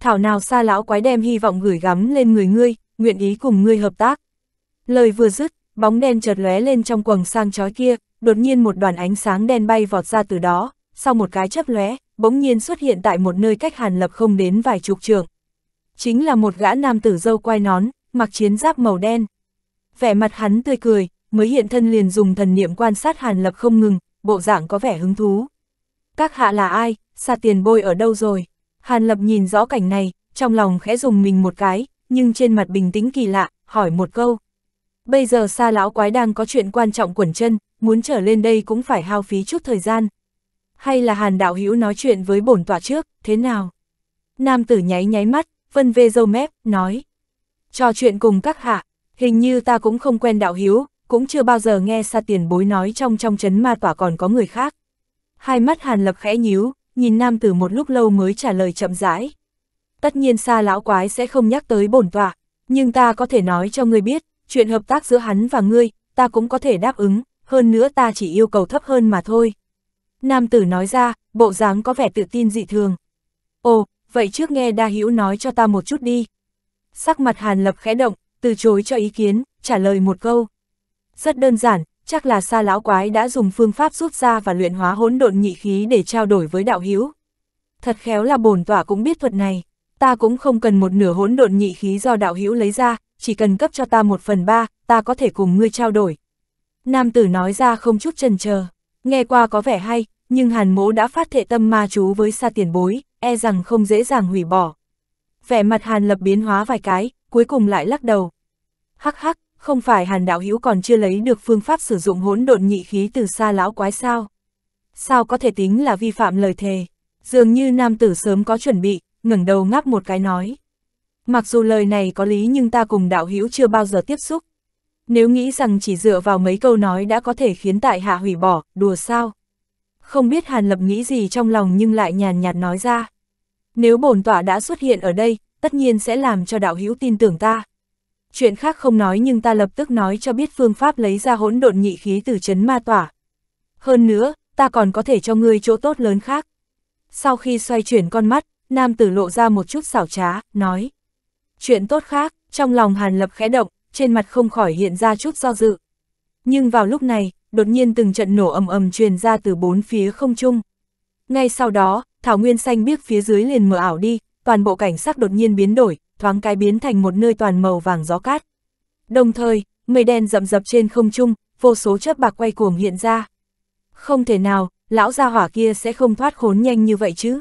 S1: Thảo nào xa lão quái đem hy vọng gửi gắm lên người ngươi, nguyện ý cùng ngươi hợp tác. Lời vừa dứt, bóng đen chợt lóe lên trong quầng sang chói kia, đột nhiên một đoàn ánh sáng đen bay vọt ra từ đó, sau một cái chớp lóe, bỗng nhiên xuất hiện tại một nơi cách Hàn Lập không đến vài chục trường. Chính là một gã nam tử dâu quai nón, mặc chiến giáp màu đen. Vẻ mặt hắn tươi cười, mới hiện thân liền dùng thần niệm quan sát Hàn Lập không ngừng, bộ dạng có vẻ hứng thú. Các hạ là ai, xa tiền bôi ở đâu rồi? Hàn Lập nhìn rõ cảnh này, trong lòng khẽ dùng mình một cái, nhưng trên mặt bình tĩnh kỳ lạ, hỏi một câu. Bây giờ xa lão quái đang có chuyện quan trọng quẩn chân, muốn trở lên đây cũng phải hao phí chút thời gian. Hay là Hàn Đạo Hữu nói chuyện với bổn tọa trước, thế nào? Nam tử nháy nháy mắt, vân vê dâu mép, nói. Trò chuyện cùng các hạ, hình như ta cũng không quen Đạo Hữu cũng chưa bao giờ nghe xa tiền bối nói trong trong chấn ma tỏa còn có người khác. Hai mắt hàn lập khẽ nhíu, nhìn nam tử một lúc lâu mới trả lời chậm rãi. Tất nhiên xa lão quái sẽ không nhắc tới bổn tọa, nhưng ta có thể nói cho ngươi biết, chuyện hợp tác giữa hắn và ngươi, ta cũng có thể đáp ứng, hơn nữa ta chỉ yêu cầu thấp hơn mà thôi. Nam tử nói ra, bộ dáng có vẻ tự tin dị thường. Ồ, vậy trước nghe đa hữu nói cho ta một chút đi. Sắc mặt hàn lập khẽ động, từ chối cho ý kiến, trả lời một câu rất đơn giản, chắc là xa lão quái đã dùng phương pháp rút ra và luyện hóa hỗn độn nhị khí để trao đổi với đạo hữu. Thật khéo là bổn tỏa cũng biết thuật này, ta cũng không cần một nửa hỗn độn nhị khí do đạo hữu lấy ra, chỉ cần cấp cho ta một phần ba, ta có thể cùng ngươi trao đổi. Nam tử nói ra không chút chần chờ, nghe qua có vẻ hay, nhưng hàn mỗ đã phát thệ tâm ma chú với sa tiền bối, e rằng không dễ dàng hủy bỏ. Vẻ mặt hàn lập biến hóa vài cái, cuối cùng lại lắc đầu. Hắc hắc, không phải Hàn Đạo Hữu còn chưa lấy được phương pháp sử dụng hỗn độn nhị khí từ xa lão quái sao? Sao có thể tính là vi phạm lời thề? Dường như nam tử sớm có chuẩn bị, ngẩng đầu ngáp một cái nói. Mặc dù lời này có lý nhưng ta cùng đạo hữu chưa bao giờ tiếp xúc. Nếu nghĩ rằng chỉ dựa vào mấy câu nói đã có thể khiến tại hạ hủy bỏ, đùa sao? Không biết Hàn Lập nghĩ gì trong lòng nhưng lại nhàn nhạt nói ra. Nếu bổn tọa đã xuất hiện ở đây, tất nhiên sẽ làm cho đạo hữu tin tưởng ta chuyện khác không nói nhưng ta lập tức nói cho biết phương pháp lấy ra hỗn độn nhị khí từ chấn ma tỏa. Hơn nữa, ta còn có thể cho ngươi chỗ tốt lớn khác. Sau khi xoay chuyển con mắt, nam tử lộ ra một chút xảo trá, nói. Chuyện tốt khác, trong lòng hàn lập khẽ động, trên mặt không khỏi hiện ra chút do dự. Nhưng vào lúc này, đột nhiên từng trận nổ ầm ầm truyền ra từ bốn phía không trung. Ngay sau đó, Thảo Nguyên xanh biếc phía dưới liền mở ảo đi, toàn bộ cảnh sắc đột nhiên biến đổi, thoáng cái biến thành một nơi toàn màu vàng gió cát. Đồng thời, mây đen rậm rập trên không trung, vô số chớp bạc quay cuồng hiện ra. Không thể nào, lão gia hỏa kia sẽ không thoát khốn nhanh như vậy chứ.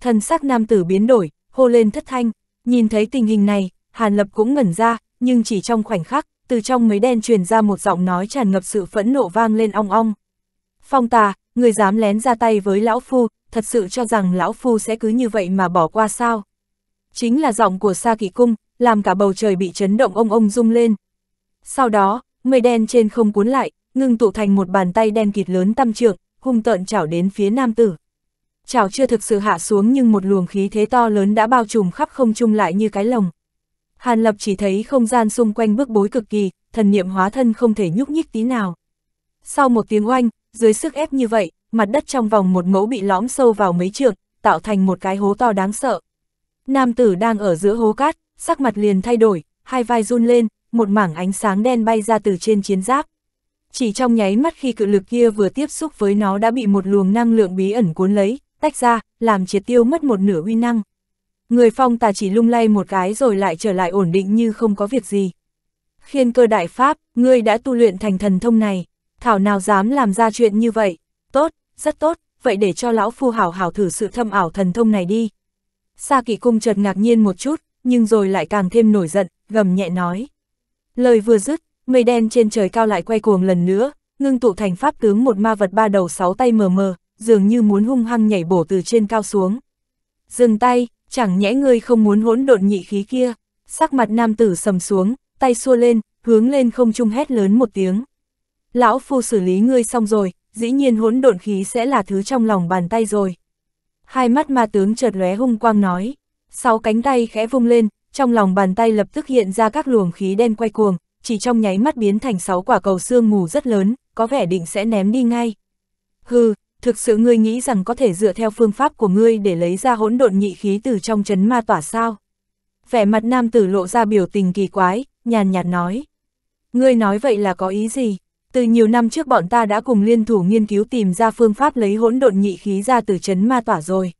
S1: Thần sắc nam tử biến đổi, hô lên thất thanh, nhìn thấy tình hình này, Hàn Lập cũng ngẩn ra, nhưng chỉ trong khoảnh khắc, từ trong mấy đen truyền ra một giọng nói tràn ngập sự phẫn nộ vang lên ong ong. Phong tà, người dám lén ra tay với lão phu, thật sự cho rằng lão phu sẽ cứ như vậy mà bỏ qua sao? chính là giọng của Sa Kỳ Cung, làm cả bầu trời bị chấn động ông ông rung lên. Sau đó, mây đen trên không cuốn lại, ngưng tụ thành một bàn tay đen kịt lớn tăm trượng, hung tợn chảo đến phía nam tử. Chảo chưa thực sự hạ xuống nhưng một luồng khí thế to lớn đã bao trùm khắp không trung lại như cái lồng. Hàn Lập chỉ thấy không gian xung quanh bức bối cực kỳ, thần niệm hóa thân không thể nhúc nhích tí nào. Sau một tiếng oanh, dưới sức ép như vậy, mặt đất trong vòng một mẫu bị lõm sâu vào mấy trượng, tạo thành một cái hố to đáng sợ. Nam tử đang ở giữa hố cát, sắc mặt liền thay đổi, hai vai run lên, một mảng ánh sáng đen bay ra từ trên chiến giáp. Chỉ trong nháy mắt khi cự lực kia vừa tiếp xúc với nó đã bị một luồng năng lượng bí ẩn cuốn lấy, tách ra, làm triệt tiêu mất một nửa uy năng. Người phong tà chỉ lung lay một cái rồi lại trở lại ổn định như không có việc gì. Khiên cơ đại pháp, ngươi đã tu luyện thành thần thông này, thảo nào dám làm ra chuyện như vậy. Tốt, rất tốt, vậy để cho lão phu hảo hảo thử sự thâm ảo thần thông này đi. Sa kỳ cung chợt ngạc nhiên một chút, nhưng rồi lại càng thêm nổi giận, gầm nhẹ nói. Lời vừa dứt, mây đen trên trời cao lại quay cuồng lần nữa, ngưng tụ thành pháp tướng một ma vật ba đầu sáu tay mờ mờ, dường như muốn hung hăng nhảy bổ từ trên cao xuống. Dừng tay, chẳng nhẽ ngươi không muốn hỗn độn nhị khí kia. Sắc mặt nam tử sầm xuống, tay xua lên, hướng lên không trung hét lớn một tiếng. Lão phu xử lý ngươi xong rồi, dĩ nhiên hỗn độn khí sẽ là thứ trong lòng bàn tay rồi. Hai mắt ma tướng chợt lóe hung quang nói, sáu cánh tay khẽ vung lên, trong lòng bàn tay lập tức hiện ra các luồng khí đen quay cuồng, chỉ trong nháy mắt biến thành sáu quả cầu xương mù rất lớn, có vẻ định sẽ ném đi ngay. Hừ, thực sự ngươi nghĩ rằng có thể dựa theo phương pháp của ngươi để lấy ra hỗn độn nhị khí từ trong chấn ma tỏa sao? Vẻ mặt nam tử lộ ra biểu tình kỳ quái, nhàn nhạt nói. Ngươi nói vậy là có ý gì? Từ nhiều năm trước bọn ta đã cùng liên thủ nghiên cứu tìm ra phương pháp lấy hỗn độn nhị khí ra từ chấn ma tỏa rồi.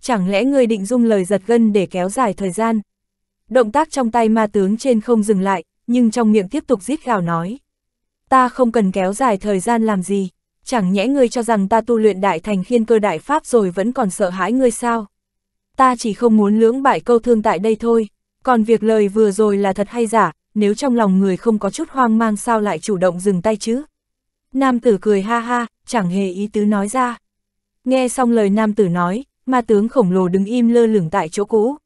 S1: Chẳng lẽ ngươi định dung lời giật gân để kéo dài thời gian? Động tác trong tay ma tướng trên không dừng lại, nhưng trong miệng tiếp tục rít gào nói. Ta không cần kéo dài thời gian làm gì, chẳng nhẽ ngươi cho rằng ta tu luyện đại thành khiên cơ đại pháp rồi vẫn còn sợ hãi ngươi sao? Ta chỉ không muốn lưỡng bại câu thương tại đây thôi, còn việc lời vừa rồi là thật hay giả, nếu trong lòng người không có chút hoang mang sao lại chủ động dừng tay chứ. Nam tử cười ha ha, chẳng hề ý tứ nói ra. Nghe xong lời nam tử nói, ma tướng khổng lồ đứng im lơ lửng tại chỗ cũ.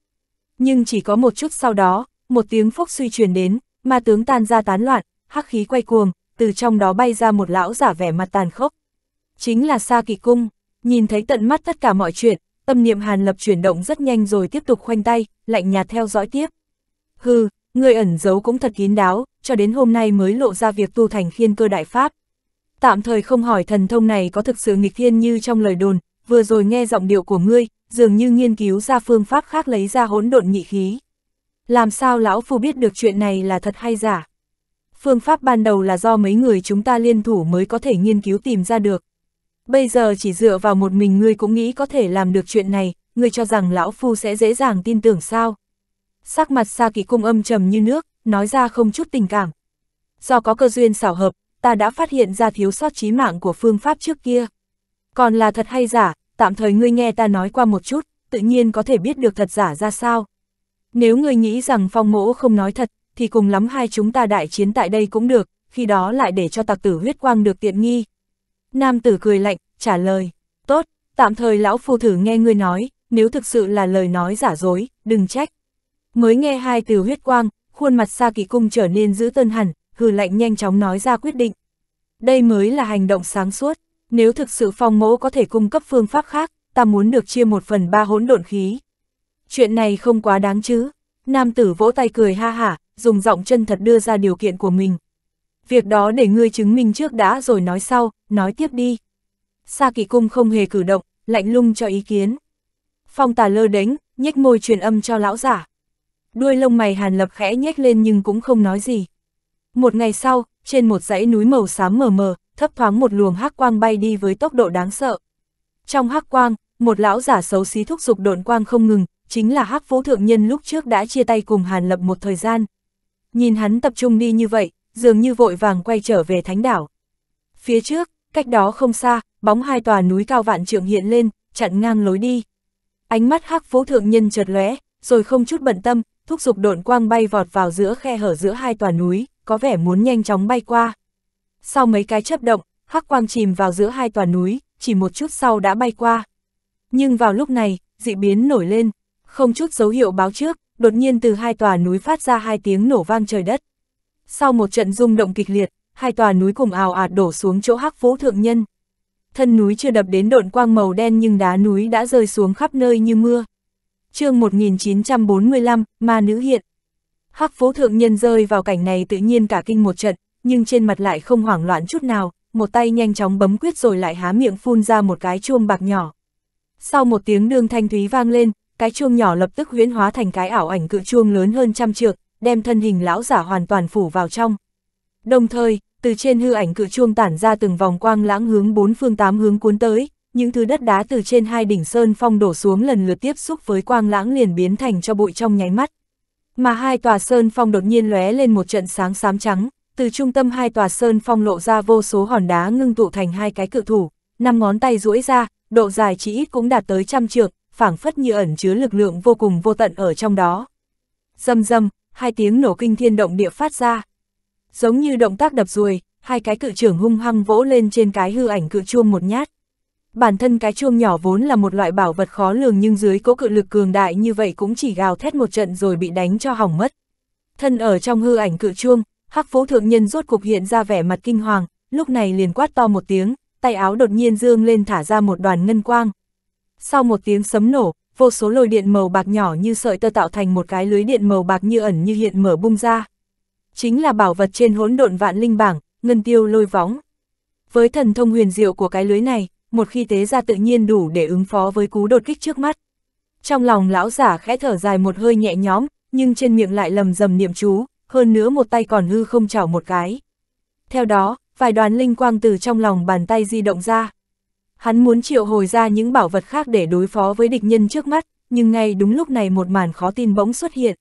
S1: Nhưng chỉ có một chút sau đó, một tiếng phúc suy truyền đến, ma tướng tan ra tán loạn, hắc khí quay cuồng, từ trong đó bay ra một lão giả vẻ mặt tàn khốc. Chính là Sa Kỳ Cung, nhìn thấy tận mắt tất cả mọi chuyện, tâm niệm Hàn Lập chuyển động rất nhanh rồi tiếp tục khoanh tay, lạnh nhạt theo dõi tiếp. Hừ, người ẩn giấu cũng thật kín đáo, cho đến hôm nay mới lộ ra việc tu thành khiên cơ đại pháp. Tạm thời không hỏi thần thông này có thực sự nghịch thiên như trong lời đồn, vừa rồi nghe giọng điệu của ngươi, dường như nghiên cứu ra phương pháp khác lấy ra hỗn độn nhị khí. Làm sao lão phu biết được chuyện này là thật hay giả? Phương pháp ban đầu là do mấy người chúng ta liên thủ mới có thể nghiên cứu tìm ra được. Bây giờ chỉ dựa vào một mình ngươi cũng nghĩ có thể làm được chuyện này, ngươi cho rằng lão phu sẽ dễ dàng tin tưởng sao? sắc mặt xa Kỳ Cung âm trầm như nước, nói ra không chút tình cảm. Do có cơ duyên xảo hợp, ta đã phát hiện ra thiếu sót trí mạng của phương pháp trước kia. Còn là thật hay giả, tạm thời ngươi nghe ta nói qua một chút, tự nhiên có thể biết được thật giả ra sao. Nếu ngươi nghĩ rằng phong mỗ không nói thật, thì cùng lắm hai chúng ta đại chiến tại đây cũng được, khi đó lại để cho tặc tử huyết quang được tiện nghi. Nam tử cười lạnh, trả lời, tốt, tạm thời lão phu thử nghe ngươi nói, nếu thực sự là lời nói giả dối, đừng trách mới nghe hai từ huyết quang, khuôn mặt Sa Kỳ Cung trở nên dữ tân hẳn, hừ lạnh nhanh chóng nói ra quyết định. Đây mới là hành động sáng suốt, nếu thực sự phong mẫu có thể cung cấp phương pháp khác, ta muốn được chia một phần ba hỗn độn khí. Chuyện này không quá đáng chứ, nam tử vỗ tay cười ha hả, dùng giọng chân thật đưa ra điều kiện của mình. Việc đó để ngươi chứng minh trước đã rồi nói sau, nói tiếp đi. Sa kỳ cung không hề cử động, lạnh lung cho ý kiến. Phong tà lơ đánh, nhếch môi truyền âm cho lão giả đuôi lông mày Hàn Lập khẽ nhếch lên nhưng cũng không nói gì. Một ngày sau, trên một dãy núi màu xám mờ mờ, thấp thoáng một luồng hắc quang bay đi với tốc độ đáng sợ. Trong hắc quang, một lão giả xấu xí thúc giục độn quang không ngừng, chính là hắc vũ thượng nhân lúc trước đã chia tay cùng Hàn Lập một thời gian. Nhìn hắn tập trung đi như vậy, dường như vội vàng quay trở về thánh đảo. Phía trước, cách đó không xa, bóng hai tòa núi cao vạn trượng hiện lên, chặn ngang lối đi. Ánh mắt hắc vũ thượng nhân chợt lóe, rồi không chút bận tâm, thúc giục độn quang bay vọt vào giữa khe hở giữa hai tòa núi, có vẻ muốn nhanh chóng bay qua. Sau mấy cái chấp động, hắc quang chìm vào giữa hai tòa núi, chỉ một chút sau đã bay qua. Nhưng vào lúc này, dị biến nổi lên, không chút dấu hiệu báo trước, đột nhiên từ hai tòa núi phát ra hai tiếng nổ vang trời đất. Sau một trận rung động kịch liệt, hai tòa núi cùng ào ạt đổ xuống chỗ hắc vũ thượng nhân. Thân núi chưa đập đến độn quang màu đen nhưng đá núi đã rơi xuống khắp nơi như mưa chương 1945, ma nữ hiện. Hắc phố thượng nhân rơi vào cảnh này tự nhiên cả kinh một trận, nhưng trên mặt lại không hoảng loạn chút nào, một tay nhanh chóng bấm quyết rồi lại há miệng phun ra một cái chuông bạc nhỏ. Sau một tiếng đương thanh thúy vang lên, cái chuông nhỏ lập tức huyễn hóa thành cái ảo ảnh cự chuông lớn hơn trăm trượng, đem thân hình lão giả hoàn toàn phủ vào trong. Đồng thời, từ trên hư ảnh cự chuông tản ra từng vòng quang lãng hướng bốn phương tám hướng cuốn tới, những thứ đất đá từ trên hai đỉnh sơn phong đổ xuống lần lượt tiếp xúc với quang lãng liền biến thành cho bụi trong nháy mắt. Mà hai tòa sơn phong đột nhiên lóe lên một trận sáng xám trắng, từ trung tâm hai tòa sơn phong lộ ra vô số hòn đá ngưng tụ thành hai cái cự thủ, năm ngón tay duỗi ra, độ dài chỉ ít cũng đạt tới trăm trượng, phảng phất như ẩn chứa lực lượng vô cùng vô tận ở trong đó. Dầm dầm, hai tiếng nổ kinh thiên động địa phát ra. Giống như động tác đập ruồi, hai cái cự trưởng hung hăng vỗ lên trên cái hư ảnh cự chuông một nhát. Bản thân cái chuông nhỏ vốn là một loại bảo vật khó lường nhưng dưới cố cự lực cường đại như vậy cũng chỉ gào thét một trận rồi bị đánh cho hỏng mất. Thân ở trong hư ảnh cự chuông, hắc phố thượng nhân rốt cục hiện ra vẻ mặt kinh hoàng, lúc này liền quát to một tiếng, tay áo đột nhiên dương lên thả ra một đoàn ngân quang. Sau một tiếng sấm nổ, vô số lôi điện màu bạc nhỏ như sợi tơ tạo thành một cái lưới điện màu bạc như ẩn như hiện mở bung ra. Chính là bảo vật trên hỗn độn vạn linh bảng, ngân tiêu lôi võng. Với thần thông huyền diệu của cái lưới này, một khi tế ra tự nhiên đủ để ứng phó với cú đột kích trước mắt. Trong lòng lão giả khẽ thở dài một hơi nhẹ nhõm, nhưng trên miệng lại lầm rầm niệm chú, hơn nữa một tay còn hư không chảo một cái. Theo đó, vài đoàn linh quang từ trong lòng bàn tay di động ra. Hắn muốn triệu hồi ra những bảo vật khác để đối phó với địch nhân trước mắt, nhưng ngay đúng lúc này một màn khó tin bỗng xuất hiện.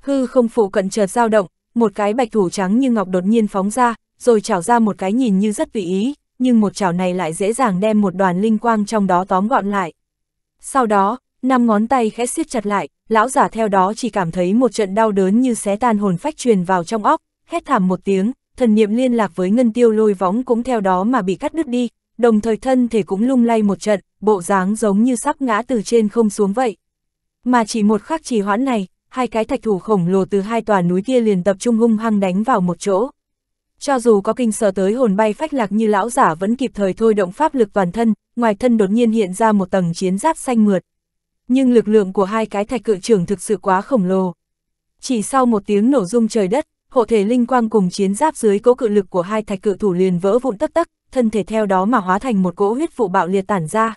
S1: Hư không phụ cận chợt dao động, một cái bạch thủ trắng như ngọc đột nhiên phóng ra, rồi chảo ra một cái nhìn như rất tùy ý, nhưng một chảo này lại dễ dàng đem một đoàn linh quang trong đó tóm gọn lại. Sau đó, năm ngón tay khẽ siết chặt lại, lão giả theo đó chỉ cảm thấy một trận đau đớn như xé tan hồn phách truyền vào trong óc, hét thảm một tiếng, thần niệm liên lạc với ngân tiêu lôi võng cũng theo đó mà bị cắt đứt đi, đồng thời thân thể cũng lung lay một trận, bộ dáng giống như sắp ngã từ trên không xuống vậy. Mà chỉ một khắc trì hoãn này, hai cái thạch thủ khổng lồ từ hai tòa núi kia liền tập trung hung hăng đánh vào một chỗ. Cho dù có kinh sợ tới hồn bay phách lạc như lão giả vẫn kịp thời thôi động pháp lực toàn thân, ngoài thân đột nhiên hiện ra một tầng chiến giáp xanh mượt. Nhưng lực lượng của hai cái thạch cự trưởng thực sự quá khổng lồ. Chỉ sau một tiếng nổ rung trời đất, hộ thể linh quang cùng chiến giáp dưới cố cự lực của hai thạch cự thủ liền vỡ vụn tất tắc, thân thể theo đó mà hóa thành một cỗ huyết vụ bạo liệt tản ra.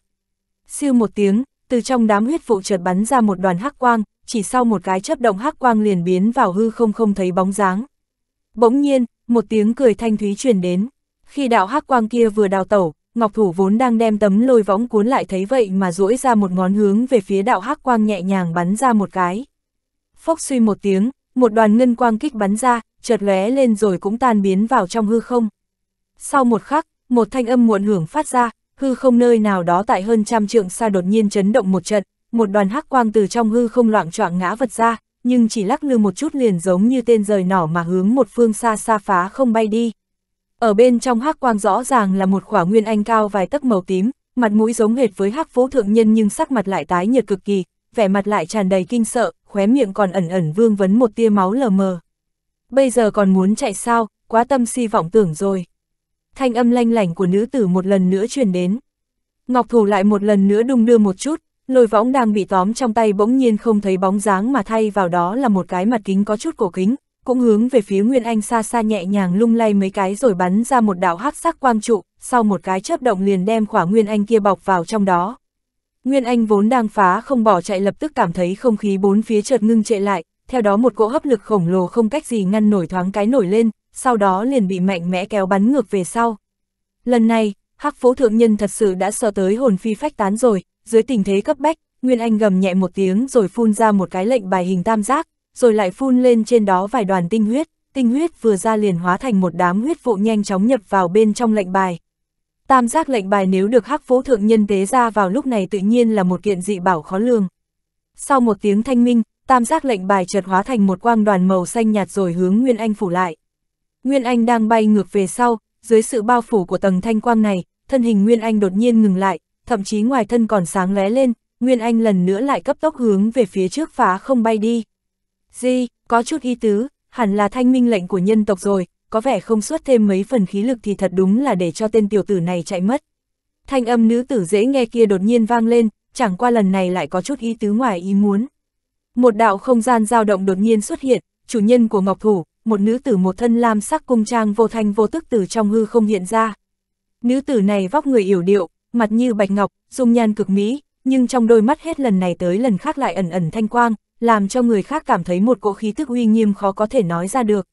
S1: Siêu một tiếng, từ trong đám huyết vụ chợt bắn ra một đoàn hắc quang, chỉ sau một cái chớp động hắc quang liền biến vào hư không không thấy bóng dáng. Bỗng nhiên, một tiếng cười thanh thúy truyền đến. Khi đạo hắc quang kia vừa đào tẩu, Ngọc Thủ vốn đang đem tấm lôi võng cuốn lại thấy vậy mà duỗi ra một ngón hướng về phía đạo hắc quang nhẹ nhàng bắn ra một cái. Phốc suy một tiếng, một đoàn ngân quang kích bắn ra, chợt lóe lên rồi cũng tan biến vào trong hư không. Sau một khắc, một thanh âm muộn hưởng phát ra, hư không nơi nào đó tại hơn trăm trượng xa đột nhiên chấn động một trận, một đoàn hắc quang từ trong hư không loạn choạng ngã vật ra, nhưng chỉ lắc lư một chút liền giống như tên rời nỏ mà hướng một phương xa xa phá không bay đi. Ở bên trong hắc quang rõ ràng là một khỏa nguyên anh cao vài tấc màu tím, mặt mũi giống hệt với hắc phố thượng nhân nhưng sắc mặt lại tái nhợt cực kỳ, vẻ mặt lại tràn đầy kinh sợ, khóe miệng còn ẩn ẩn vương vấn một tia máu lờ mờ. Bây giờ còn muốn chạy sao, quá tâm si vọng tưởng rồi. Thanh âm lanh lảnh của nữ tử một lần nữa truyền đến. Ngọc Thủ lại một lần nữa đung đưa một chút, Lôi võng đang bị tóm trong tay bỗng nhiên không thấy bóng dáng mà thay vào đó là một cái mặt kính có chút cổ kính, cũng hướng về phía Nguyên Anh xa xa nhẹ nhàng lung lay mấy cái rồi bắn ra một đạo hắc sắc quang trụ, sau một cái chớp động liền đem khỏa Nguyên Anh kia bọc vào trong đó. Nguyên Anh vốn đang phá không bỏ chạy lập tức cảm thấy không khí bốn phía chợt ngưng trệ lại, theo đó một cỗ hấp lực khổng lồ không cách gì ngăn nổi thoáng cái nổi lên, sau đó liền bị mạnh mẽ kéo bắn ngược về sau. Lần này, Hắc phố Thượng Nhân thật sự đã sợ tới hồn phi phách tán rồi, dưới tình thế cấp bách, Nguyên Anh gầm nhẹ một tiếng rồi phun ra một cái lệnh bài hình tam giác, rồi lại phun lên trên đó vài đoàn tinh huyết, tinh huyết vừa ra liền hóa thành một đám huyết vụ nhanh chóng nhập vào bên trong lệnh bài. Tam giác lệnh bài nếu được hắc vũ thượng nhân tế ra vào lúc này tự nhiên là một kiện dị bảo khó lường. Sau một tiếng thanh minh, tam giác lệnh bài chợt hóa thành một quang đoàn màu xanh nhạt rồi hướng Nguyên Anh phủ lại. Nguyên Anh đang bay ngược về sau, dưới sự bao phủ của tầng thanh quang này, thân hình Nguyên Anh đột nhiên ngừng lại, thậm chí ngoài thân còn sáng lóe lên, Nguyên Anh lần nữa lại cấp tốc hướng về phía trước phá không bay đi. gì có chút ý tứ, hẳn là thanh minh lệnh của nhân tộc rồi, có vẻ không suốt thêm mấy phần khí lực thì thật đúng là để cho tên tiểu tử này chạy mất. Thanh âm nữ tử dễ nghe kia đột nhiên vang lên, chẳng qua lần này lại có chút ý tứ ngoài ý muốn. Một đạo không gian dao động đột nhiên xuất hiện, chủ nhân của Ngọc Thủ, một nữ tử một thân lam sắc cung trang vô thanh vô tức từ trong hư không hiện ra. Nữ tử này vóc người yểu điệu, mặt như bạch ngọc, dung nhan cực mỹ, nhưng trong đôi mắt hết lần này tới lần khác lại ẩn ẩn thanh quang, làm cho người khác cảm thấy một cỗ khí tức uy nghiêm khó có thể nói ra được.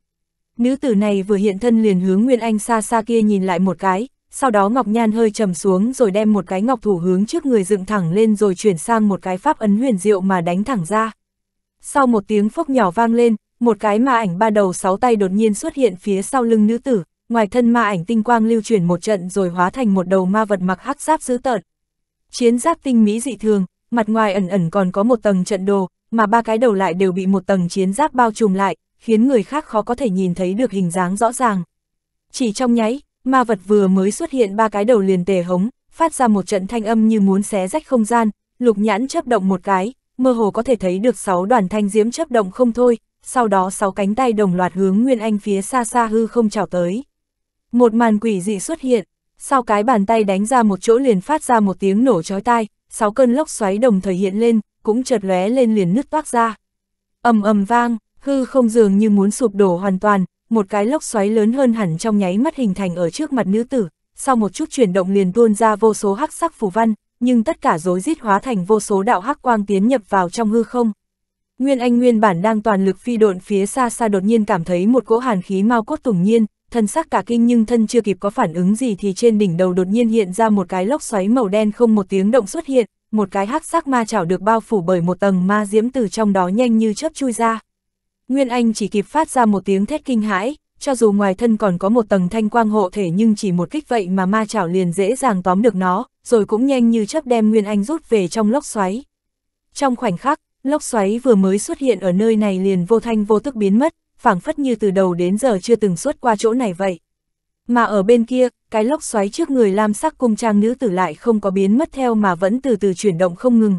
S1: Nữ tử này vừa hiện thân liền hướng Nguyên Anh xa xa kia nhìn lại một cái, sau đó Ngọc Nhan hơi trầm xuống rồi đem một cái ngọc thủ hướng trước người dựng thẳng lên rồi chuyển sang một cái pháp ấn huyền diệu mà đánh thẳng ra. Sau một tiếng phốc nhỏ vang lên, một cái ma ảnh ba đầu sáu tay đột nhiên xuất hiện phía sau lưng nữ tử, ngoài thân ma ảnh tinh quang lưu chuyển một trận rồi hóa thành một đầu ma vật mặc hắc giáp dữ tợn. Chiến giáp tinh mỹ dị thường, mặt ngoài ẩn ẩn còn có một tầng trận đồ, mà ba cái đầu lại đều bị một tầng chiến giáp bao trùm lại, khiến người khác khó có thể nhìn thấy được hình dáng rõ ràng. Chỉ trong nháy, ma vật vừa mới xuất hiện ba cái đầu liền tề hống, phát ra một trận thanh âm như muốn xé rách không gian, lục nhãn chớp động một cái, mơ hồ có thể thấy được sáu đoàn thanh diễm chớp động không thôi, sau đó sáu cánh tay đồng loạt hướng Nguyên Anh phía xa xa hư không chảo tới. Một màn quỷ dị xuất hiện, sau cái bàn tay đánh ra một chỗ liền phát ra một tiếng nổ chói tai, sáu cơn lốc xoáy đồng thời hiện lên, cũng chợt lóe lên liền nứt toác ra. ầm ầm vang, hư không dường như muốn sụp đổ hoàn toàn, một cái lốc xoáy lớn hơn hẳn trong nháy mắt hình thành ở trước mặt nữ tử, sau một chút chuyển động liền tuôn ra vô số hắc sắc phù văn, nhưng tất cả rối rít hóa thành vô số đạo hắc quang tiến nhập vào trong hư không. Nguyên Anh nguyên bản đang toàn lực phi độn phía xa xa đột nhiên cảm thấy một cỗ hàn khí mau cốt tùng nhiên, thân xác cả kinh nhưng thân chưa kịp có phản ứng gì thì trên đỉnh đầu đột nhiên hiện ra một cái lốc xoáy màu đen không một tiếng động xuất hiện, một cái hắc sắc ma chảo được bao phủ bởi một tầng ma diễm từ trong đó nhanh như chớp chui ra. Nguyên Anh chỉ kịp phát ra một tiếng thét kinh hãi, cho dù ngoài thân còn có một tầng thanh quang hộ thể nhưng chỉ một kích vậy mà ma chảo liền dễ dàng tóm được nó, rồi cũng nhanh như chớp đem Nguyên Anh rút về trong lốc xoáy. Trong khoảnh khắc, lốc xoáy vừa mới xuất hiện ở nơi này liền vô thanh vô tức biến mất, phảng phất như từ đầu đến giờ chưa từng xuất qua chỗ này vậy. Mà ở bên kia, cái lốc xoáy trước người lam sắc cung trang nữ tử lại không có biến mất theo mà vẫn từ từ chuyển động không ngừng.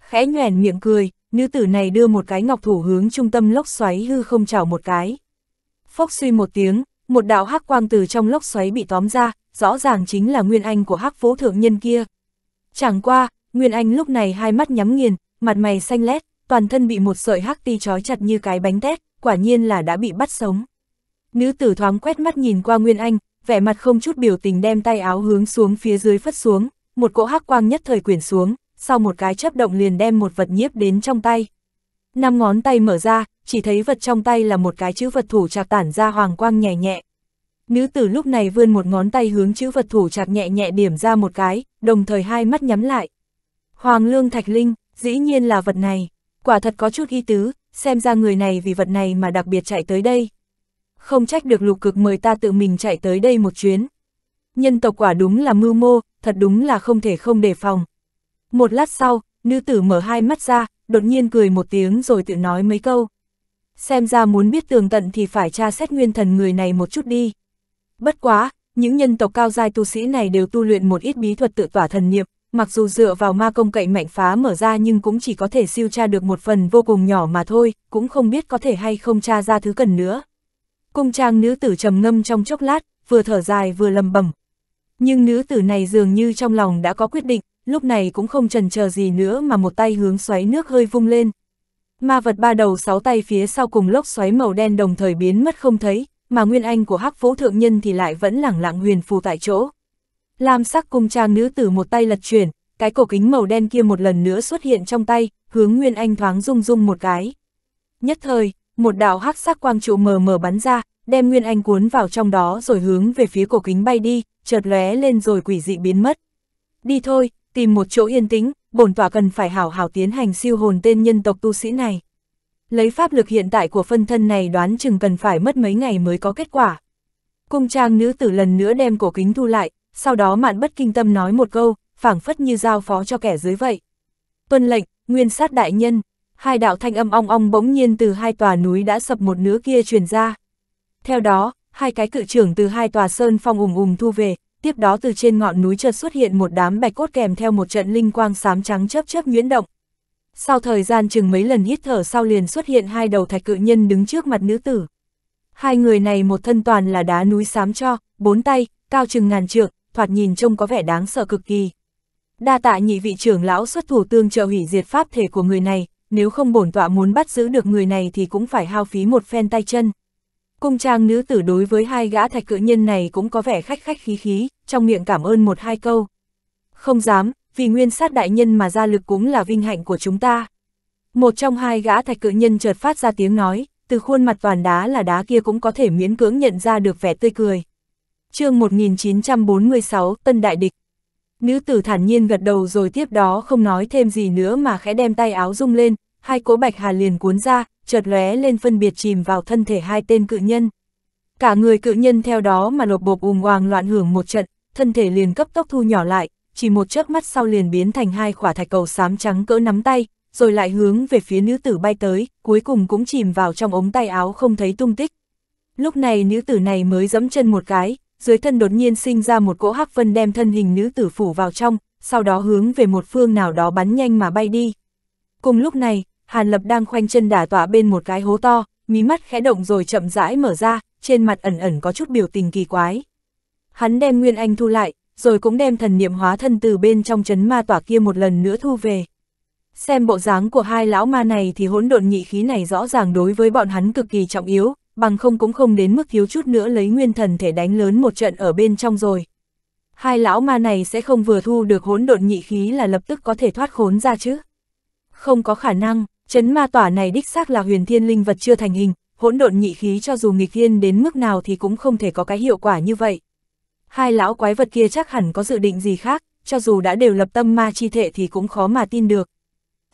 S1: Khẽ nhoèn miệng cười, nữ tử này đưa một cái ngọc thủ hướng trung tâm lốc xoáy hư không chảo một cái. Phốc suy một tiếng, một đạo hắc quang từ trong lốc xoáy bị tóm ra, rõ ràng chính là Nguyên Anh của hắc vũ thượng nhân kia. Chẳng qua, Nguyên Anh lúc này hai mắt nhắm nghiền, mặt mày xanh lét, toàn thân bị một sợi hắc ti trói chặt như cái bánh tét quả nhiên là đã bị bắt sống. Nữ tử thoáng quét mắt nhìn qua Nguyên Anh, vẻ mặt không chút biểu tình đem tay áo hướng xuống phía dưới phất xuống, một cỗ hắc quang nhất thời quyển xuống, sau một cái chấp động liền đem một vật nhiếp đến trong tay. Năm ngón tay mở ra, chỉ thấy vật trong tay là một cái chữ vật thủ chạc tản ra hoàng quang nhẹ nhẹ. Nữ tử lúc này vươn một ngón tay hướng chữ vật thủ chạc nhẹ nhẹ điểm ra một cái, đồng thời hai mắt nhắm lại. Hoàng lương thạch linh, dĩ nhiên là vật này, quả thật có chút ghi tứ, xem ra người này vì vật này mà đặc biệt chạy tới đây. Không trách được lục cực mời ta tự mình chạy tới đây một chuyến. Nhân tộc quả đúng là mưu mô, thật đúng là không thể không đề phòng. Một lát sau, nữ tử mở hai mắt ra, đột nhiên cười một tiếng rồi tự nói mấy câu. Xem ra muốn biết tường tận thì phải tra xét nguyên thần người này một chút đi. Bất quá, những nhân tộc cao giai tu sĩ này đều tu luyện một ít bí thuật tự tỏa thần niệm, mặc dù dựa vào ma công cậy mạnh phá mở ra nhưng cũng chỉ có thể siêu tra được một phần vô cùng nhỏ mà thôi, cũng không biết có thể hay không tra ra thứ cần nữa. Cung trang nữ tử trầm ngâm trong chốc lát, vừa thở dài vừa lầm bẩm Nhưng nữ tử này dường như trong lòng đã có quyết định, lúc này cũng không trần chờ gì nữa mà một tay hướng xoáy nước hơi vung lên. Ma vật ba đầu sáu tay phía sau cùng lốc xoáy màu đen đồng thời biến mất không thấy, mà nguyên anh của hắc vũ thượng nhân thì lại vẫn lẳng lặng huyền phù tại chỗ. Lam sắc cung trang nữ tử một tay lật chuyển, cái cổ kính màu đen kia một lần nữa xuất hiện trong tay, hướng Nguyên Anh thoáng rung rung một cái. Nhất thời, một đạo hắc sắc quang trụ mờ mờ bắn ra, đem Nguyên Anh cuốn vào trong đó rồi hướng về phía cổ kính bay đi, chợt lóe lên rồi quỷ dị biến mất. Đi thôi, tìm một chỗ yên tĩnh, bổn tỏa cần phải hảo hảo tiến hành siêu hồn tên nhân tộc tu sĩ này. Lấy pháp lực hiện tại của phân thân này đoán chừng cần phải mất mấy ngày mới có kết quả. Cung trang nữ tử lần nữa đem cổ kính thu lại, sau đó mạn bất kinh tâm nói một câu, phảng phất như giao phó cho kẻ dưới vậy. Tuân lệnh, nguyên sát đại nhân, hai đạo thanh âm ong ong bỗng nhiên từ hai tòa núi đã sập một nửa kia truyền ra. Theo đó, hai cái cự trưởng từ hai tòa sơn phong ùng ùng thu về, tiếp đó từ trên ngọn núi chợt xuất hiện một đám bạch cốt kèm theo một trận linh quang xám trắng chớp chớp nhuyễn động. Sau thời gian chừng mấy lần hít thở sau liền xuất hiện hai đầu thạch cự nhân đứng trước mặt nữ tử. Hai người này một thân toàn là đá núi xám cho, bốn tay, cao chừng ngàn trượng, thoạt nhìn trông có vẻ đáng sợ cực kỳ. Đa tạ nhị vị trưởng lão xuất thủ tương trợ hủy diệt pháp thể của người này, nếu không bổn tọa muốn bắt giữ được người này thì cũng phải hao phí một phen tay chân. Cung trang nữ tử đối với hai gã thạch cự nhân này cũng có vẻ khách khách khí khí, trong miệng cảm ơn một hai câu. Không dám, vì nguyên sát đại nhân mà ra lực cũng là vinh hạnh của chúng ta. Một trong hai gã thạch cự nhân chợt phát ra tiếng nói, từ khuôn mặt toàn đá là đá kia cũng có thể miễn cưỡng nhận ra được vẻ tươi cười chương 1946, Tân Đại Địch. Nữ tử thản nhiên gật đầu rồi tiếp đó không nói thêm gì nữa mà khẽ đem tay áo rung lên, hai cỗ bạch hà liền cuốn ra, chợt lóe lên phân biệt chìm vào thân thể hai tên cự nhân. Cả người cự nhân theo đó mà lột bộp ùm hoàng loạn hưởng một trận, thân thể liền cấp tốc thu nhỏ lại, chỉ một chớp mắt sau liền biến thành hai quả thạch cầu xám trắng cỡ nắm tay, rồi lại hướng về phía nữ tử bay tới, cuối cùng cũng chìm vào trong ống tay áo không thấy tung tích. Lúc này nữ tử này mới dẫm chân một cái, dưới thân đột nhiên sinh ra một cỗ hắc vân đem thân hình nữ tử phủ vào trong, sau đó hướng về một phương nào đó bắn nhanh mà bay đi. Cùng lúc này, Hàn Lập đang khoanh chân đả tỏa bên một cái hố to, mí mắt khẽ động rồi chậm rãi mở ra, trên mặt ẩn ẩn có chút biểu tình kỳ quái. Hắn đem Nguyên Anh thu lại, rồi cũng đem thần niệm hóa thân từ bên trong chấn ma tỏa kia một lần nữa thu về. Xem bộ dáng của hai lão ma này thì hỗn độn nhị khí này rõ ràng đối với bọn hắn cực kỳ trọng yếu, bằng không cũng không đến mức thiếu chút nữa lấy nguyên thần thể đánh lớn một trận ở bên trong rồi. Hai lão ma này sẽ không vừa thu được hỗn độn nhị khí là lập tức có thể thoát khốn ra chứ. Không có khả năng, chấn ma tỏa này đích xác là huyền thiên linh vật chưa thành hình, hỗn độn nhị khí cho dù nghịch thiên đến mức nào thì cũng không thể có cái hiệu quả như vậy. Hai lão quái vật kia chắc hẳn có dự định gì khác, cho dù đã đều lập tâm ma chi thể thì cũng khó mà tin được.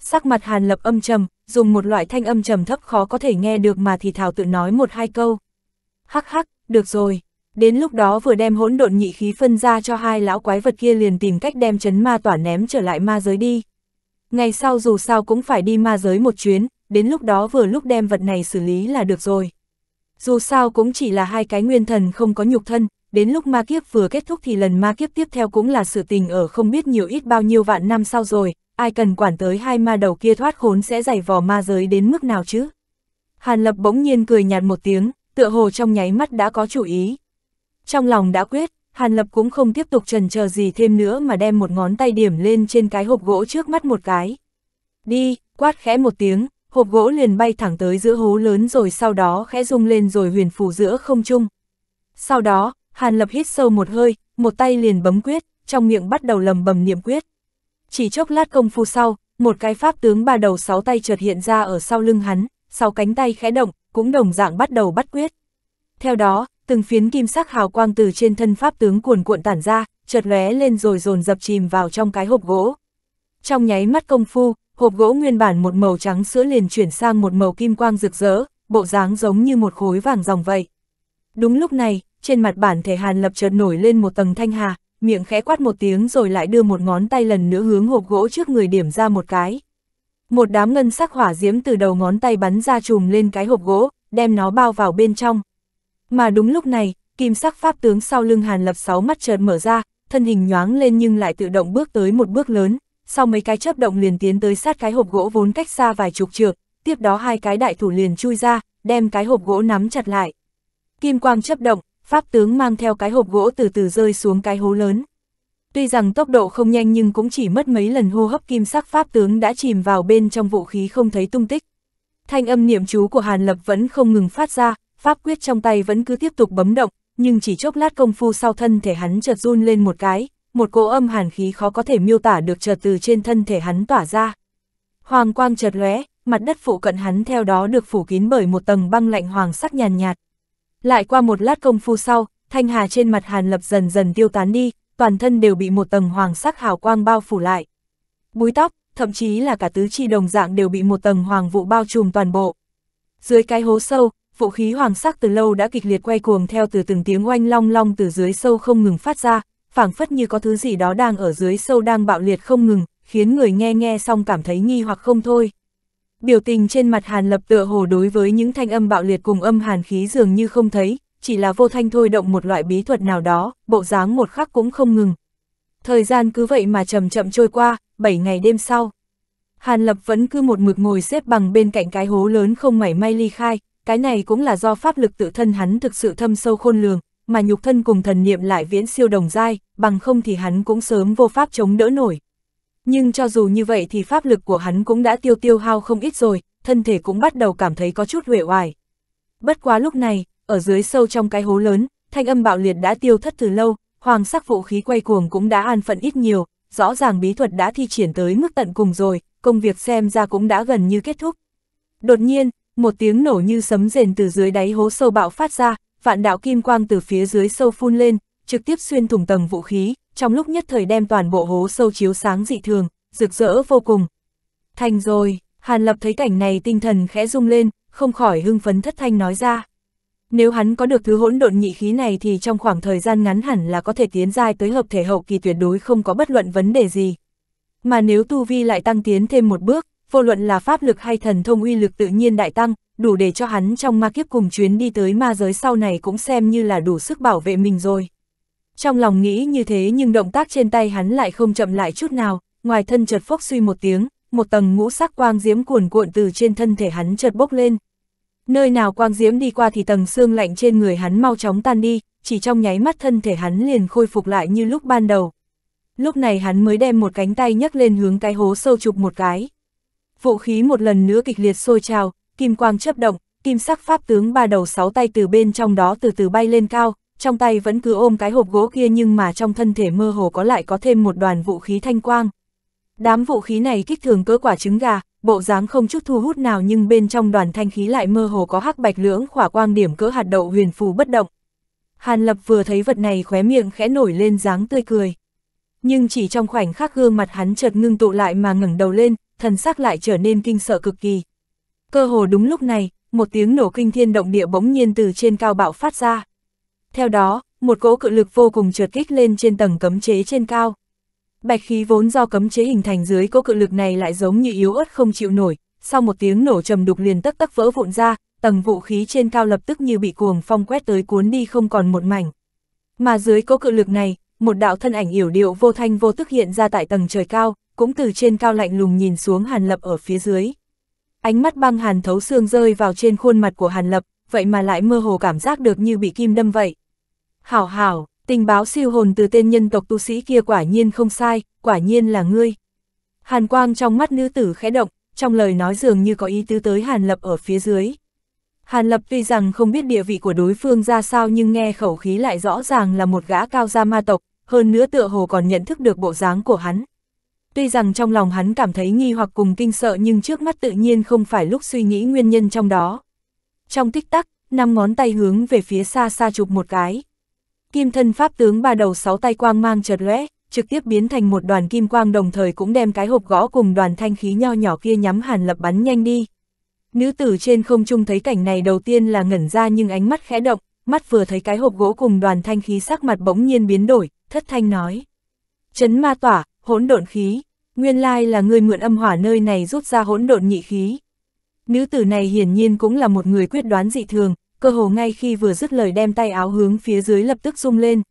S1: Sắc mặt Hàn Lập âm trầm, dùng một loại thanh âm trầm thấp khó có thể nghe được mà thì thảo tự nói một hai câu. Hắc hắc, được rồi. Đến lúc đó vừa đem hỗn độn nhị khí phân ra cho hai lão quái vật kia liền tìm cách đem chấn ma tỏa ném trở lại ma giới đi. Ngày sau dù sao cũng phải đi ma giới một chuyến, đến lúc đó vừa lúc đem vật này xử lý là được rồi. Dù sao cũng chỉ là hai cái nguyên thần không có nhục thân, đến lúc ma kiếp vừa kết thúc thì lần ma kiếp tiếp theo cũng là sự tình ở không biết nhiều ít bao nhiêu vạn năm sau rồi, ai cần quản tới hai ma đầu kia thoát khốn sẽ giày vò ma giới đến mức nào chứ? Hàn Lập bỗng nhiên cười nhạt một tiếng, tựa hồ trong nháy mắt đã có chủ ý. Trong lòng đã quyết, Hàn Lập cũng không tiếp tục trần chờ gì thêm nữa mà đem một ngón tay điểm lên trên cái hộp gỗ trước mắt một cái. Đi, quát khẽ một tiếng, hộp gỗ liền bay thẳng tới giữa hố lớn rồi sau đó khẽ rung lên rồi huyền phù giữa không trung. Sau đó, Hàn Lập hít sâu một hơi, một tay liền bấm quyết, trong miệng bắt đầu lầm bầm niệm quyết. Chỉ chốc lát công phu sau, một cái pháp tướng ba đầu sáu tay chợt hiện ra ở sau lưng hắn, sáu cánh tay khẽ động, cũng đồng dạng bắt đầu bắt quyết. Theo đó, từng phiến kim sắc hào quang từ trên thân pháp tướng cuồn cuộn tản ra, chợt lóe lên rồi dồn dập chìm vào trong cái hộp gỗ. Trong nháy mắt công phu, hộp gỗ nguyên bản một màu trắng sữa liền chuyển sang một màu kim quang rực rỡ, bộ dáng giống như một khối vàng dòng vậy. Đúng lúc này, trên mặt bản thể Hàn Lập chợt nổi lên một tầng thanh hà, miệng khẽ quát một tiếng rồi lại đưa một ngón tay lần nữa hướng hộp gỗ trước người điểm ra một cái. Một đám ngân sắc hỏa diễm từ đầu ngón tay bắn ra trùm lên cái hộp gỗ, đem nó bao vào bên trong. Mà đúng lúc này, kim sắc pháp tướng sau lưng Hàn Lập sáu mắt chợt mở ra, thân hình nhoáng lên nhưng lại tự động bước tới một bước lớn, sau mấy cái chớp động liền tiến tới sát cái hộp gỗ vốn cách xa vài chục trượng, tiếp đó hai cái đại thủ liền chui ra, đem cái hộp gỗ nắm chặt lại. Kim quang chớp động, Pháp tướng mang theo cái hộp gỗ từ từ rơi xuống cái hố lớn. Tuy rằng tốc độ không nhanh nhưng cũng chỉ mất mấy lần hô hấp kim sắc Pháp tướng đã chìm vào bên trong vũ khí không thấy tung tích. Thanh âm niệm chú của Hàn Lập vẫn không ngừng phát ra, Pháp quyết trong tay vẫn cứ tiếp tục bấm động, nhưng chỉ chốc lát công phu sau thân thể hắn chợt run lên một cái, một cỗ âm hàn khí khó có thể miêu tả được chợt từ trên thân thể hắn tỏa ra. Hoàng quang chợt lóe, mặt đất phụ cận hắn theo đó được phủ kín bởi một tầng băng lạnh hoàng sắc nhàn nhạt, nhạt, lại qua một lát công phu sau, thanh hà trên mặt Hàn Lập dần dần tiêu tán đi, toàn thân đều bị một tầng hoàng sắc hào quang bao phủ lại. Búi tóc, thậm chí là cả tứ chi đồng dạng đều bị một tầng hoàng vụ bao trùm toàn bộ. Dưới cái hố sâu, vũ khí hoàng sắc từ lâu đã kịch liệt quay cuồng theo từ từng tiếng oanh long long từ dưới sâu không ngừng phát ra, phảng phất như có thứ gì đó đang ở dưới sâu đang bạo liệt không ngừng, khiến người nghe nghe xong cảm thấy nghi hoặc không thôi biểu tình trên mặt Hàn Lập tựa hồ đối với những thanh âm bạo liệt cùng âm hàn khí dường như không thấy, chỉ là vô thanh thôi động một loại bí thuật nào đó, bộ dáng một khắc cũng không ngừng. Thời gian cứ vậy mà chậm chậm trôi qua, 7 ngày đêm sau. Hàn Lập vẫn cứ một mực ngồi xếp bằng bên cạnh cái hố lớn không mảy may ly khai, cái này cũng là do pháp lực tự thân hắn thực sự thâm sâu khôn lường, mà nhục thân cùng thần niệm lại viễn siêu đồng dai, bằng không thì hắn cũng sớm vô pháp chống đỡ nổi. Nhưng cho dù như vậy thì pháp lực của hắn cũng đã tiêu tiêu hao không ít rồi, thân thể cũng bắt đầu cảm thấy có chút huệ hoài. Bất quá lúc này, ở dưới sâu trong cái hố lớn, thanh âm bạo liệt đã tiêu thất từ lâu, hoàng sắc vũ khí quay cuồng cũng đã an phận ít nhiều, rõ ràng bí thuật đã thi triển tới mức tận cùng rồi, công việc xem ra cũng đã gần như kết thúc. Đột nhiên, một tiếng nổ như sấm rền từ dưới đáy hố sâu bạo phát ra, vạn đạo kim quang từ phía dưới sâu phun lên, trực tiếp xuyên thủng tầng vũ khí, trong lúc nhất thời đem toàn bộ hố sâu chiếu sáng dị thường, rực rỡ vô cùng. Thành rồi, Hàn Lập thấy cảnh này tinh thần khẽ rung lên, không khỏi hưng phấn thất thanh nói ra. Nếu hắn có được thứ hỗn độn nhị khí này thì trong khoảng thời gian ngắn hẳn là có thể tiến giai tới hợp thể hậu kỳ tuyệt đối không có bất luận vấn đề gì. Mà nếu tu vi lại tăng tiến thêm một bước, vô luận là pháp lực hay thần thông uy lực tự nhiên đại tăng, đủ để cho hắn trong ma kiếp cùng chuyến đi tới ma giới sau này cũng xem như là đủ sức bảo vệ mình rồi. Trong lòng nghĩ như thế nhưng động tác trên tay hắn lại không chậm lại chút nào, ngoài thân chợt phốc suy một tiếng, một tầng ngũ sắc quang diễm cuồn cuộn từ trên thân thể hắn chợt bốc lên. Nơi nào quang diễm đi qua thì tầng xương lạnh trên người hắn mau chóng tan đi, chỉ trong nháy mắt thân thể hắn liền khôi phục lại như lúc ban đầu. Lúc này hắn mới đem một cánh tay nhấc lên hướng cái hố sâu chụp một cái. Vũ khí một lần nữa kịch liệt sôi trào, kim quang chấp động, kim sắc pháp tướng ba đầu sáu tay từ bên trong đó từ từ bay lên cao, trong tay vẫn cứ ôm cái hộp gỗ kia nhưng mà trong thân thể mơ hồ có lại có thêm một đoàn vũ khí thanh quang. Đám vũ khí này kích thường cỡ quả trứng gà, bộ dáng không chút thu hút nào nhưng bên trong đoàn thanh khí lại mơ hồ có hắc bạch lưỡng khỏa quang điểm cỡ hạt đậu huyền phù bất động. Hàn Lập vừa thấy vật này khóe miệng khẽ nổi lên dáng tươi cười. Nhưng chỉ trong khoảnh khắc gương mặt hắn chợt ngưng tụ lại mà ngẩng đầu lên, thần sắc lại trở nên kinh sợ cực kỳ. Cơ hồ đúng lúc này, một tiếng nổ kinh thiên động địa bỗng nhiên từ trên cao bạo phát ra. Theo đó, một cỗ cự lực vô cùng trượt kích lên trên tầng cấm chế trên cao. Bạch khí vốn do cấm chế hình thành dưới cỗ cự lực này lại giống như yếu ớt không chịu nổi, sau một tiếng nổ trầm đục liền tấc tấc vỡ vụn ra, tầng vũ khí trên cao lập tức như bị cuồng phong quét tới cuốn đi không còn một mảnh. Mà dưới cỗ cự lực này, một đạo thân ảnh yểu điệu vô thanh vô tức hiện ra tại tầng trời cao, cũng từ trên cao lạnh lùng nhìn xuống Hàn Lập ở phía dưới. Ánh mắt băng hàn thấu xương rơi vào trên khuôn mặt của Hàn Lập, vậy mà lại mơ hồ cảm giác được như bị kim đâm vậy. Hảo hảo, tình báo siêu hồn từ tên nhân tộc tu sĩ kia quả nhiên không sai, quả nhiên là ngươi. Hàn quang trong mắt nữ tử khẽ động, trong lời nói dường như có ý tứ tới Hàn Lập ở phía dưới. Hàn Lập tuy rằng không biết địa vị của đối phương ra sao nhưng nghe khẩu khí lại rõ ràng là một gã cao gia ma tộc, hơn nữa tựa hồ còn nhận thức được bộ dáng của hắn. Tuy rằng trong lòng hắn cảm thấy nghi hoặc cùng kinh sợ nhưng trước mắt tự nhiên không phải lúc suy nghĩ nguyên nhân trong đó. Trong tích tắc, năm ngón tay hướng về phía xa xa chụp một cái. Kim thân pháp tướng ba đầu sáu tay quang mang chợt lóe, trực tiếp biến thành một đoàn kim quang đồng thời cũng đem cái hộp gõ cùng đoàn thanh khí nho nhỏ kia nhắm Hàn Lập bắn nhanh đi. Nữ tử trên không trung thấy cảnh này đầu tiên là ngẩn ra nhưng ánh mắt khẽ động, mắt vừa thấy cái hộp gỗ cùng đoàn thanh khí sắc mặt bỗng nhiên biến đổi, thất thanh nói. Chấn ma tỏa, hỗn độn khí, nguyên lai là người mượn âm hỏa nơi này rút ra hỗn độn nhị khí. Nữ tử này hiển nhiên cũng là một người quyết đoán dị thường, cơ hồ ngay khi vừa dứt lời đem tay áo hướng phía dưới lập tức rung lên.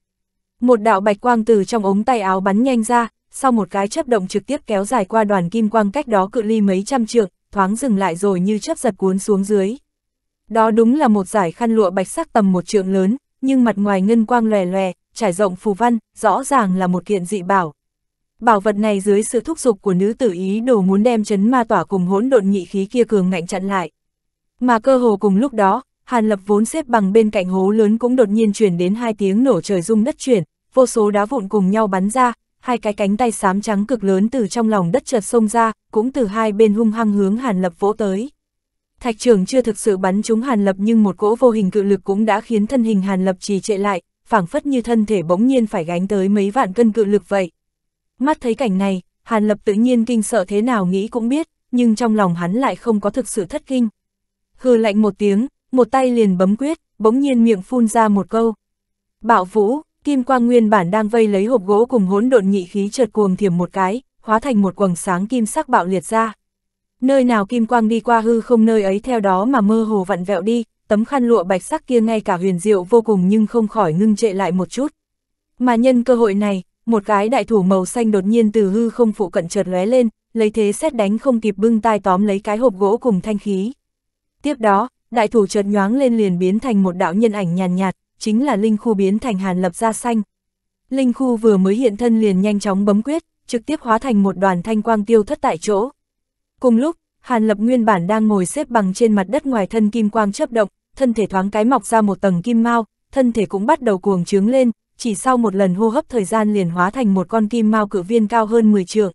S1: Một đạo bạch quang từ trong ống tay áo bắn nhanh ra, sau một cái chấp động trực tiếp kéo dài qua đoàn kim quang cách đó cự ly mấy trăm trượng, thoáng dừng lại rồi như chấp giật cuốn xuống dưới. Đó đúng là một giải khăn lụa bạch sắc tầm một trượng lớn, nhưng mặt ngoài ngân quang lòe lòe, trải rộng phù văn, rõ ràng là một kiện dị bảo. Bảo vật này dưới sự thúc giục của nữ tử ý đồ muốn đem chấn ma tỏa cùng hỗn độn nhị khí kia cường ngạnh chặn lại. Mà cơ hồ cùng lúc đó, Hàn Lập vốn xếp bằng bên cạnh hố lớn cũng đột nhiên chuyển đến hai tiếng nổ trời rung đất chuyển, vô số đá vụn cùng nhau bắn ra, hai cái cánh tay xám trắng cực lớn từ trong lòng đất chợt xông ra, cũng từ hai bên hung hăng hướng Hàn Lập vỗ tới. Thạch trưởng chưa thực sự bắn trúng Hàn Lập nhưng một cỗ vô hình cự lực cũng đã khiến thân hình Hàn Lập trì trệ lại, phảng phất như thân thể bỗng nhiên phải gánh tới mấy vạn cân cự lực vậy. Mắt thấy cảnh này, Hàn Lập tự nhiên kinh sợ thế nào nghĩ cũng biết, nhưng trong lòng hắn lại không có thực sự thất kinh. Hừ lạnh một tiếng, một tay liền bấm quyết, bỗng nhiên miệng phun ra một câu. Bạo vũ, kim quang nguyên bản đang vây lấy hộp gỗ cùng hỗn độn nhị khí chợt cuồng thiểm một cái, hóa thành một quầng sáng kim sắc bạo liệt ra. Nơi nào kim quang đi qua hư không nơi ấy theo đó mà mơ hồ vặn vẹo đi, tấm khăn lụa bạch sắc kia ngay cả huyền diệu vô cùng nhưng không khỏi ngưng trệ lại một chút. Mà nhân cơ hội này, một cái đại thủ màu xanh đột nhiên từ hư không phụ cận chợt lóe lên, lấy thế xét đánh không kịp bưng tai tóm lấy cái hộp gỗ cùng thanh khí. Tiếp đó, đại thủ chợt nhoáng lên liền biến thành một đạo nhân ảnh nhàn nhạt, chính là linh khu biến thành hàn lập ra xanh. Linh khu vừa mới hiện thân liền nhanh chóng bấm quyết, trực tiếp hóa thành một đoàn thanh quang tiêu thất tại chỗ. Cùng lúc, hàn lập nguyên bản đang ngồi xếp bằng trên mặt đất ngoài thân kim quang chớp động, thân thể thoáng cái mọc ra một tầng kim mao, thân thể cũng bắt đầu cuồng trướng lên, chỉ sau một lần hô hấp thời gian liền hóa thành một con kim mao cự viên cao hơn 10 trượng.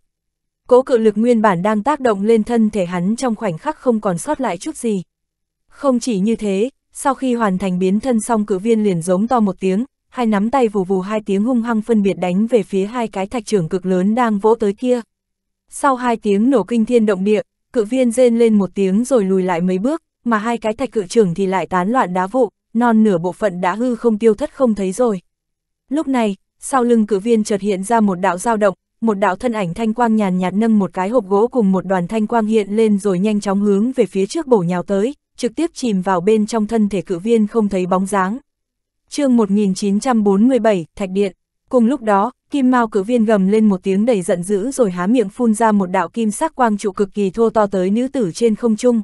S1: Cố cự lực nguyên bản đang tác động lên thân thể hắn trong khoảnh khắc không còn sót lại chút gì. Không chỉ như thế, sau khi hoàn thành biến thân xong cử viên liền giống to một tiếng, hai nắm tay vù vù hai tiếng hung hăng phân biệt đánh về phía hai cái thạch trưởng cực lớn đang vỗ tới kia. Sau hai tiếng nổ kinh thiên động địa, cự viên rên lên một tiếng rồi lùi lại mấy bước, mà hai cái thạch cự trưởng thì lại tán loạn đá vụ, non nửa bộ phận đã hư không tiêu thất không thấy rồi. Lúc này, sau lưng cự viên chợt hiện ra một đạo dao động, một đạo thân ảnh thanh quang nhàn nhạt nâng một cái hộp gỗ cùng một đoàn thanh quang hiện lên rồi nhanh chóng hướng về phía trước bổ nhào tới, trực tiếp chìm vào bên trong thân thể cự viên không thấy bóng dáng. chương 1947, Thạch Điện. Cùng lúc đó, kim mao cự viên gầm lên một tiếng đầy giận dữ rồi há miệng phun ra một đạo kim sắc quang trụ cực kỳ thô to tới nữ tử trên không trung.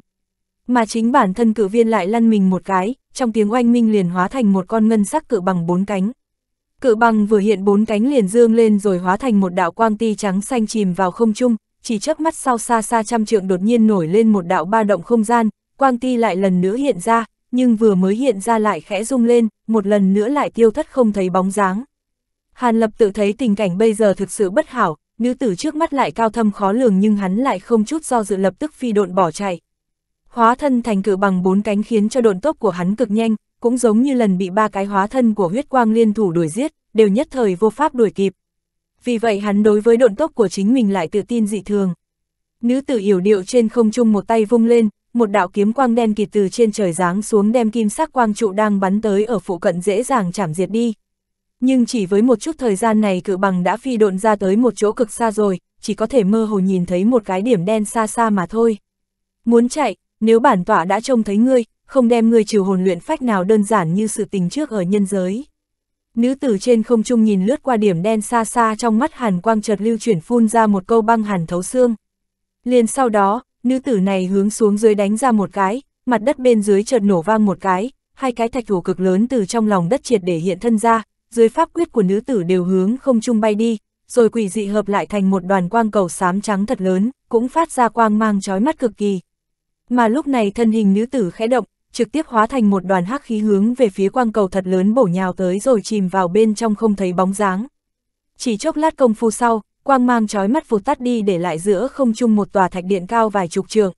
S1: Mà chính bản thân cự viên lại lăn mình một cái, trong tiếng oanh minh liền hóa thành một con ngân sắc cự bằng bốn cánh. Cự bằng vừa hiện bốn cánh liền dương lên rồi hóa thành một đạo quang ti trắng xanh chìm vào không trung, chỉ chớp mắt sau xa xa trăm trượng đột nhiên nổi lên một đạo ba động không gian, quang ti lại lần nữa hiện ra, nhưng vừa mới hiện ra lại khẽ rung lên, một lần nữa lại tiêu thất không thấy bóng dáng. Hàn Lập tự thấy tình cảnh bây giờ thực sự bất hảo, nữ tử trước mắt lại cao thâm khó lường nhưng hắn lại không chút do dự lập tức phi độn bỏ chạy. Hóa thân thành cự bằng bốn cánh khiến cho độn tốc của hắn cực nhanh, cũng giống như lần bị ba cái hóa thân của huyết quang liên thủ đuổi giết, đều nhất thời vô pháp đuổi kịp. Vì vậy hắn đối với độn tốc của chính mình lại tự tin dị thường. Nữ tử yểu điệu trên không trung một tay vung lên, một đạo kiếm quang đen kịt từ trên trời giáng xuống đem kim sắc quang trụ đang bắn tới ở phụ cận dễ dàng chảm diệt đi. Nhưng chỉ với một chút thời gian này cự bằng đã phi độn ra tới một chỗ cực xa rồi, chỉ có thể mơ hồ nhìn thấy một cái điểm đen xa xa mà thôi. Muốn chạy, nếu bản tọa đã trông thấy ngươi, không đem ngươi trừ hồn luyện phách nào đơn giản như sự tình trước ở nhân giới. Nữ tử trên không trung nhìn lướt qua điểm đen xa xa trong mắt hàn quang chợt lưu chuyển phun ra một câu băng hàn thấu xương. Liền sau đó, Nữ tử này hướng xuống dưới đánh ra một cái, mặt đất bên dưới chợt nổ vang một cái, hai cái thạch thủ cực lớn từ trong lòng đất triệt để hiện thân ra, dưới pháp quyết của nữ tử đều hướng không trung bay đi, rồi quỷ dị hợp lại thành một đoàn quang cầu xám trắng thật lớn, cũng phát ra quang mang chói mắt cực kỳ. Mà lúc này thân hình nữ tử khẽ động, trực tiếp hóa thành một đoàn hắc khí hướng về phía quang cầu thật lớn bổ nhào tới rồi chìm vào bên trong không thấy bóng dáng. Chỉ chốc lát công phu sau, quang mang chói mắt vụt tắt đi để lại giữa không trung một tòa thạch điện cao vài chục trường.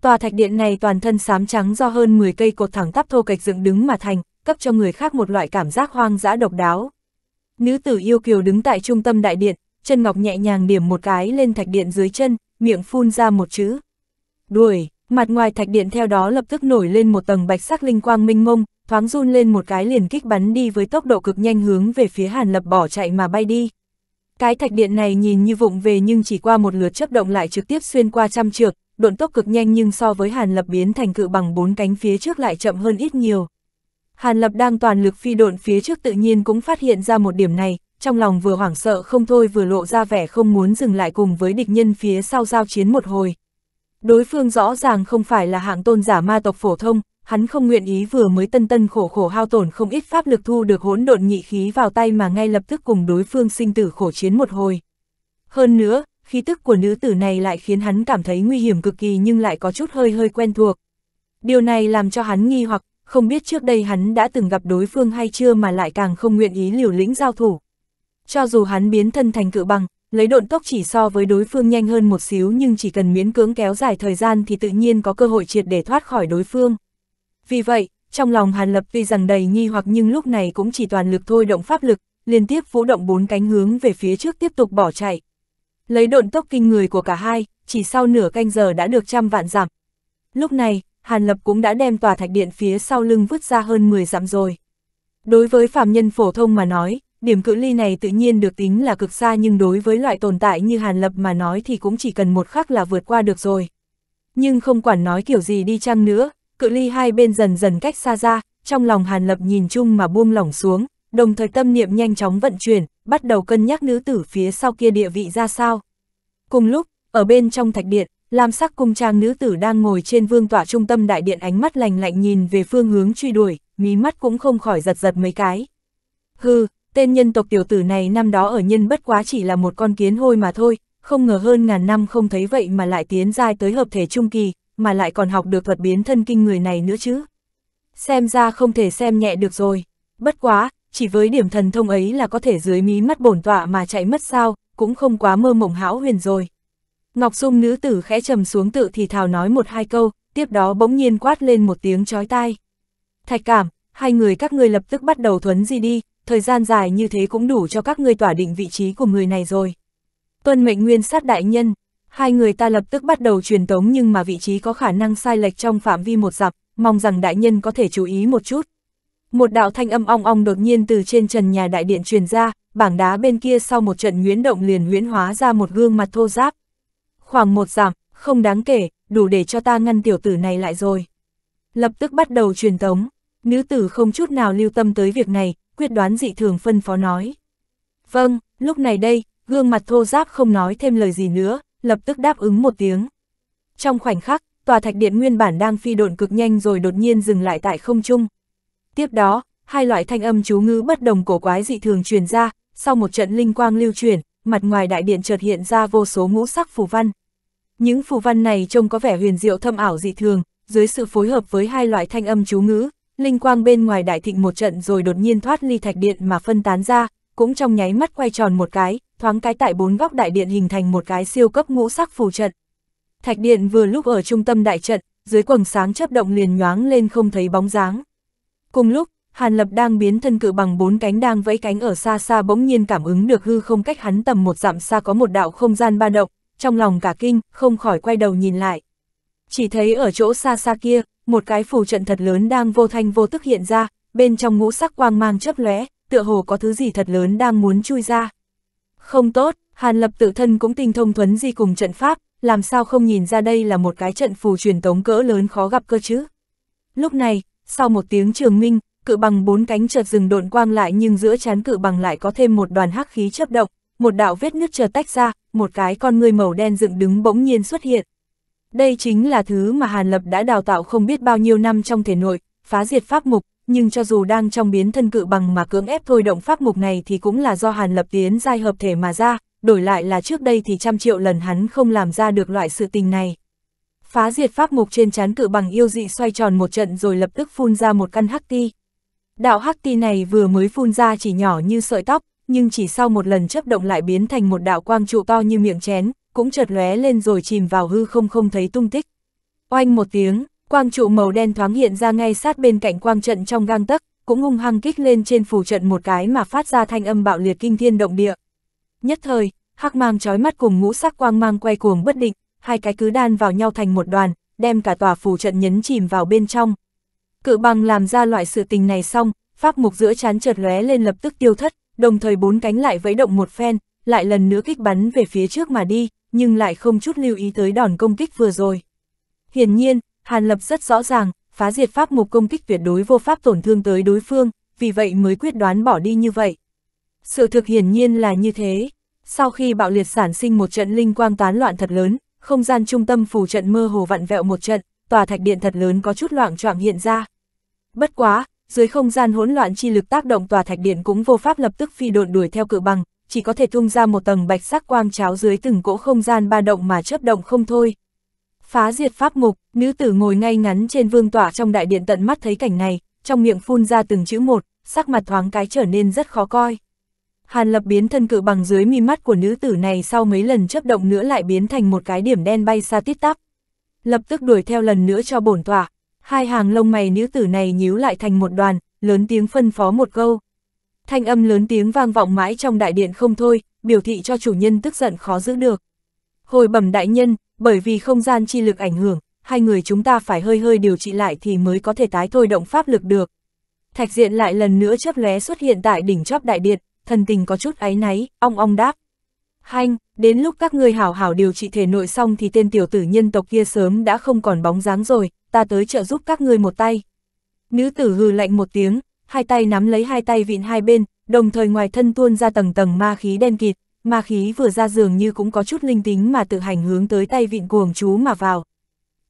S1: Tòa thạch điện này toàn thân xám trắng do hơn 10 cây cột thẳng tắp thô kệch dựng đứng mà thành, cấp cho người khác một loại cảm giác hoang dã độc đáo. Nữ tử yêu kiều đứng tại trung tâm đại điện, chân ngọc nhẹ nhàng điểm một cái lên thạch điện dưới chân, miệng phun ra một chữ. Đuổi, mặt ngoài thạch điện theo đó lập tức nổi lên một tầng bạch sắc linh quang minh mông, thoáng run lên một cái liền kích bắn đi với tốc độ cực nhanh hướng về phía Hàn Lập bỏ chạy mà bay đi. Cái thạch điện này nhìn như vụng về nhưng chỉ qua một lượt chấp động lại trực tiếp xuyên qua trăm trượng, độn tốc cực nhanh nhưng so với Hàn Lập biến thành cự bằng bốn cánh phía trước lại chậm hơn ít nhiều. Hàn Lập đang toàn lực phi độn phía trước tự nhiên cũng phát hiện ra một điểm này, trong lòng vừa hoảng sợ không thôi vừa lộ ra vẻ không muốn dừng lại cùng với địch nhân phía sau giao chiến một hồi. Đối phương rõ ràng không phải là hạng tôn giả ma tộc phổ thông, hắn không nguyện ý vừa mới tân tân khổ khổ hao tổn không ít pháp lực thu được hỗn độn nhị khí vào tay mà ngay lập tức cùng đối phương sinh tử khổ chiến một hồi. Hơn nữa, khí tức của nữ tử này lại khiến hắn cảm thấy nguy hiểm cực kỳ nhưng lại có chút hơi hơi quen thuộc. Điều này làm cho hắn nghi hoặc, không biết trước đây hắn đã từng gặp đối phương hay chưa mà lại càng không nguyện ý liều lĩnh giao thủ. Cho dù hắn biến thân thành cự bằng, lấy độn tốc chỉ so với đối phương nhanh hơn một xíu nhưng chỉ cần miễn cưỡng kéo dài thời gian thì tự nhiên có cơ hội triệt để thoát khỏi đối phương. Vì vậy, trong lòng Hàn Lập tuy rằng đầy nghi hoặc nhưng lúc này cũng chỉ toàn lực thôi động pháp lực, liên tiếp vũ động bốn cánh hướng về phía trước tiếp tục bỏ chạy. Lấy độn tốc kinh người của cả hai, chỉ sau nửa canh giờ đã được trăm vạn giảm. Lúc này, Hàn Lập cũng đã đem tòa thạch điện phía sau lưng vứt ra hơn 10 dặm rồi. Đối với phàm nhân phổ thông mà nói, điểm cự ly này tự nhiên được tính là cực xa nhưng đối với loại tồn tại như Hàn Lập mà nói thì cũng chỉ cần một khắc là vượt qua được rồi. Nhưng không quản nói kiểu gì đi chăng nữa, cự ly hai bên dần dần cách xa ra, trong lòng Hàn Lập nhìn chung mà buông lỏng xuống, đồng thời tâm niệm nhanh chóng vận chuyển, bắt đầu cân nhắc nữ tử phía sau kia địa vị ra sao. Cùng lúc, ở bên trong thạch điện, Lam sắc cung trang nữ tử đang ngồi trên vương tọa trung tâm đại điện ánh mắt lành lạnh nhìn về phương hướng truy đuổi, mí mắt cũng không khỏi giật giật mấy cái. Hừ, tên nhân tộc tiểu tử này năm đó ở nhân bất quá chỉ là một con kiến hôi mà thôi, không ngờ hơn ngàn năm không thấy vậy mà lại tiến giai tới hợp thể trung kỳ, mà lại còn học được thuật biến thân kinh người này nữa chứ. Xem ra không thể xem nhẹ được rồi, bất quá, chỉ với điểm thần thông ấy là có thể dưới mí mắt bổn tọa mà chạy mất sao, cũng không quá mơ mộng hão huyền rồi. Ngọc Dung nữ tử khẽ trầm xuống tự thì thào nói một hai câu, tiếp đó bỗng nhiên quát lên một tiếng chói tai. Thạch cảm, hai người các ngươi lập tức bắt đầu thuấn gì đi, thời gian dài như thế cũng đủ cho các ngươi tỏa định vị trí của người này rồi. Tuân mệnh nguyên sát đại nhân, Hai người ta lập tức bắt đầu truyền tống nhưng mà vị trí có khả năng sai lệch trong phạm vi một dặm, mong rằng đại nhân có thể chú ý một chút. Một đạo thanh âm ong ong đột nhiên từ trên trần nhà đại điện truyền ra, bảng đá bên kia sau một trận nguyễn động liền nguyễn hóa ra một gương mặt thô giáp. Khoảng một giảm, không đáng kể, đủ để cho ta ngăn tiểu tử này lại rồi. Lập tức bắt đầu truyền tống, nữ tử không chút nào lưu tâm tới việc này, quyết đoán dị thường phân phó nói. Vâng, lúc này đây, gương mặt thô giáp không nói thêm lời gì nữa, lập tức đáp ứng một tiếng. Trong khoảnh khắc, tòa thạch điện nguyên bản đang phi độn cực nhanh rồi đột nhiên dừng lại tại không trung. Tiếp đó, hai loại thanh âm chú ngữ bất đồng cổ quái dị thường truyền ra, sau một trận linh quang lưu truyền, mặt ngoài đại điện chợt hiện ra vô số ngũ sắc phù văn. Những phù văn này trông có vẻ huyền diệu thâm ảo dị thường, dưới sự phối hợp với hai loại thanh âm chú ngữ, linh quang bên ngoài đại thịnh một trận rồi đột nhiên thoát ly thạch điện mà phân tán ra, cũng trong nháy mắt quay tròn một cái, thoáng cái tại bốn góc đại điện hình thành một cái siêu cấp ngũ sắc phù trận. Thạch điện vừa lúc ở trung tâm đại trận, dưới quầng sáng chớp động liền nhoáng lên không thấy bóng dáng. Cùng lúc, Hàn Lập đang biến thân cự bằng bốn cánh đang vẫy cánh ở xa xa bỗng nhiên cảm ứng được hư không cách hắn tầm một dặm xa có một đạo không gian ba động, trong lòng cả kinh, không khỏi quay đầu nhìn lại. Chỉ thấy ở chỗ xa xa kia, một cái phù trận thật lớn đang vô thanh vô tức hiện ra, bên trong ngũ sắc quang mang chớp lóe, tựa hồ có thứ gì thật lớn đang muốn chui ra. Không tốt, Hàn Lập tự thân cũng tinh thông thuấn di cùng trận pháp, làm sao không nhìn ra đây là một cái trận phù truyền tống cỡ lớn khó gặp cơ chứ. Lúc này, sau một tiếng trường minh, cự bằng bốn cánh chợt dừng độn quang lại nhưng giữa chán cự bằng lại có thêm một đoàn hắc khí chấp động, một đạo vết nước chợt tách ra, một cái con người màu đen dựng đứng bỗng nhiên xuất hiện. Đây chính là thứ mà Hàn Lập đã đào tạo không biết bao nhiêu năm trong thể nội, phá diệt pháp mục, nhưng cho dù đang trong biến thân cự bằng mà cưỡng ép thôi động pháp mục này thì cũng là do Hàn Lập Tiến giai hợp thể mà ra, đổi lại là trước đây thì trăm triệu lần hắn không làm ra được loại sự tình này. Phá diệt pháp mục trên chán cự bằng yêu dị xoay tròn một trận rồi lập tức phun ra một căn hắc ti. Đạo hắc ti này vừa mới phun ra chỉ nhỏ như sợi tóc, nhưng chỉ sau một lần chấp động lại biến thành một đạo quang trụ to như miệng chén, cũng chợt lóe lên rồi chìm vào hư không không thấy tung tích. Oanh một tiếng, Quang trụ màu đen thoáng hiện ra ngay sát bên cạnh quang trận trong gang tấc, cũng hung hăng kích lên trên phù trận một cái mà phát ra thanh âm bạo liệt kinh thiên động địa. Nhất thời, hắc mang chói mắt cùng ngũ sắc quang mang quay cuồng bất định, hai cái cứ đan vào nhau thành một đoàn, đem cả tòa phù trận nhấn chìm vào bên trong. Cự băng làm ra loại sự tình này xong, pháp mục giữa chán chợt lóe lên lập tức tiêu thất, đồng thời bốn cánh lại vẫy động một phen, lại lần nữa kích bắn về phía trước mà đi, nhưng lại không chút lưu ý tới đòn công kích vừa rồi. Hiển nhiên, Hàn Lập rất rõ ràng, phá diệt pháp mục công kích tuyệt đối vô pháp tổn thương tới đối phương, vì vậy mới quyết đoán bỏ đi như vậy. Sự thực hiển nhiên là như thế. Sau khi bạo liệt sản sinh một trận linh quang tán loạn thật lớn, không gian trung tâm phù trận mơ hồ vặn vẹo một trận, tòa thạch điện thật lớn có chút loạn choạng hiện ra. Bất quá, dưới không gian hỗn loạn chi lực tác động tòa thạch điện cũng vô pháp lập tức phi độn đuổi theo cự bằng, chỉ có thể tung ra một tầng bạch sắc quang cháo dưới từng cỗ không gian ba động mà chớp động không thôi phá diệt pháp mục, nữ tử ngồi ngay ngắn trên vương tỏa trong đại điện tận mắt thấy cảnh này, trong miệng phun ra từng chữ một, sắc mặt thoáng cái trở nên rất khó coi. Hàn lập biến thân cự bằng dưới mi mắt của nữ tử này sau mấy lần chấp động nữa lại biến thành một cái điểm đen bay xa tít tắp. Lập tức đuổi theo lần nữa cho bổn tỏa, hai hàng lông mày nữ tử này nhíu lại thành một đoàn, lớn tiếng phân phó một câu. Thanh âm lớn tiếng vang vọng mãi trong đại điện không thôi, biểu thị cho chủ nhân tức giận khó giữ được. Hồi bẩm đại nhân, bởi vì không gian chi lực ảnh hưởng, hai người chúng ta phải hơi hơi điều trị lại thì mới có thể tái thôi động pháp lực được. Thạch diện lại lần nữa chớp lé xuất hiện tại đỉnh chóp đại điện, thần tình có chút áy náy, ong ong đáp. Hanh, đến lúc các ngươi hảo hảo điều trị thể nội xong thì tên tiểu tử nhân tộc kia sớm đã không còn bóng dáng rồi, ta tới trợ giúp các ngươi một tay. Nữ tử hừ lạnh một tiếng, hai tay nắm lấy hai tay vịn hai bên, đồng thời ngoài thân tuôn ra tầng tầng ma khí đen kịt, ma khí vừa ra giường như cũng có chút linh tính mà tự hành hướng tới tay vịn cuồng chú mà vào.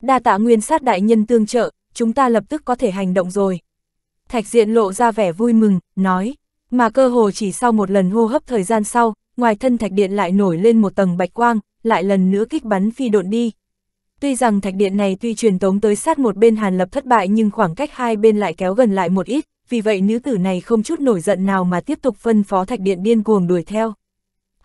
S1: Đa tạ nguyên sát đại nhân tương trợ, chúng ta lập tức có thể hành động rồi. Thạch diện lộ ra vẻ vui mừng, nói, mà cơ hồ chỉ sau một lần hô hấp thời gian sau, ngoài thân thạch điện lại nổi lên một tầng bạch quang, lại lần nữa kích bắn phi độn đi. Tuy rằng thạch điện này tuy truyền tống tới sát một bên Hàn Lập thất bại nhưng khoảng cách hai bên lại kéo gần lại một ít, vì vậy nữ tử này không chút nổi giận nào mà tiếp tục phân phó thạch điện điên cuồng đuổi theo.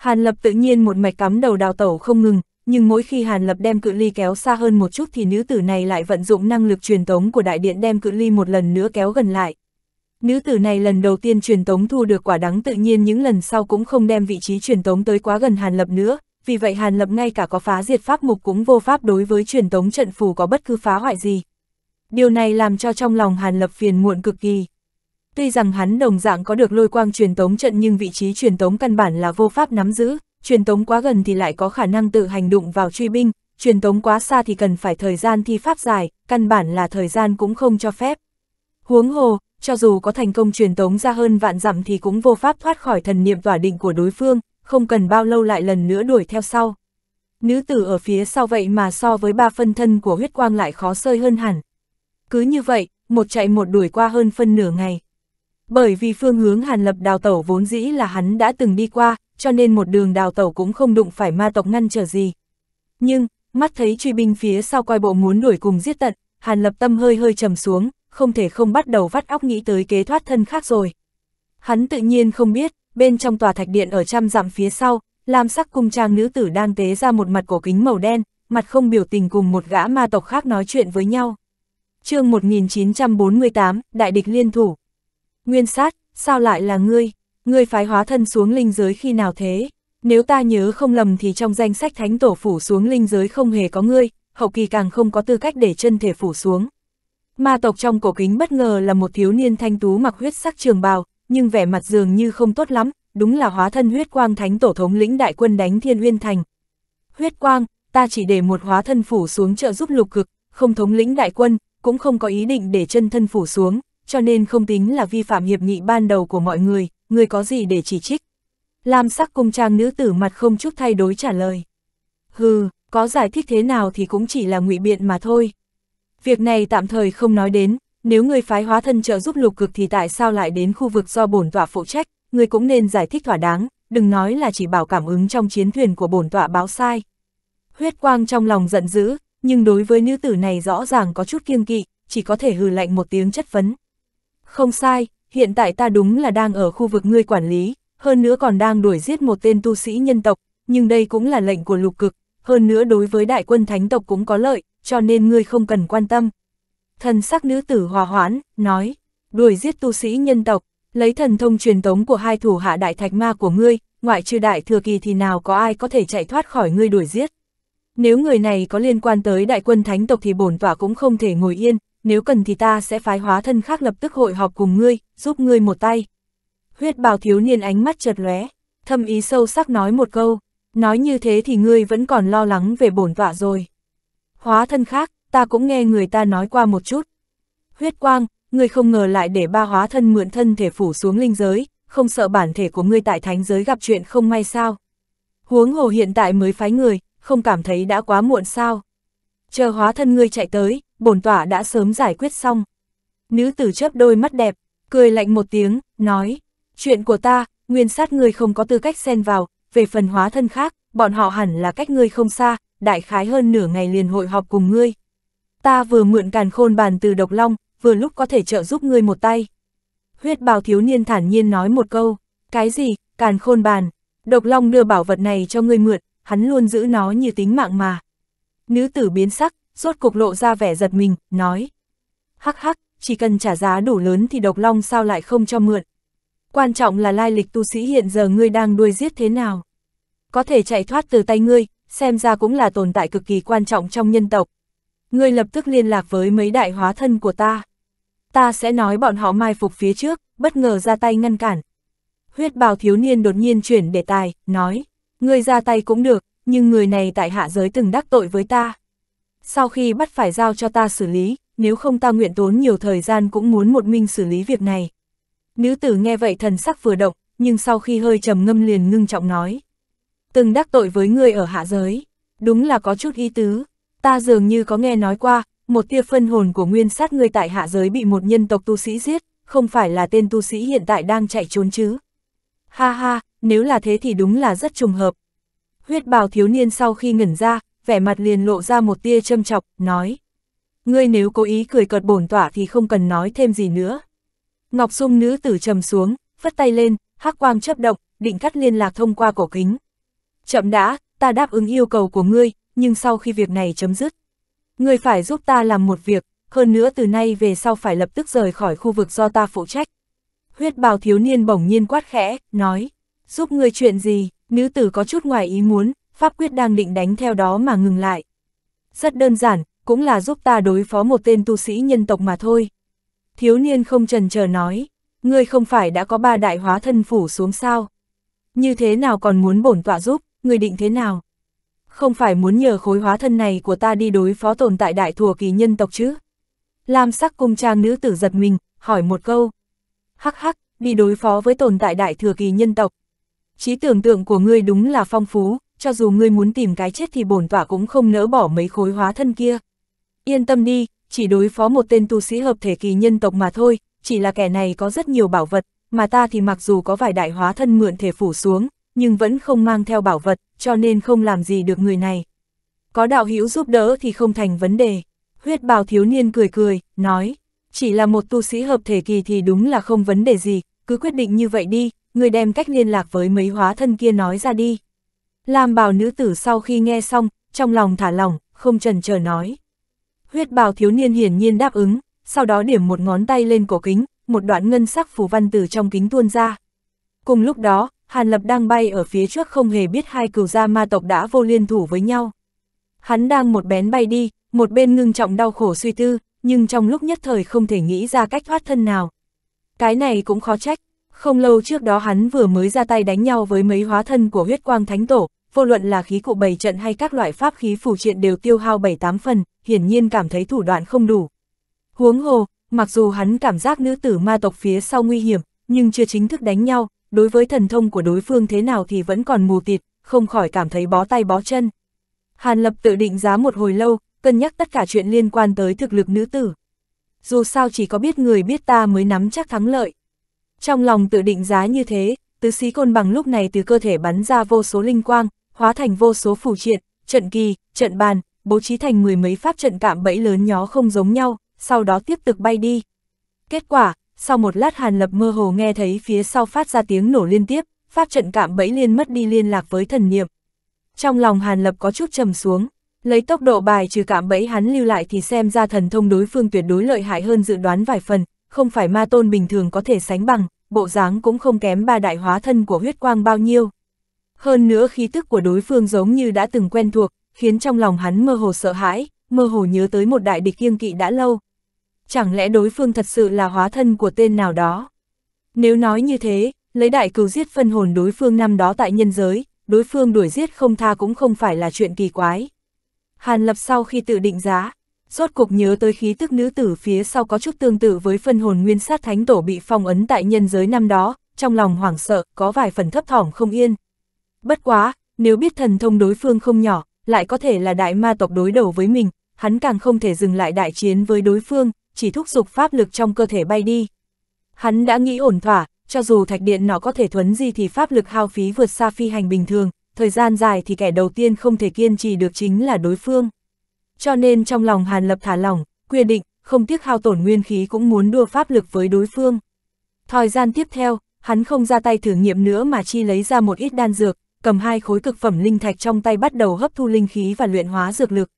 S1: Hàn Lập tự nhiên một mạch cắm đầu đào tẩu không ngừng, nhưng mỗi khi Hàn Lập đem cự ly kéo xa hơn một chút thì nữ tử này lại vận dụng năng lực truyền tống của đại điện đem cự ly một lần nữa kéo gần lại. Nữ tử này lần đầu tiên truyền tống thu được quả đắng tự nhiên những lần sau cũng không đem vị trí truyền tống tới quá gần Hàn Lập nữa, vì vậy Hàn Lập ngay cả có phá diệt pháp mục cũng vô pháp đối với truyền tống trận phù có bất cứ phá hoại gì. Điều này làm cho trong lòng Hàn Lập phiền muộn cực kỳ. Tuy rằng hắn đồng dạng có được lôi quang truyền tống trận nhưng vị trí truyền tống căn bản là vô pháp nắm giữ, truyền tống quá gần thì lại có khả năng tự hành đụng vào truy binh, truyền tống quá xa thì cần phải thời gian thi pháp dài, căn bản là thời gian cũng không cho phép. Huống hồ, cho dù có thành công truyền tống ra hơn vạn dặm thì cũng vô pháp thoát khỏi thần niệm tỏa định của đối phương, không cần bao lâu lại lần nữa đuổi theo sau. Nữ tử ở phía sau vậy mà so với ba phân thân của huyết quang lại khó sơi hơn hẳn. Cứ như vậy, một chạy một đuổi qua hơn phân nửa ngày. Bởi vì phương hướng Hàn Lập đào tẩu vốn dĩ là hắn đã từng đi qua, cho nên một đường đào tẩu cũng không đụng phải ma tộc ngăn trở gì. Nhưng, mắt thấy truy binh phía sau coi bộ muốn đuổi cùng giết tận, Hàn Lập tâm hơi hơi trầm xuống, không thể không bắt đầu vắt óc nghĩ tới kế thoát thân khác rồi. Hắn tự nhiên không biết, bên trong tòa thạch điện ở trăm dặm phía sau, Lam sắc cung trang nữ tử đang tế ra một mặt cổ kính màu đen, mặt không biểu tình cùng một gã ma tộc khác nói chuyện với nhau. chương 1948, Đại địch liên thủ Nguyên sát, sao lại là ngươi? Ngươi phái hóa thân xuống linh giới khi nào thế? Nếu ta nhớ không lầm thì trong danh sách thánh tổ phủ xuống linh giới không hề có ngươi, hậu kỳ càng không có tư cách để chân thể phủ xuống. Ma tộc trong cổ kính bất ngờ là một thiếu niên thanh tú mặc huyết sắc trường bào, nhưng vẻ mặt dường như không tốt lắm, đúng là hóa thân huyết quang thánh tổ thống lĩnh đại quân đánh thiên uyên thành. Huyết quang, ta chỉ để một hóa thân phủ xuống trợ giúp lục cực, không thống lĩnh đại quân, cũng không có ý định để chân thân phủ xuống, cho nên không tính là vi phạm hiệp nghị ban đầu của mọi người, người có gì để chỉ trích. Lam sắc cung trang nữ tử mặt không chút thay đổi trả lời. Hừ, có giải thích thế nào thì cũng chỉ là ngụy biện mà thôi. Việc này tạm thời không nói đến, nếu người phái hóa thân trợ giúp lục cực thì tại sao lại đến khu vực do bổn tọa phụ trách, người cũng nên giải thích thỏa đáng, đừng nói là chỉ bảo cảm ứng trong chiến thuyền của bổn tọa báo sai. Huyết quang trong lòng giận dữ, nhưng đối với nữ tử này rõ ràng có chút kiêng kỵ, chỉ có thể hừ lạnh một tiếng chất vấn. Không sai, hiện tại ta đúng là đang ở khu vực ngươi quản lý, hơn nữa còn đang đuổi giết một tên tu sĩ nhân tộc, nhưng đây cũng là lệnh của lục cực, hơn nữa đối với đại quân thánh tộc cũng có lợi, cho nên ngươi không cần quan tâm. Thần sắc nữ tử hòa hoãn, nói, đuổi giết tu sĩ nhân tộc, lấy thần thông truyền tống của hai thủ hạ đại thạch ma của ngươi, ngoại trừ đại thừa kỳ thì nào có ai có thể chạy thoát khỏi ngươi đuổi giết. Nếu người này có liên quan tới đại quân thánh tộc thì bổn tỏa cũng không thể ngồi yên, nếu cần thì ta sẽ phái hóa thân khác lập tức hội họp cùng ngươi, giúp ngươi một tay. Huyết bào thiếu niên ánh mắt chợt lóe, thâm ý sâu sắc nói một câu, nói như thế thì ngươi vẫn còn lo lắng về bổn tọa rồi. Hóa thân khác, ta cũng nghe người ta nói qua một chút. Huyết quang, ngươi không ngờ lại để ba hóa thân mượn thân thể phủ xuống linh giới, không sợ bản thể của ngươi tại thánh giới gặp chuyện không may sao. Huống hồ hiện tại mới phái người, không cảm thấy đã quá muộn sao. Chờ hóa thân ngươi chạy tới, bổn tọa đã sớm giải quyết xong. Nữ tử chớp đôi mắt đẹp, cười lạnh một tiếng, nói, chuyện của ta, nguyên sát ngươi không có tư cách xen vào, về phần hóa thân khác, bọn họ hẳn là cách ngươi không xa, đại khái hơn nửa ngày liền hội họp cùng ngươi. Ta vừa mượn càn khôn bàn từ độc long, vừa lúc có thể trợ giúp ngươi một tay. Huyết bào thiếu niên thản nhiên nói một câu, cái gì, càn khôn bàn, độc long đưa bảo vật này cho ngươi mượn, hắn luôn giữ nó như tính mạng mà. Nữ tử biến sắc, rốt cục lộ ra vẻ giật mình, nói. Hắc hắc, chỉ cần trả giá đủ lớn thì độc long sao lại không cho mượn. Quan trọng là lai lịch tu sĩ hiện giờ ngươi đang đuôi giết thế nào. Có thể chạy thoát từ tay ngươi, xem ra cũng là tồn tại cực kỳ quan trọng trong nhân tộc. Ngươi lập tức liên lạc với mấy đại hóa thân của ta. Ta sẽ nói bọn họ mai phục phía trước, bất ngờ ra tay ngăn cản. Huyết bào thiếu niên đột nhiên chuyển đề tài, nói, ngươi ra tay cũng được, nhưng người này tại hạ giới từng đắc tội với ta sau khi bắt phải giao cho ta xử lý, nếu không ta nguyện tốn nhiều thời gian cũng muốn một mình xử lý việc này. Nữ tử nghe vậy thần sắc vừa động, nhưng sau khi hơi trầm ngâm liền ngưng trọng nói. Từng đắc tội với người ở hạ giới, đúng là có chút ý tứ, ta dường như có nghe nói qua, một tia phân hồn của nguyên sát người tại hạ giới bị một nhân tộc tu sĩ giết, không phải là tên tu sĩ hiện tại đang chạy trốn chứ. Ha ha, nếu là thế thì đúng là rất trùng hợp. Huyết bào thiếu niên sau khi ngẩn ra, vẻ mặt liền lộ ra một tia châm chọc, nói. Ngươi nếu cố ý cười cợt bổn tỏa thì không cần nói thêm gì nữa. Ngọc Dung nữ tử trầm xuống, phất tay lên, hắc quang chấp động, định cắt liên lạc thông qua cổ kính. Chậm đã, ta đáp ứng yêu cầu của ngươi, nhưng sau khi việc này chấm dứt. Ngươi phải giúp ta làm một việc, hơn nữa từ nay về sau phải lập tức rời khỏi khu vực do ta phụ trách. Huyết bào thiếu niên bỗng nhiên quát khẽ, nói, giúp ngươi chuyện gì, nữ tử có chút ngoài ý muốn, pháp quyết đang định đánh theo đó mà ngừng lại. Rất đơn giản, cũng là giúp ta đối phó một tên tu sĩ nhân tộc mà thôi. Thiếu niên không trần chờ nói, ngươi không phải đã có ba đại hóa thân phủ xuống sao? Như thế nào còn muốn bổn tọa giúp, ngươi định thế nào? Không phải muốn nhờ khối hóa thân này của ta đi đối phó tồn tại đại thừa kỳ nhân tộc chứ? Lam sắc cung trang nữ tử giật mình, hỏi một câu. Hắc hắc, đi đối phó với tồn tại đại thừa kỳ nhân tộc. Trí tưởng tượng của ngươi đúng là phong phú, cho dù ngươi muốn tìm cái chết thì bổn tỏa cũng không nỡ bỏ mấy khối hóa thân kia. Yên tâm đi, chỉ đối phó một tên tu sĩ hợp thể kỳ nhân tộc mà thôi, chỉ là kẻ này có rất nhiều bảo vật, mà ta thì mặc dù có vài đại hóa thân mượn thể phủ xuống, nhưng vẫn không mang theo bảo vật, cho nên không làm gì được người này. Có đạo hữu giúp đỡ thì không thành vấn đề. Huyết bào thiếu niên cười cười, nói, chỉ là một tu sĩ hợp thể kỳ thì đúng là không vấn đề gì, cứ quyết định như vậy đi, người đem cách liên lạc với mấy hóa thân kia nói ra đi. Lam bào nữ tử sau khi nghe xong, trong lòng thả lỏng, không trần chờ nói. Huyết bào thiếu niên hiển nhiên đáp ứng, sau đó điểm một ngón tay lên cổ kính, một đoạn ngân sắc phù văn từ trong kính tuôn ra. Cùng lúc đó, Hàn Lập đang bay ở phía trước không hề biết hai cửu gia ma tộc đã vô liên thủ với nhau. Hắn đang một bén bay đi, một bên ngưng trọng đau khổ suy tư, nhưng trong lúc nhất thời không thể nghĩ ra cách thoát thân nào. Cái này cũng khó trách, không lâu trước đó hắn vừa mới ra tay đánh nhau với mấy hóa thân của huyết quang thánh tổ, vô luận là khí cụ bày trận hay các loại pháp khí phù triện đều tiêu hao 7-8 phần, hiển nhiên cảm thấy thủ đoạn không đủ. Huống hồ, mặc dù hắn cảm giác nữ tử ma tộc phía sau nguy hiểm, nhưng chưa chính thức đánh nhau, đối với thần thông của đối phương thế nào thì vẫn còn mù tịt, không khỏi cảm thấy bó tay bó chân. Hàn Lập tự định giá một hồi lâu, cân nhắc tất cả chuyện liên quan tới thực lực nữ tử. Dù sao chỉ có biết người biết ta mới nắm chắc thắng lợi. Trong lòng tự định giá như thế, tứ sĩ côn bằng lúc này từ cơ thể bắn ra vô số linh quang, hóa thành vô số phù triện, trận kỳ, trận bàn, bố trí thành mười mấy pháp trận cạm bẫy lớn nhó không giống nhau, sau đó tiếp tục bay đi. Kết quả, sau một lát Hàn Lập mơ hồ nghe thấy phía sau phát ra tiếng nổ liên tiếp, pháp trận cạm bẫy liên mất đi liên lạc với thần niệm. Trong lòng Hàn Lập có chút trầm xuống, lấy tốc độ bài trừ cạm bẫy hắn lưu lại thì xem ra thần thông đối phương tuyệt đối lợi hại hơn dự đoán vài phần, không phải ma tôn bình thường có thể sánh bằng, bộ dáng cũng không kém ba đại hóa thân của huyết quang bao nhiêu. Hơn nữa khí tức của đối phương giống như đã từng quen thuộc, khiến trong lòng hắn mơ hồ sợ hãi, mơ hồ nhớ tới một đại địch kiêng kỵ đã lâu. Chẳng lẽ đối phương thật sự là hóa thân của tên nào đó? Nếu nói như thế, lấy đại cừu giết phân hồn đối phương năm đó tại nhân giới, đối phương đuổi giết không tha cũng không phải là chuyện kỳ quái. Hàn Lập sau khi tự định giá, rốt cục nhớ tới khí tức nữ tử phía sau có chút tương tự với phân hồn nguyên sát thánh tổ bị phong ấn tại nhân giới năm đó, trong lòng hoảng sợ, có vài phần thấp thỏm không yên, Bất quá, nếu biết thần thông đối phương không nhỏ, lại có thể là đại ma tộc đối đầu với mình, hắn càng không thể dừng lại đại chiến với đối phương, chỉ thúc giục pháp lực trong cơ thể bay đi. Hắn đã nghĩ ổn thỏa, cho dù thạch điện nó có thể thuấn gì thì pháp lực hao phí vượt xa phi hành bình thường, thời gian dài thì kẻ đầu tiên không thể kiên trì được chính là đối phương. Cho nên trong lòng Hàn Lập thả lỏng, quyết định, không tiếc hao tổn nguyên khí cũng muốn đua pháp lực với đối phương. Thời gian tiếp theo, hắn không ra tay thử nghiệm nữa mà chi lấy ra một ít đan dược, cầm hai khối cực phẩm linh thạch trong tay bắt đầu hấp thu linh khí và luyện hóa dược lực.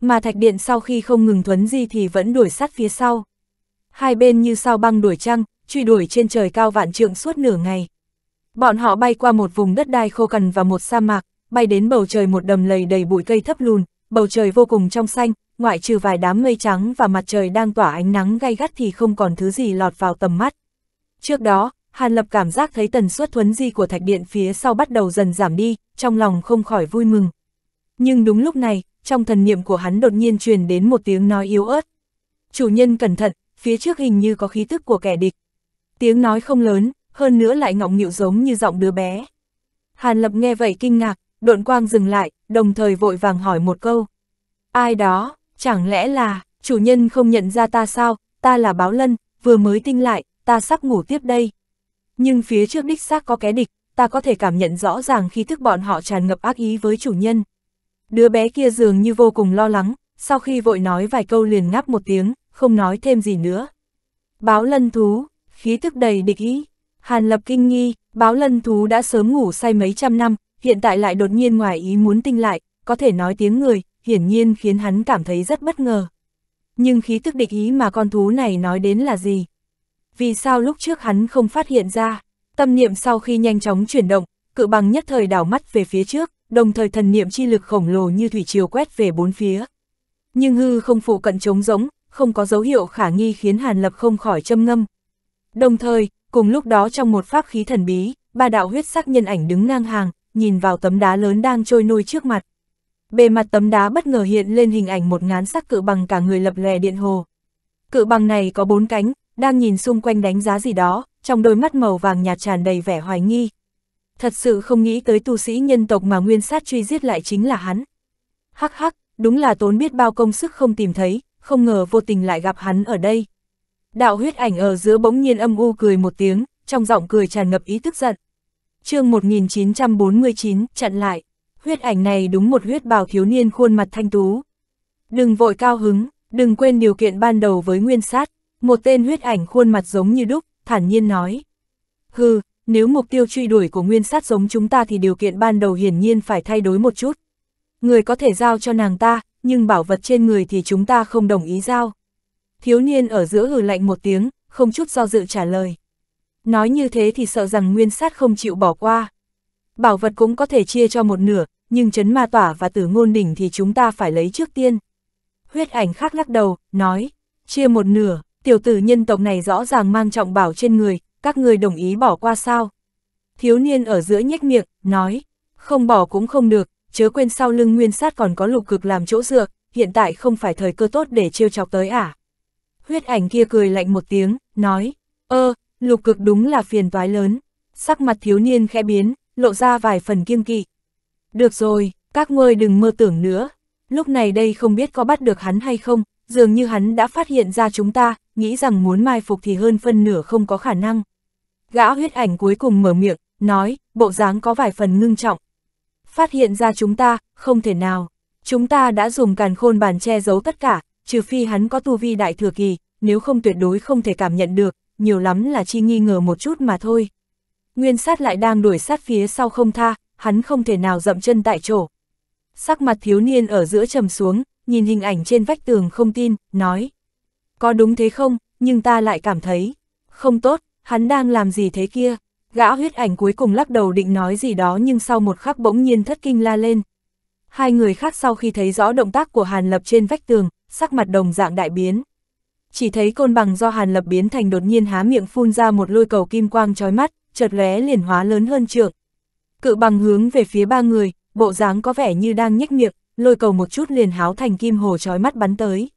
S1: Mà thạch điện sau khi không ngừng thuấn di thì vẫn đuổi sát phía sau. Hai bên như sao băng đuổi trăng, truy đuổi trên trời cao vạn trượng suốt nửa ngày. Bọn họ bay qua một vùng đất đai khô cằn và một sa mạc, bay đến bầu trời một đầm lầy đầy bụi cây thấp lùn, bầu trời vô cùng trong xanh, ngoại trừ vài đám mây trắng và mặt trời đang tỏa ánh nắng gay gắt thì không còn thứ gì lọt vào tầm mắt. Trước đó, Hàn Lập cảm giác thấy tần suất thuấn di của thạch điện phía sau bắt đầu dần giảm đi, trong lòng không khỏi vui mừng. Nhưng đúng lúc này, trong thần niệm của hắn đột nhiên truyền đến một tiếng nói yếu ớt. Chủ nhân cẩn thận, phía trước hình như có khí tức của kẻ địch. Tiếng nói không lớn, hơn nữa lại ngọng nghịu giống như giọng đứa bé. Hàn Lập nghe vậy kinh ngạc, độn quang dừng lại, đồng thời vội vàng hỏi một câu. Ai đó, chẳng lẽ là, chủ nhân không nhận ra ta sao, ta là báo lân, vừa mới tinh lại, ta sắp ngủ tiếp đây. Nhưng phía trước đích xác có kẻ địch, ta có thể cảm nhận rõ ràng khi thức bọn họ tràn ngập ác ý với chủ nhân. Đứa bé kia dường như vô cùng lo lắng, sau khi vội nói vài câu liền ngáp một tiếng, không nói thêm gì nữa. Báo lân thú, khí thức đầy địch ý. Hàn lập kinh nghi, báo lân thú đã sớm ngủ say mấy trăm năm, hiện tại lại đột nhiên ngoài ý muốn tinh lại, có thể nói tiếng người, hiển nhiên khiến hắn cảm thấy rất bất ngờ. Nhưng khí thức địch ý mà con thú này nói đến là gì? vì sao lúc trước hắn không phát hiện ra. Tâm niệm sau khi nhanh chóng chuyển động, cự bằng nhất thời đảo mắt về phía trước, đồng thời thần niệm chi lực khổng lồ như thủy chiều quét về bốn phía. Nhưng hư không phụ cận trống rỗng, không có dấu hiệu khả nghi khiến Hàn Lập không khỏi châm ngâm. Đồng thời, cùng lúc đó trong một pháp khí thần bí, ba đạo huyết sắc nhân ảnh đứng ngang hàng, nhìn vào tấm đá lớn đang trôi nôi trước mặt. Bề mặt tấm đá bất ngờ hiện lên hình ảnh một ngán sắc cự bằng cả người lập lè điện hồ. Cự bằng này có bốn cánh, đang nhìn xung quanh đánh giá gì đó, trong đôi mắt màu vàng nhạt tràn đầy vẻ hoài nghi. Thật sự không nghĩ tới tu sĩ nhân tộc mà nguyên sát truy giết lại chính là hắn. Hắc hắc, đúng là tốn biết bao công sức không tìm thấy, không ngờ vô tình lại gặp hắn ở đây. Đạo huyết ảnh ở giữa bỗng nhiên âm u cười một tiếng, trong giọng cười tràn ngập ý tức giận. chương 1949, chặn lại. Huyết ảnh này đúng một huyết bào thiếu niên khuôn mặt thanh tú. Đừng vội cao hứng, đừng quên điều kiện ban đầu với nguyên sát. Một tên huyết ảnh khuôn mặt giống như đúc, thản nhiên nói. Hừ, nếu mục tiêu truy đuổi của nguyên sát giống chúng ta thì điều kiện ban đầu hiển nhiên phải thay đổi một chút. Người có thể giao cho nàng ta, nhưng bảo vật trên người thì chúng ta không đồng ý giao. Thiếu niên ở giữa hừ lạnh một tiếng, không chút do dự trả lời. Nói như thế thì sợ rằng nguyên sát không chịu bỏ qua. Bảo vật cũng có thể chia cho một nửa, nhưng chấn ma tỏa và tử ngôn đỉnh thì chúng ta phải lấy trước tiên. Huyết ảnh khắc lắc đầu, nói, chia một nửa, tiểu tử nhân tộc này rõ ràng mang trọng bảo trên người, các người đồng ý bỏ qua sao? Thiếu niên ở giữa nhếch miệng, nói, không bỏ cũng không được, chớ quên sau lưng nguyên sát còn có lục cực làm chỗ dựa, hiện tại không phải thời cơ tốt để trêu chọc tới à? Huyết ảnh kia cười lạnh một tiếng, nói, ơ, lục cực đúng là phiền toái lớn, sắc mặt thiếu niên khẽ biến, lộ ra vài phần kiêng kỵ. Được rồi, các ngươi đừng mơ tưởng nữa, lúc này đây không biết có bắt được hắn hay không, dường như hắn đã phát hiện ra chúng ta, nghĩ rằng muốn mai phục thì hơn phân nửa không có khả năng. Gã huyết ảnh cuối cùng mở miệng, nói, bộ dáng có vài phần ngưng trọng. Phát hiện ra chúng ta, không thể nào. Chúng ta đã dùng càn khôn bàn che giấu tất cả, trừ phi hắn có tu vi đại thừa kỳ, nếu không tuyệt đối không thể cảm nhận được, nhiều lắm là chi nghi ngờ một chút mà thôi. Nguyên sát lại đang đuổi sát phía sau không tha, hắn không thể nào dậm chân tại chỗ. Sắc mặt thiếu niên ở giữa trầm xuống, nhìn hình ảnh trên vách tường không tin, nói. Có đúng thế không, nhưng ta lại cảm thấy. Không tốt, hắn đang làm gì thế kia? Gã huyết ảnh cuối cùng lắc đầu định nói gì đó nhưng sau một khắc bỗng nhiên thất kinh la lên. Hai người khác sau khi thấy rõ động tác của Hàn Lập trên vách tường, sắc mặt đồng dạng đại biến. Chỉ thấy côn bằng do Hàn Lập biến thành đột nhiên há miệng phun ra một lôi cầu kim quang chói mắt, chợt lóe liền hóa lớn hơn trượng. Cự bằng hướng về phía ba người, bộ dáng có vẻ như đang nhếch miệng, lôi cầu một chút liền háo thành kim hồ trói mắt bắn tới.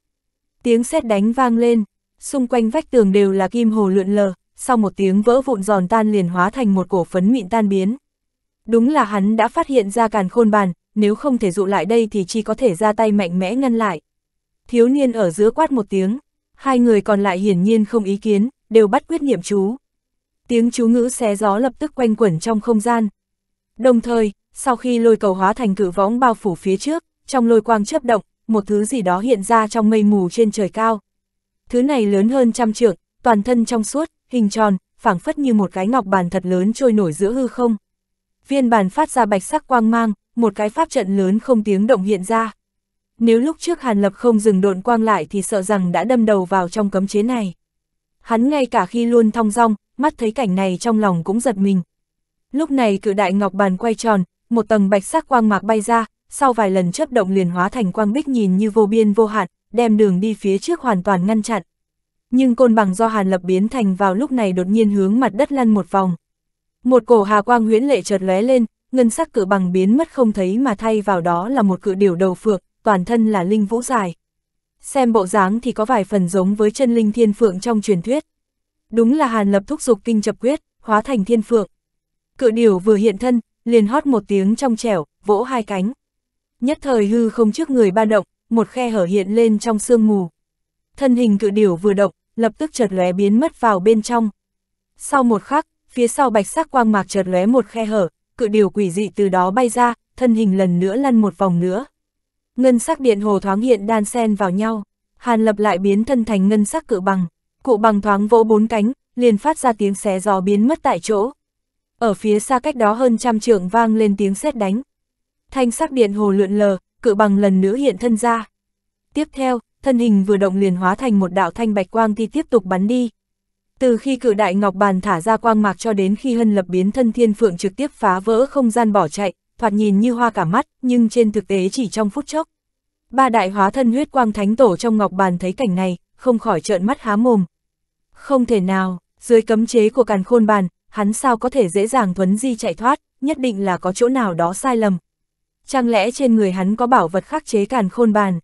S1: Tiếng sét đánh vang lên, xung quanh vách tường đều là kim hồ lượn lờ, sau một tiếng vỡ vụn giòn tan liền hóa thành một cổ phấn mịn tan biến. Đúng là hắn đã phát hiện ra càn khôn bàn, nếu không thể dụ lại đây thì chỉ có thể ra tay mạnh mẽ ngăn lại. Thiếu niên ở giữa quát một tiếng, hai người còn lại hiển nhiên không ý kiến, đều bắt quyết niệm chú. Tiếng chú ngữ xé gió lập tức quanh quẩn trong không gian. Đồng thời, sau khi lôi cầu hóa thành cự võng bao phủ phía trước, trong lôi quang chớp động, một thứ gì đó hiện ra trong mây mù trên trời cao. Thứ này lớn hơn trăm trượng, toàn thân trong suốt, hình tròn, phảng phất như một cái ngọc bàn thật lớn trôi nổi giữa hư không. Viên bàn phát ra bạch sắc quang mang, một cái pháp trận lớn không tiếng động hiện ra. Nếu lúc trước Hàn Lập không dừng độn quang lại thì sợ rằng đã đâm đầu vào trong cấm chế này. Hắn ngay cả khi luôn thong dong, mắt thấy cảnh này trong lòng cũng giật mình. Lúc này cự đại ngọc bàn quay tròn, một tầng bạch sắc quang mạc bay ra, sau vài lần chấp động liền hóa thành quang bích nhìn như vô biên vô hạn, đem đường đi phía trước hoàn toàn ngăn chặn. Nhưng côn bằng do hàn lập biến thành vào lúc này đột nhiên hướng mặt đất lăn một vòng. Một cổ hà quang huyễn lệ chợt lóe lên, ngân sắc cự bằng biến mất không thấy mà thay vào đó là một cự điểu đầu phượng, toàn thân là linh vũ dài. Xem bộ dáng thì có vài phần giống với chân linh thiên phượng trong truyền thuyết. Đúng là hàn lập thúc dục kinh chập quyết, hóa thành thiên phượng. Cự điểu vừa hiện thân, liền hót một tiếng trong trẻo, vỗ hai cánh. Nhất thời hư không trước người ba động, một khe hở hiện lên trong sương mù. Thân hình cự điểu vừa động, lập tức chợt lóe biến mất vào bên trong. Sau một khắc, phía sau bạch sắc quang mạc chợt lóe một khe hở, cự điều quỷ dị từ đó bay ra, thân hình lần nữa lăn một vòng nữa. Ngân sắc điện hồ thoáng hiện đan sen vào nhau, Hàn Lập lại biến thân thành ngân sắc cự bằng, cụ bằng thoáng vỗ bốn cánh, liền phát ra tiếng xé gió biến mất tại chỗ. Ở phía xa cách đó hơn trăm trượng vang lên tiếng sét đánh thanh sắc điện hồ lượn lờ, cự bằng lần nữa hiện thân ra. Tiếp theo, thân hình vừa động liền hóa thành một đạo thanh bạch quang thì tiếp tục bắn đi. Từ khi cự đại ngọc bàn thả ra quang mạc cho đến khi hân lập biến thân thiên phượng trực tiếp phá vỡ không gian bỏ chạy, thoạt nhìn như hoa cả mắt, nhưng trên thực tế chỉ trong phút chốc. Ba đại hóa thân huyết quang thánh tổ trong ngọc bàn thấy cảnh này, không khỏi trợn mắt há mồm. Không thể nào, dưới cấm chế của càn khôn bàn, hắn sao có thể dễ dàng thuấn di chạy thoát, nhất định là có chỗ nào đó sai lầm, Chẳng lẽ trên người hắn có bảo vật khắc chế càn khôn bàn?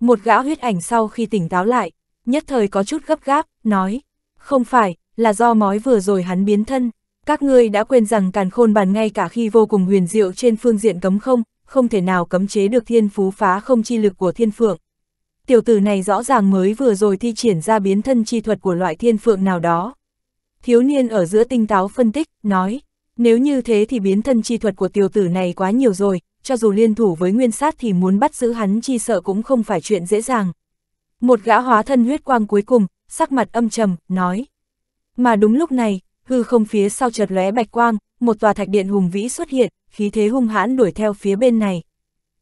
S1: Một gã huyết ảnh sau khi tỉnh táo lại, nhất thời có chút gấp gáp, nói, không phải, là do mói vừa rồi hắn biến thân. Các ngươi đã quên rằng càn khôn bàn ngay cả khi vô cùng huyền diệu trên phương diện cấm không, không thể nào cấm chế được thiên phú phá không chi lực của thiên phượng. Tiểu tử này rõ ràng mới vừa rồi thi triển ra biến thân chi thuật của loại thiên phượng nào đó. Thiếu niên ở giữa tinh táo phân tích, nói, nếu như thế thì biến thân chi thuật của tiểu tử này quá nhiều rồi, cho dù liên thủ với nguyên sát thì muốn bắt giữ hắn chi sợ cũng không phải chuyện dễ dàng. Một gã hóa thân huyết quang cuối cùng, sắc mặt âm trầm, nói. Mà đúng lúc này, hư không phía sau chợt lóe bạch quang, một tòa thạch điện hùng vĩ xuất hiện, khí thế hung hãn đuổi theo phía bên này.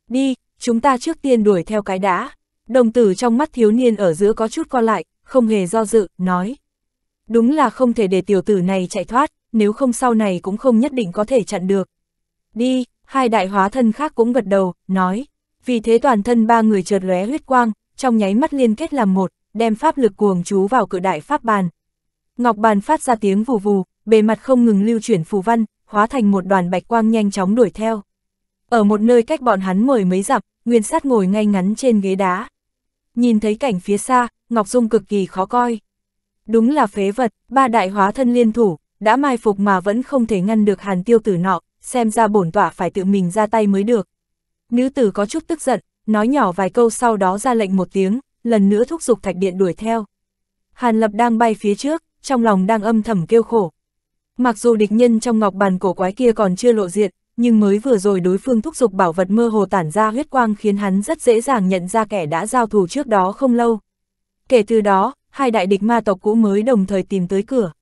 S1: Đi, chúng ta trước tiên đuổi theo cái đã. Đồng tử trong mắt thiếu niên ở giữa có chút co lại, không hề do dự, nói. Đúng là không thể để tiểu tử này chạy thoát, nếu không sau này cũng không nhất định có thể chặn được. Đi, hai đại hóa thân khác cũng gật đầu, nói, vì thế toàn thân ba người chợt lóe huyết quang, trong nháy mắt liên kết làm một, đem pháp lực cuồng chú vào cự đại pháp bàn. Ngọc bàn phát ra tiếng vù vù, bề mặt không ngừng lưu chuyển phù văn, hóa thành một đoàn bạch quang nhanh chóng đuổi theo. Ở một nơi cách bọn hắn mười mấy dặm, Nguyên Sát ngồi ngay ngắn trên ghế đá. Nhìn thấy cảnh phía xa, Ngọc Dung cực kỳ khó coi. Đúng là phế vật, ba đại hóa thân liên thủ, đã mai phục mà vẫn không thể ngăn được hàn tiêu tử nọ, xem ra bổn tọa phải tự mình ra tay mới được. Nữ tử có chút tức giận, nói nhỏ vài câu sau đó ra lệnh một tiếng, lần nữa thúc giục thạch điện đuổi theo. Hàn lập đang bay phía trước, trong lòng đang âm thầm kêu khổ. Mặc dù địch nhân trong ngọc bàn cổ quái kia còn chưa lộ diện, nhưng mới vừa rồi đối phương thúc giục bảo vật mơ hồ tản ra huyết quang khiến hắn rất dễ dàng nhận ra kẻ đã giao thủ trước đó không lâu. Kể từ đó, hai đại địch ma tộc cũ mới đồng thời tìm tới cửa.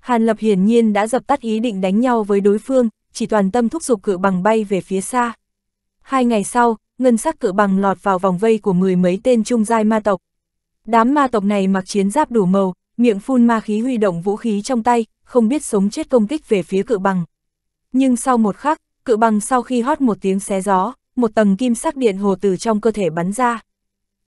S1: Hàn Lập hiển nhiên đã dập tắt ý định đánh nhau với đối phương, chỉ toàn tâm thúc giục cự bằng bay về phía xa. Hai ngày sau, ngân sắc cự bằng lọt vào vòng vây của mười mấy tên trung giai ma tộc. Đám ma tộc này mặc chiến giáp đủ màu, miệng phun ma khí huy động vũ khí trong tay, không biết sống chết công kích về phía cự bằng. Nhưng sau một khắc, cự bằng sau khi hót một tiếng xé gió, một tầng kim sắc điện hồ từ trong cơ thể bắn ra.